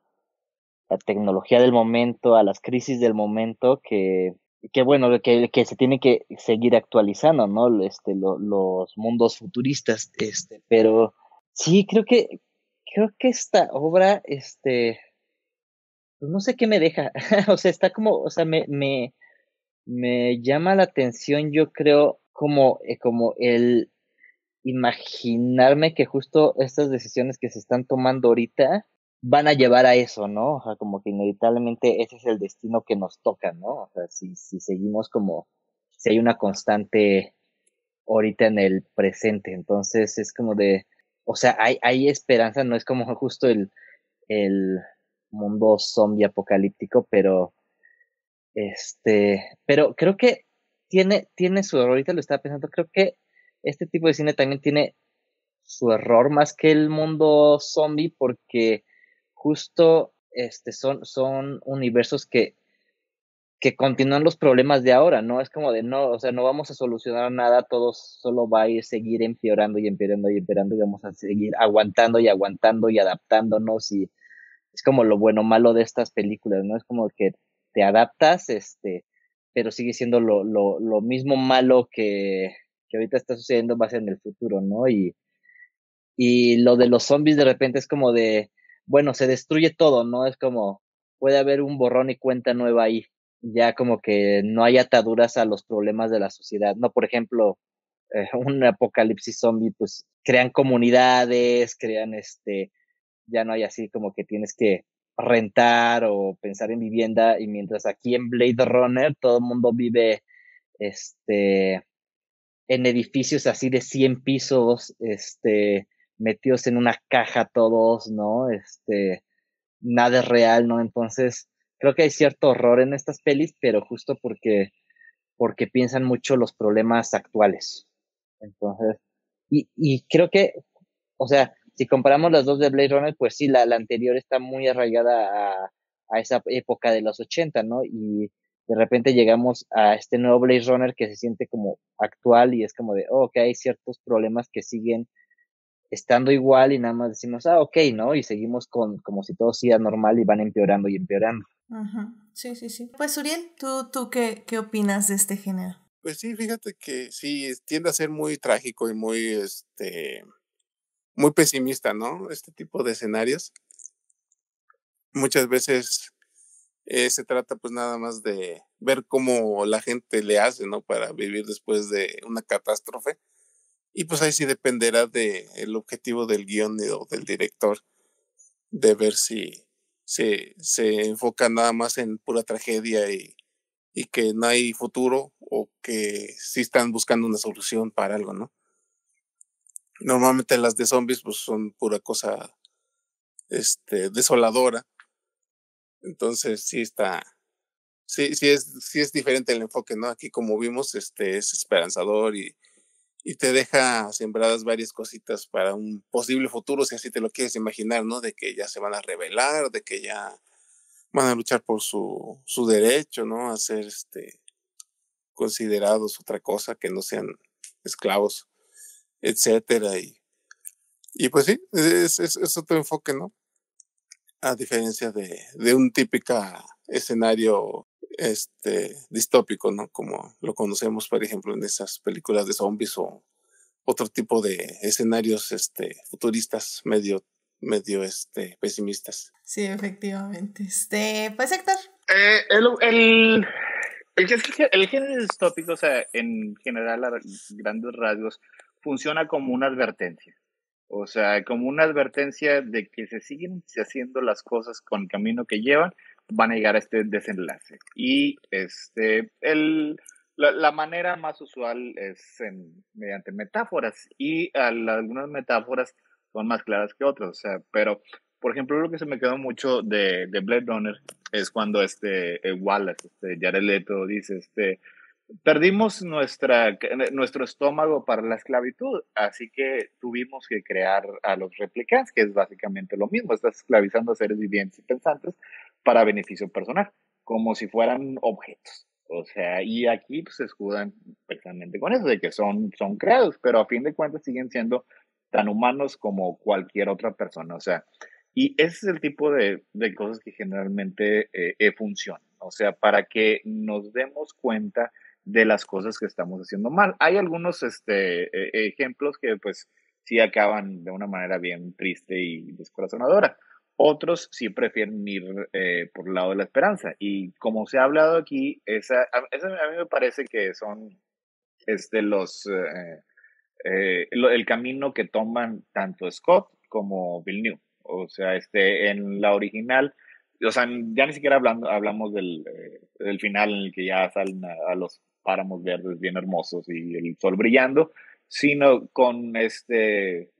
la tecnología del momento, a las crisis del momento, que que bueno, que, que, se tiene que seguir actualizando, ¿no? Este, los mundos futuristas, este, pero sí, creo que, creo que esta obra, este, pues no sé qué me deja, o sea, está como, o sea, me, me, me llama la atención, yo creo, como, eh, como el imaginarme que justo estas decisiones que se están tomando ahorita, van a llevar a eso, ¿no? O sea, como que inevitablemente ese es el destino que nos toca, ¿no? O sea, si, si seguimos como, si hay una constante ahorita en el presente, entonces es como de, o sea, hay, hay esperanza, no es como justo el, el mundo zombie apocalíptico, pero, este, pero creo que tiene, tiene su error, ahorita lo estaba pensando, creo que este tipo de cine también tiene su error más que el mundo zombie porque justo este, son, son universos que, que continúan los problemas de ahora, ¿no? Es como de no, o sea, no vamos a solucionar nada, todo solo va a ir seguir empeorando y empeorando y empeorando y vamos a seguir aguantando y aguantando y adaptándonos y es como lo bueno malo de estas películas, ¿no? Es como que te adaptas, este, pero sigue siendo lo, lo, lo mismo malo que, que ahorita está sucediendo va a ser en el futuro, ¿no? Y, y lo de los zombies de repente es como de, bueno, se destruye todo, ¿no? Es como, puede haber un borrón y cuenta nueva ahí, ya como que no hay ataduras a los problemas de la sociedad, ¿no? Por ejemplo, eh, un apocalipsis zombie, pues crean comunidades, crean este, ya no hay así como que tienes que rentar o pensar en vivienda y mientras aquí en Blade Runner todo el mundo vive este en edificios así de 100 pisos, este metidos en una caja todos, ¿no? Este, nada es real, ¿no? Entonces, creo que hay cierto horror en estas pelis, pero justo porque, porque piensan mucho los problemas actuales. Entonces, y, y creo que, o sea, si comparamos las dos de Blade Runner, pues sí, la, la anterior está muy arraigada a, a esa época de los 80, ¿no? Y de repente llegamos a este nuevo Blade Runner que se siente como actual y es como de, oh, que hay ciertos problemas que siguen estando igual y nada más decimos, ah, ok, ¿no? Y seguimos con como si todo siga normal y van empeorando y empeorando. Sí, sí, sí. Pues Uriel, ¿tú, qué, qué opinas de este género? Pues sí, fíjate que sí, tiende a ser muy trágico y muy, este, muy pesimista, ¿no? Este tipo de escenarios. Muchas veces eh, se trata pues nada más de ver cómo la gente le hace, ¿no? Para vivir después de una catástrofe y pues ahí sí dependerá del el objetivo del guión o del director de ver si se, se enfoca nada más en pura tragedia y, y que no hay futuro o que sí están buscando una solución para algo, ¿no? Normalmente las de zombies pues son pura cosa este, desoladora. Entonces sí está, sí, sí es, sí es diferente el enfoque, ¿no? Aquí como vimos, este es esperanzador y, y te deja sembradas varias cositas para un posible futuro, si así te lo quieres imaginar, ¿no? De que ya se van a rebelar, de que ya van a luchar por su, su derecho, ¿no? A ser este, considerados otra cosa, que no sean esclavos, etcétera. Y, y pues sí, es, otro enfoque, ¿no? A diferencia de, de un típico escenario este, distópico, ¿no? Como lo conocemos, por ejemplo, en esas películas de zombies o otro tipo de escenarios este, futuristas medio, medio este, pesimistas. Sí, efectivamente. Este, pues Héctor. Eh, el, el, el, el, género distópico, o sea, en general a grandes rasgos, funciona como una advertencia. O sea, como una advertencia de que se siguen haciendo las cosas con el camino que llevan, van a llegar a este desenlace. Y este, el, la, manera más usual es en, mediante metáforas y algunas metáforas son más claras que otras, o sea, pero por ejemplo, lo que se me quedó mucho de, de Blade Runner es cuando este eh, Wallace, este Jared Leto dice, este, perdimos nuestra, nuestro estómago para la esclavitud, así que tuvimos que crear a los replicantes que es básicamente lo mismo, estás esclavizando seres vivientes y pensantes para beneficio personal, como si fueran objetos. O sea, y aquí pues, se escudan precisamente con eso, de que son, son creados, pero a fin de cuentas siguen siendo tan humanos como cualquier otra persona. O sea, y ese es el tipo de, cosas que generalmente eh, eh, funcionan. O sea, para que nos demos cuenta de las cosas que estamos haciendo mal. Hay algunos este, e, ejemplos que pues sí acaban de una manera bien triste y descorazonadora. Otros sí prefieren ir eh, por el lado de la esperanza. Y como se ha hablado aquí, esa, a, a mí me parece que son este, los, eh, eh, el camino que toman tanto Scott como Bill New. O sea, este, en la original, o sea, ya ni siquiera hablando, hablamos del, del final en el que ya salen a, los páramos verdes bien hermosos y el sol brillando, sino con este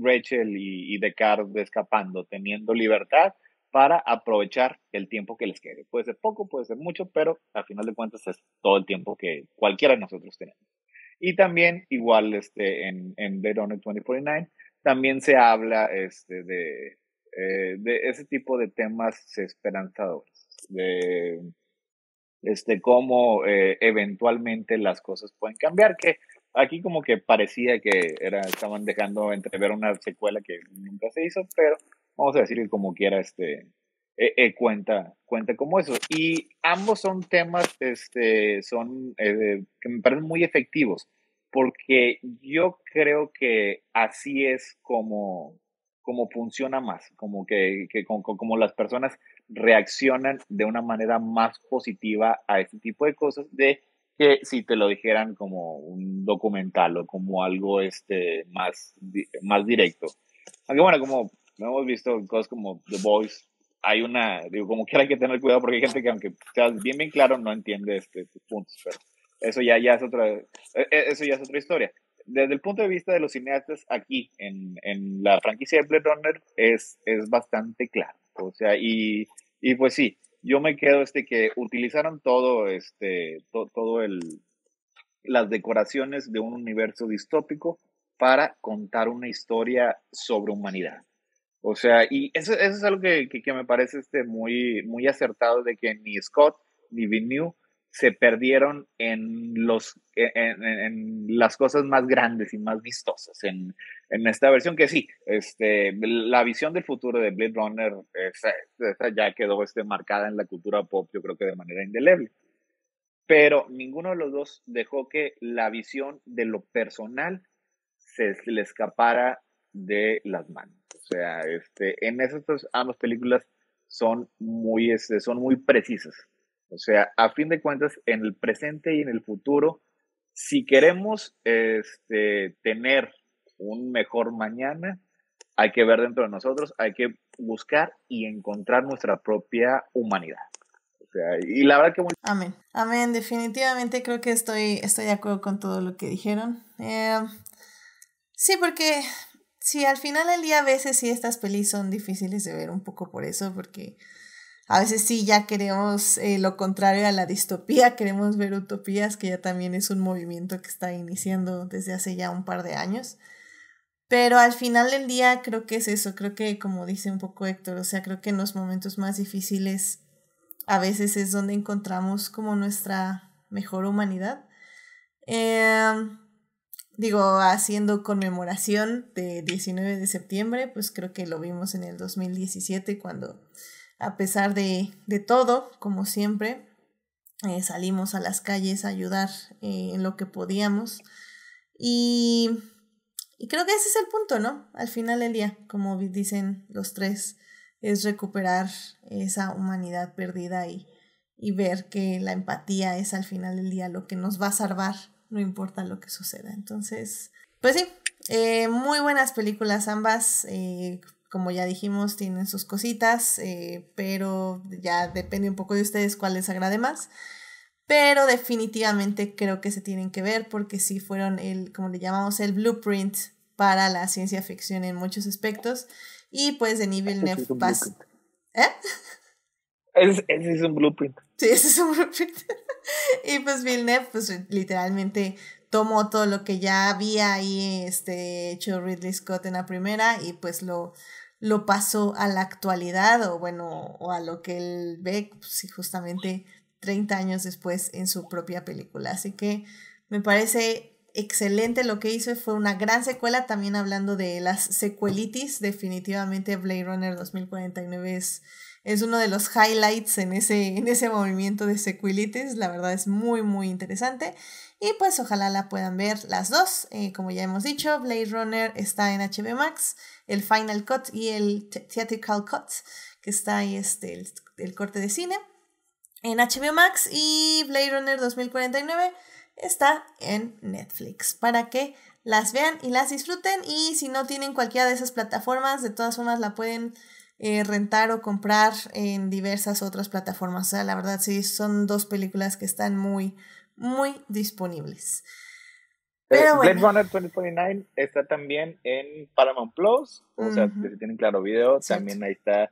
Rachel y, y Descartes escapando, teniendo libertad para aprovechar el tiempo que les quede. Puede ser poco, puede ser mucho, pero al final de cuentas es todo el tiempo que cualquiera de nosotros tenemos. Y también, igual este, en, en Blade Runner 2049, también se habla este, eh, de, ese tipo de temas esperanzadores, de este, cómo eh, eventualmente las cosas pueden cambiar, que aquí como que parecía que era, estaban dejando entrever una secuela que nunca se hizo, pero vamos a decir que como quiera este e, e, cuenta cuenta como eso y ambos son temas este son eh, que me parecen muy efectivos porque yo creo que así es como como funciona más como que, que como las personas reaccionan de una manera más positiva a este tipo de cosas de que si te lo dijeran como un documental o como algo este, más, más directo. Aunque bueno, como hemos visto cosas como The Voice, hay una, digo, como que hay que tener cuidado porque hay gente que aunque sea bien, bien claro, no entiende este, puntos, pero eso ya, ya, es otra, e, e, eso ya es otra historia. Desde el punto de vista de los cineastas, aquí en, en la franquicia de Blade Runner es, es bastante claro. O sea, y, y pues sí, yo me quedo este que utilizaron todo este todo el las decoraciones de un universo distópico para contar una historia sobre humanidad. O sea, y eso, es algo que, me parece este muy, muy acertado de que ni Scott ni Villeneuve se perdieron en, los, e, e, en, las cosas más grandes y más vistosas en, esta versión, que sí, este, la visión del futuro de Blade Runner, ya quedó este, marcada en la cultura pop, yo creo que de manera indeleble. Pero ninguno de los dos dejó que la visión de lo personal se, le escapara de las manos. O sea, este, en esas ambas películas son muy, este, son muy precisas o sea, a fin de cuentas, en el presente y en el futuro, si queremos este, tener un mejor mañana, hay que ver dentro de nosotros, hay que buscar y encontrar nuestra propia humanidad. O sea, y la verdad que Amén, amén, definitivamente creo que estoy, estoy de acuerdo con todo lo que dijeron. Eh, sí, porque si al final del día a veces sí estas pelis son difíciles de ver un poco por eso, porque a veces sí ya queremos eh, lo contrario a la distopía, queremos ver utopías, que ya también es un movimiento que está iniciando desde hace ya un par de años. Pero al final del día creo que es eso, creo que como dice un poco Héctor, o sea, creo que en los momentos más difíciles a veces es donde encontramos como nuestra mejor humanidad. Em, digo, haciendo conmemoración de 19 de septiembre, pues creo que lo vimos en el 2017 cuando a pesar de, todo, como siempre, eh, salimos a las calles a ayudar eh, en lo que podíamos. Y, y creo que ese es el punto, ¿no? Al final del día, como dicen los tres, es recuperar esa humanidad perdida y, ver que la empatía es al final del día lo que nos va a salvar, no importa lo que suceda. Entonces, pues sí, eh, muy buenas películas ambas. Eh, como ya dijimos, tienen sus cositas, eh, pero ya depende un poco de ustedes cuál les agrade más. Pero definitivamente creo que se tienen que ver porque sí fueron el, como le llamamos, el blueprint para la ciencia ficción en muchos aspectos. Y pues de nivel ¿Eh? Ese, es un blueprint. Sí, ese es un blueprint. y pues Villeneuve, pues literalmente tomó todo lo que ya había ahí este, hecho Ridley Scott en la primera y pues lo, lo pasó a la actualidad o bueno, o a lo que él ve pues, justamente 30 años después en su propia película. Así que me parece excelente lo que hizo, fue una gran secuela, también hablando de las secuelitis, definitivamente Blade Runner 2049 es es uno de los highlights en ese, en ese movimiento de Sequilitis. La verdad es muy, muy interesante. Y pues ojalá la puedan ver las dos. Eh, como ya hemos dicho, Blade Runner está en HBO Max, el Final Cut y el Theatrical Cut, que está ahí este, el, el corte de cine, en HBO Max y Blade Runner 2049 está en Netflix para que las vean y las disfruten y si no tienen cualquiera de esas plataformas, de todas formas la pueden eh, rentar o comprar en diversas otras plataformas. O sea, la verdad sí, son dos películas que están muy, muy disponibles. Eh, Blade Runner 2049 está también en Paramount Plus, o sea, si tienen claro video, también ahí está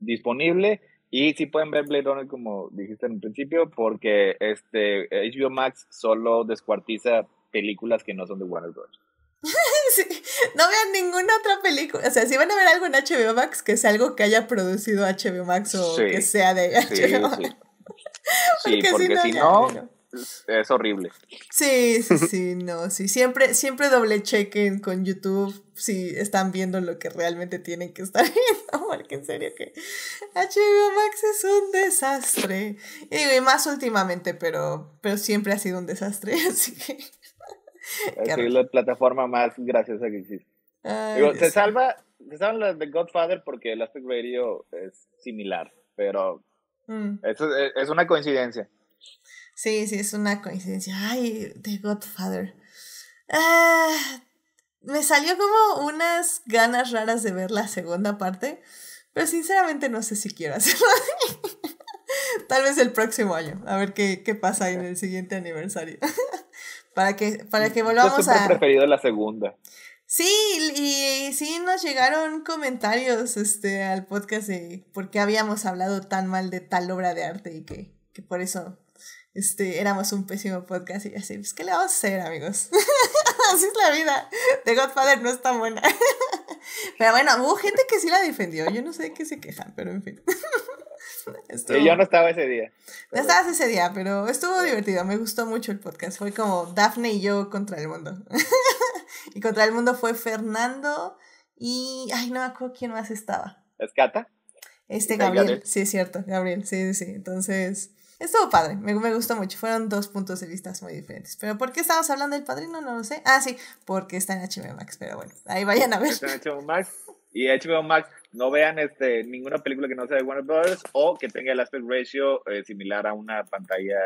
disponible. Y sí pueden ver Blade Runner como dijiste en un principio, porque este HBO Max solo descuartiza películas que no son de Warner Bros. no vean ninguna otra película. O sea, si van a ver algo en HBO Max, que sea algo que haya producido HBO Max o que sea de HBO Max. Sí, porque, si no, es horrible. Sí, sí, sí, no, sí. Siempre, siempre doble chequen con YouTube si están viendo lo que realmente tienen que estar viendo, porque en serio que HBO Max es un desastre. Y más últimamente, pero, pero siempre ha sido un desastre, así que. es la plataforma más graciosa que existe. se, salva, se salvan las de Godfather porque el last Radio es similar, pero mm. eso es, una coincidencia. Sí, sí, es una coincidencia. Ay, The Godfather. Ah, me salió como unas ganas raras de ver la segunda parte, pero sinceramente no sé si quiero hacerlo. Tal vez el próximo año, a ver qué, qué pasa en el siguiente aniversario. Para que, para que volvamos Yo a. preferido la segunda. Sí, y, sí nos llegaron comentarios este, al podcast de por qué habíamos hablado tan mal de tal obra de arte y que, que por eso este, éramos un pésimo podcast y así, pues, ¿qué le vamos a hacer, amigos? así es la vida. The Godfather no es tan buena. pero bueno, hubo gente que sí la defendió. Yo no sé de qué se quejan, pero en fin. Y eh, Yo no estaba ese día. No estabas ese día, pero estuvo divertido. Me gustó mucho el podcast. Fue como Daphne y yo contra el mundo. y contra el mundo fue Fernando y. Ay, no me acuerdo quién más estaba. ¿Es Cata? Este eh, Gabriel. Sí, es cierto. Gabriel, sí, sí, Entonces. Estuvo padre, me, gustó mucho. Fueron dos puntos de vista muy diferentes. Pero ¿por qué estamos hablando del padrino? No lo sé. Ah, sí, porque está en HB Max. Pero bueno, ahí vayan a ver. Y HBO Max no vean este, ninguna película que no sea de Warner Brothers o que tenga el aspect ratio eh, similar a una pantalla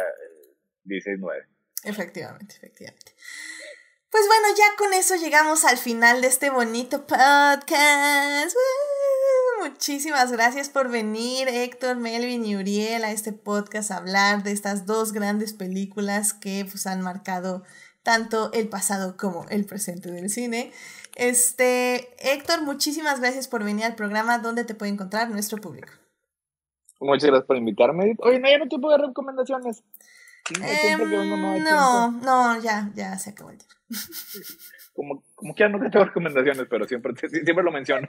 16 eh, Efectivamente, efectivamente. Pues bueno, ya con eso llegamos al final de este bonito podcast. Muchísimas gracias por venir, Héctor, Melvin y Uriel, a este podcast a hablar de estas dos grandes películas que pues, han marcado tanto el pasado como el presente del cine. Este, Héctor, muchísimas gracias por venir al programa. ¿Dónde te puede encontrar nuestro público? Muchas gracias por invitarme. Oye, no, ya no em, te puedo recomendaciones. no, no, ya, ya se acabó el tiempo. Como, como que ya no te tengo recomendaciones, pero siempre, siempre lo menciono.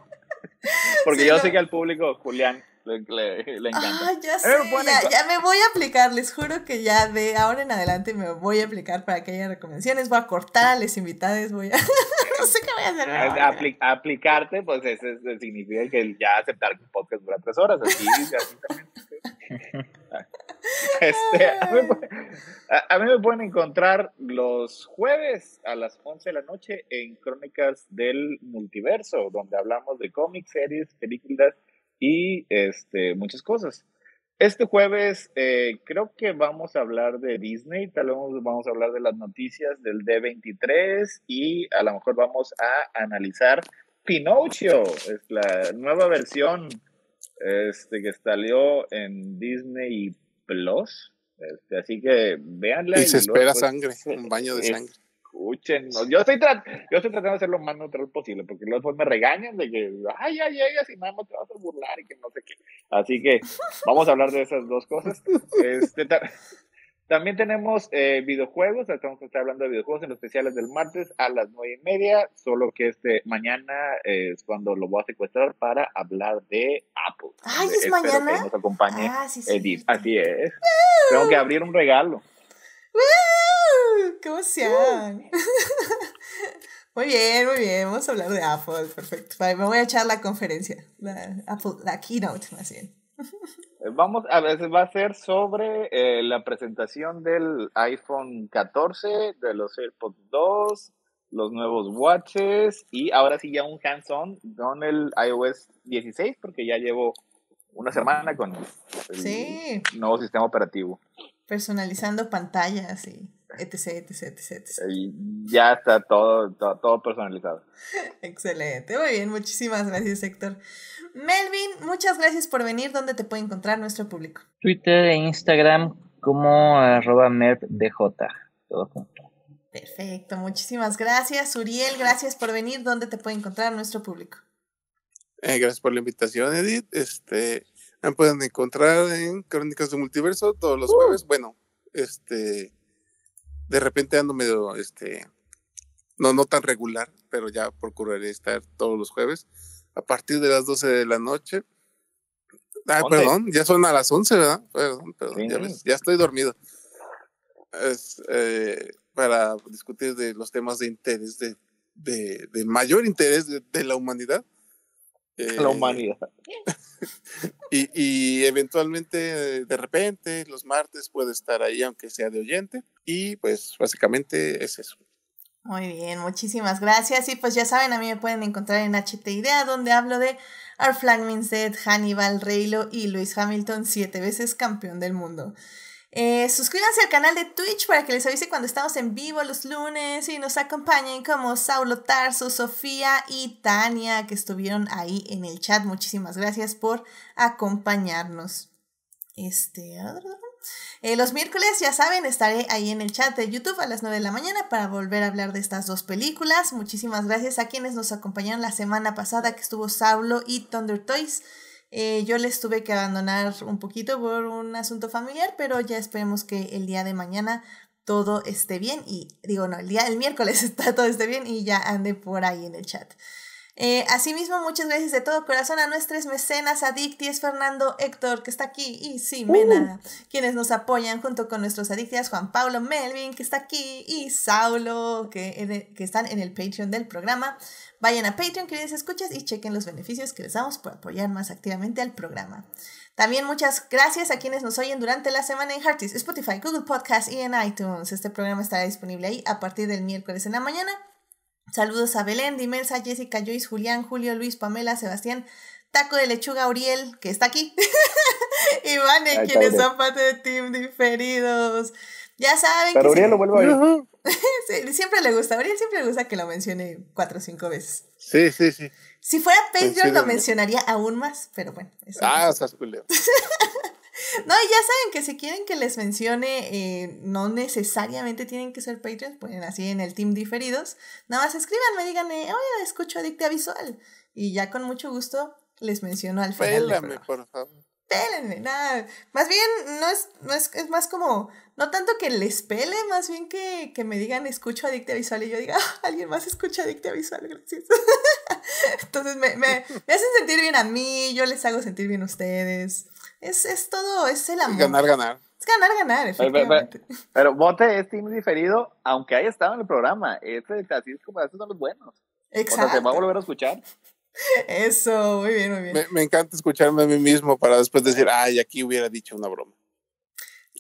Porque yo sé que al público, Julián, le, le, ya ya, me voy a aplicar, les juro que ya de ahora en adelante me voy a aplicar para que haya recomendaciones, voy a cortar a las invitadas, voy a... no sé qué voy a hacer. aplicarte, pues eso, significa que ya aceptar que podcast por tres horas, así, así Este, a, mí, a, mí, me pueden encontrar los jueves a las 11 de la noche en Crónicas del Multiverso, donde hablamos de cómics, series, películas y este, muchas cosas. Este jueves eh, creo que vamos a hablar de Disney, tal vez vamos a hablar de las noticias del D23 y a lo mejor vamos a analizar Pinocchio, es la nueva versión este, que salió en Disney Plus. Este, así que véanla. Y, se espera pues, sangre, un baño de eh, sangre escuchen. Yo, estoy yo estoy tratando de ser lo más neutral posible, porque luego me regañan de que, ay, ay, ay, así nada más te vas a burlar y que no sé qué. Así que vamos a hablar de esas dos cosas. Este, también tenemos eh, videojuegos, estamos hablando de videojuegos en los especiales del martes a las nueve y media, solo que este mañana eh, es cuando lo voy a secuestrar para hablar de Apple. Ay, es mañana. Que nos acompañe ah, sí, sí, Así es. Tengo que abrir un regalo. ¿Cómo se llama? Muy bien, muy bien. Vamos a hablar de Apple. Perfecto. me voy a echar la conferencia, la, Apple, la keynote más bien. Eh, vamos a ver, va a ser sobre eh, la presentación del iPhone 14, de los AirPods 2, los nuevos watches y ahora sí ya un hands-on con el iOS 16 porque ya llevo una semana con el nuevo sistema operativo. Personalizando pantallas y etc, etc, etc. Ya está todo, todo, personalizado. Excelente, muy bien, muchísimas gracias Héctor. Melvin, muchas gracias por venir, ¿dónde te puede encontrar nuestro público? Twitter e Instagram como arroba merpdj, todo junto. Perfecto, muchísimas gracias Uriel, gracias por venir, ¿dónde te puede encontrar nuestro público? Eh, gracias por la invitación, Edith. Este, me pueden encontrar en Crónicas de Multiverso todos los uh. jueves. Bueno, este, de repente ando medio, este, no, no tan regular, pero ya procuraré estar todos los jueves a partir de las 12 de la noche. Ah, perdón, ya son a las 11, ¿verdad? Perdón, ya, estoy dormido. Es, eh, para discutir de los temas de interés, de, de, de mayor interés de, la humanidad. la eh, humanidad. Y, eventualmente, eh, de repente, los martes puede estar ahí, aunque sea de oyente. Y pues básicamente es eso. Muy bien, muchísimas gracias. Y pues ya saben, a mí me pueden encontrar en HT Idea, donde hablo de Our Flag Means Hannibal, Reylo y Luis Hamilton, siete veces campeón del mundo. Eh, suscríbanse al canal de Twitch para que les avise cuando estamos en vivo los lunes y nos acompañen como Saulo Tarso, Sofía y Tania que estuvieron ahí en el chat. Muchísimas gracias por acompañarnos. Este, eh, los miércoles, ya saben, estaré ahí en el chat de YouTube a las 9 de la mañana para volver a hablar de estas dos películas. Muchísimas gracias a quienes nos acompañaron la semana pasada que estuvo Saulo y Thunder Toys. Eh, yo les tuve que abandonar un poquito por un asunto familiar, pero ya esperemos que el día de mañana todo esté bien y digo, no, el día del miércoles está todo esté bien y ya ande por ahí en el chat. Eh, asimismo, muchas gracias de todo corazón a nuestros mecenas, Adicties, Fernando, Héctor, que está aquí, y Simena, uh. quienes nos apoyan junto con nuestros Adictias, Juan Pablo, Melvin, que está aquí, y Saulo, que, que están en el Patreon del programa. Vayan a Patreon, queridos escuchas, y chequen los beneficios que les damos por apoyar más activamente al programa. También muchas gracias a quienes nos oyen durante la semana en Hearties, Spotify, Google Podcast y en iTunes. Este programa estará disponible ahí a partir del miércoles en la mañana. Saludos a Belén, Dimelsa, Jessica, Joyce, Julián, Julio, Luis, Pamela, Sebastián, Taco de Lechuga, Uriel, que está aquí, y Vane, quienes son parte de Team Diferidos. Ya saben que... Uriel lo vuelvo a siempre le gusta, a siempre le gusta que lo mencione cuatro o cinco veces. Sí, sí, sí. Si fuera Patreon lo mencionaría aún más, pero bueno. Ah, no, y ya saben que si quieren que les mencione, eh, no necesariamente tienen que ser Patreons, pueden así en el team diferidos. Nada más escríbanme, díganme, eh, oye, escucho Adicta Visual. Y ya con mucho gusto les menciono al final nada. Más bien, no es, no es, es más como, no tanto que les pele, más bien que, que me digan escucho adicta visual y yo diga, ah, alguien más escucha adicta visual, gracias. Entonces me, me, hacen sentir bien a mí, yo les hago sentir bien a ustedes. Es, es todo, es el amor. Ganar, ganar. Es ganar, ganar, efectivamente. Pero, pero, Bote es diferido, aunque haya estado en el programa. Este, así es como, estos son los buenos. Exacto. O sea, se va a volver a escuchar. Eso, muy bien, muy bien. Me, encanta escucharme a mí mismo para después decir, ay, aquí hubiera dicho una broma.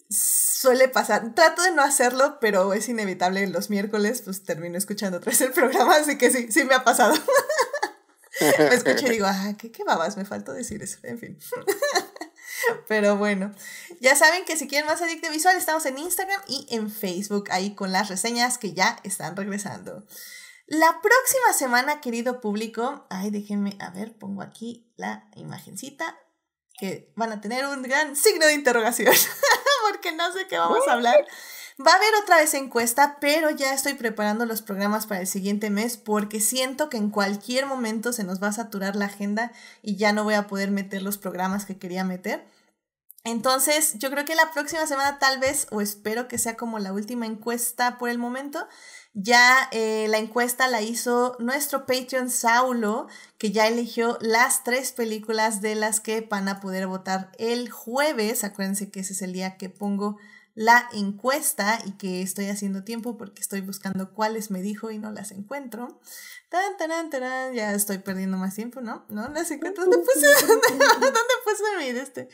Suele pasar. Trato de no hacerlo, pero es inevitable. Los miércoles, pues termino escuchando otra vez el programa, así que sí, sí me ha pasado. me escuché y digo, ah, ¿qué, qué babas, me faltó decir eso. En fin. Pero bueno, ya saben que si quieren más Adicto Visual, estamos en Instagram y en Facebook, ahí con las reseñas que ya están regresando. La próxima semana, querido público, ay, déjenme, a ver, pongo aquí la imagencita, que van a tener un gran signo de interrogación, porque no sé qué vamos a hablar. Va a haber otra vez encuesta, pero ya estoy preparando los programas para el siguiente mes porque siento que en cualquier momento se nos va a saturar la agenda y ya no voy a poder meter los programas que quería meter. Entonces, yo creo que la próxima semana tal vez, o espero que sea como la última encuesta por el momento, ya eh, la encuesta la hizo nuestro Patreon Saulo, que ya eligió las tres películas de las que van a poder votar el jueves. Acuérdense que ese es el día que pongo la encuesta y que estoy haciendo tiempo porque estoy buscando cuáles me dijo y no las encuentro. ya estoy perdiendo más tiempo, ¿no? No las encuentro. ¿Dónde puse? ¿Dónde, este? puse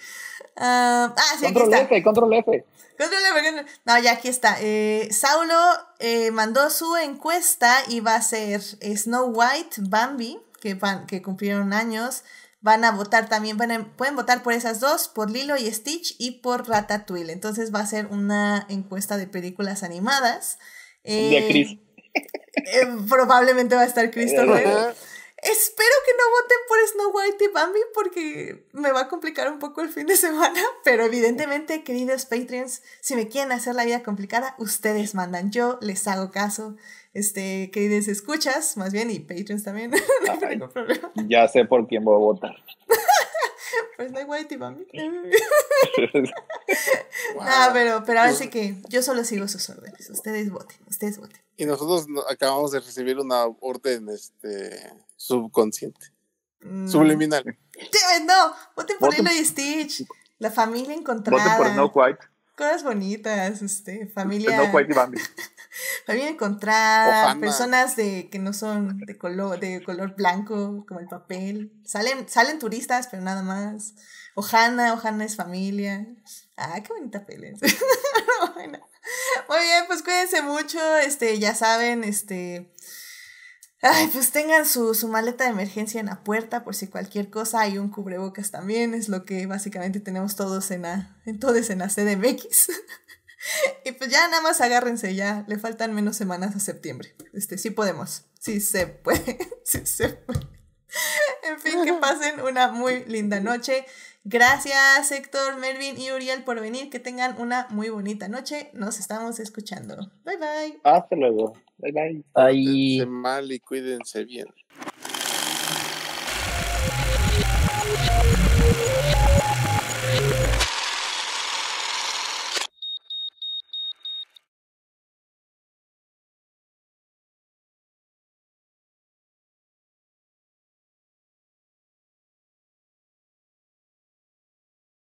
ah, ah, sí, aquí está. control F. Control F. No, ya aquí está. Eh, Saulo eh, mandó su encuesta y va a ser Snow White, Bambi, que, que cumplieron años van a votar también, pueden votar por esas dos, por Lilo y Stitch y por Ratatouille. Entonces va a ser una encuesta de películas animadas. Eh, eh, probablemente va a estar Christopher. Espero que no voten por Snow White y Bambi porque me va a complicar un poco el fin de semana, pero evidentemente, queridos Patreons, si me quieren hacer la vida complicada, ustedes mandan, yo les hago caso este, que les escuchas, más bien, y Patreons también. Ah, ya sé por quién voy a votar. pues no mami. No, ah, pero, pero ahora sí que yo solo sigo sus órdenes. Ustedes voten, ustedes voten. Y nosotros acabamos de recibir una orden este, subconsciente. Mm. Subliminal. no, voten por el y Stitch. La familia encontrada. Voten por No White cosas bonitas, este, familia. No, familia encontrada, personas de que no son de color, de color blanco, como el papel. Salen, salen turistas, pero nada más. Ojana, Ojana es familia. Ah, qué bonita pelea Muy bien, pues cuídense mucho, este, ya saben, este Ay, pues tengan su, maleta de emergencia en la puerta por si cualquier cosa. Hay un cubrebocas también, es lo que básicamente tenemos todos en la, en CDMX. y pues ya nada más agárrense, ya le faltan menos semanas a septiembre. Este, sí podemos, sí se puede, sí se puede. en fin, que pasen una muy linda noche. Gracias Héctor, Melvin y Uriel por venir. Que tengan una muy bonita noche. Nos estamos escuchando. Bye bye. Hasta luego. Bye bye. Bye. Cuídense mal y cuídense bien.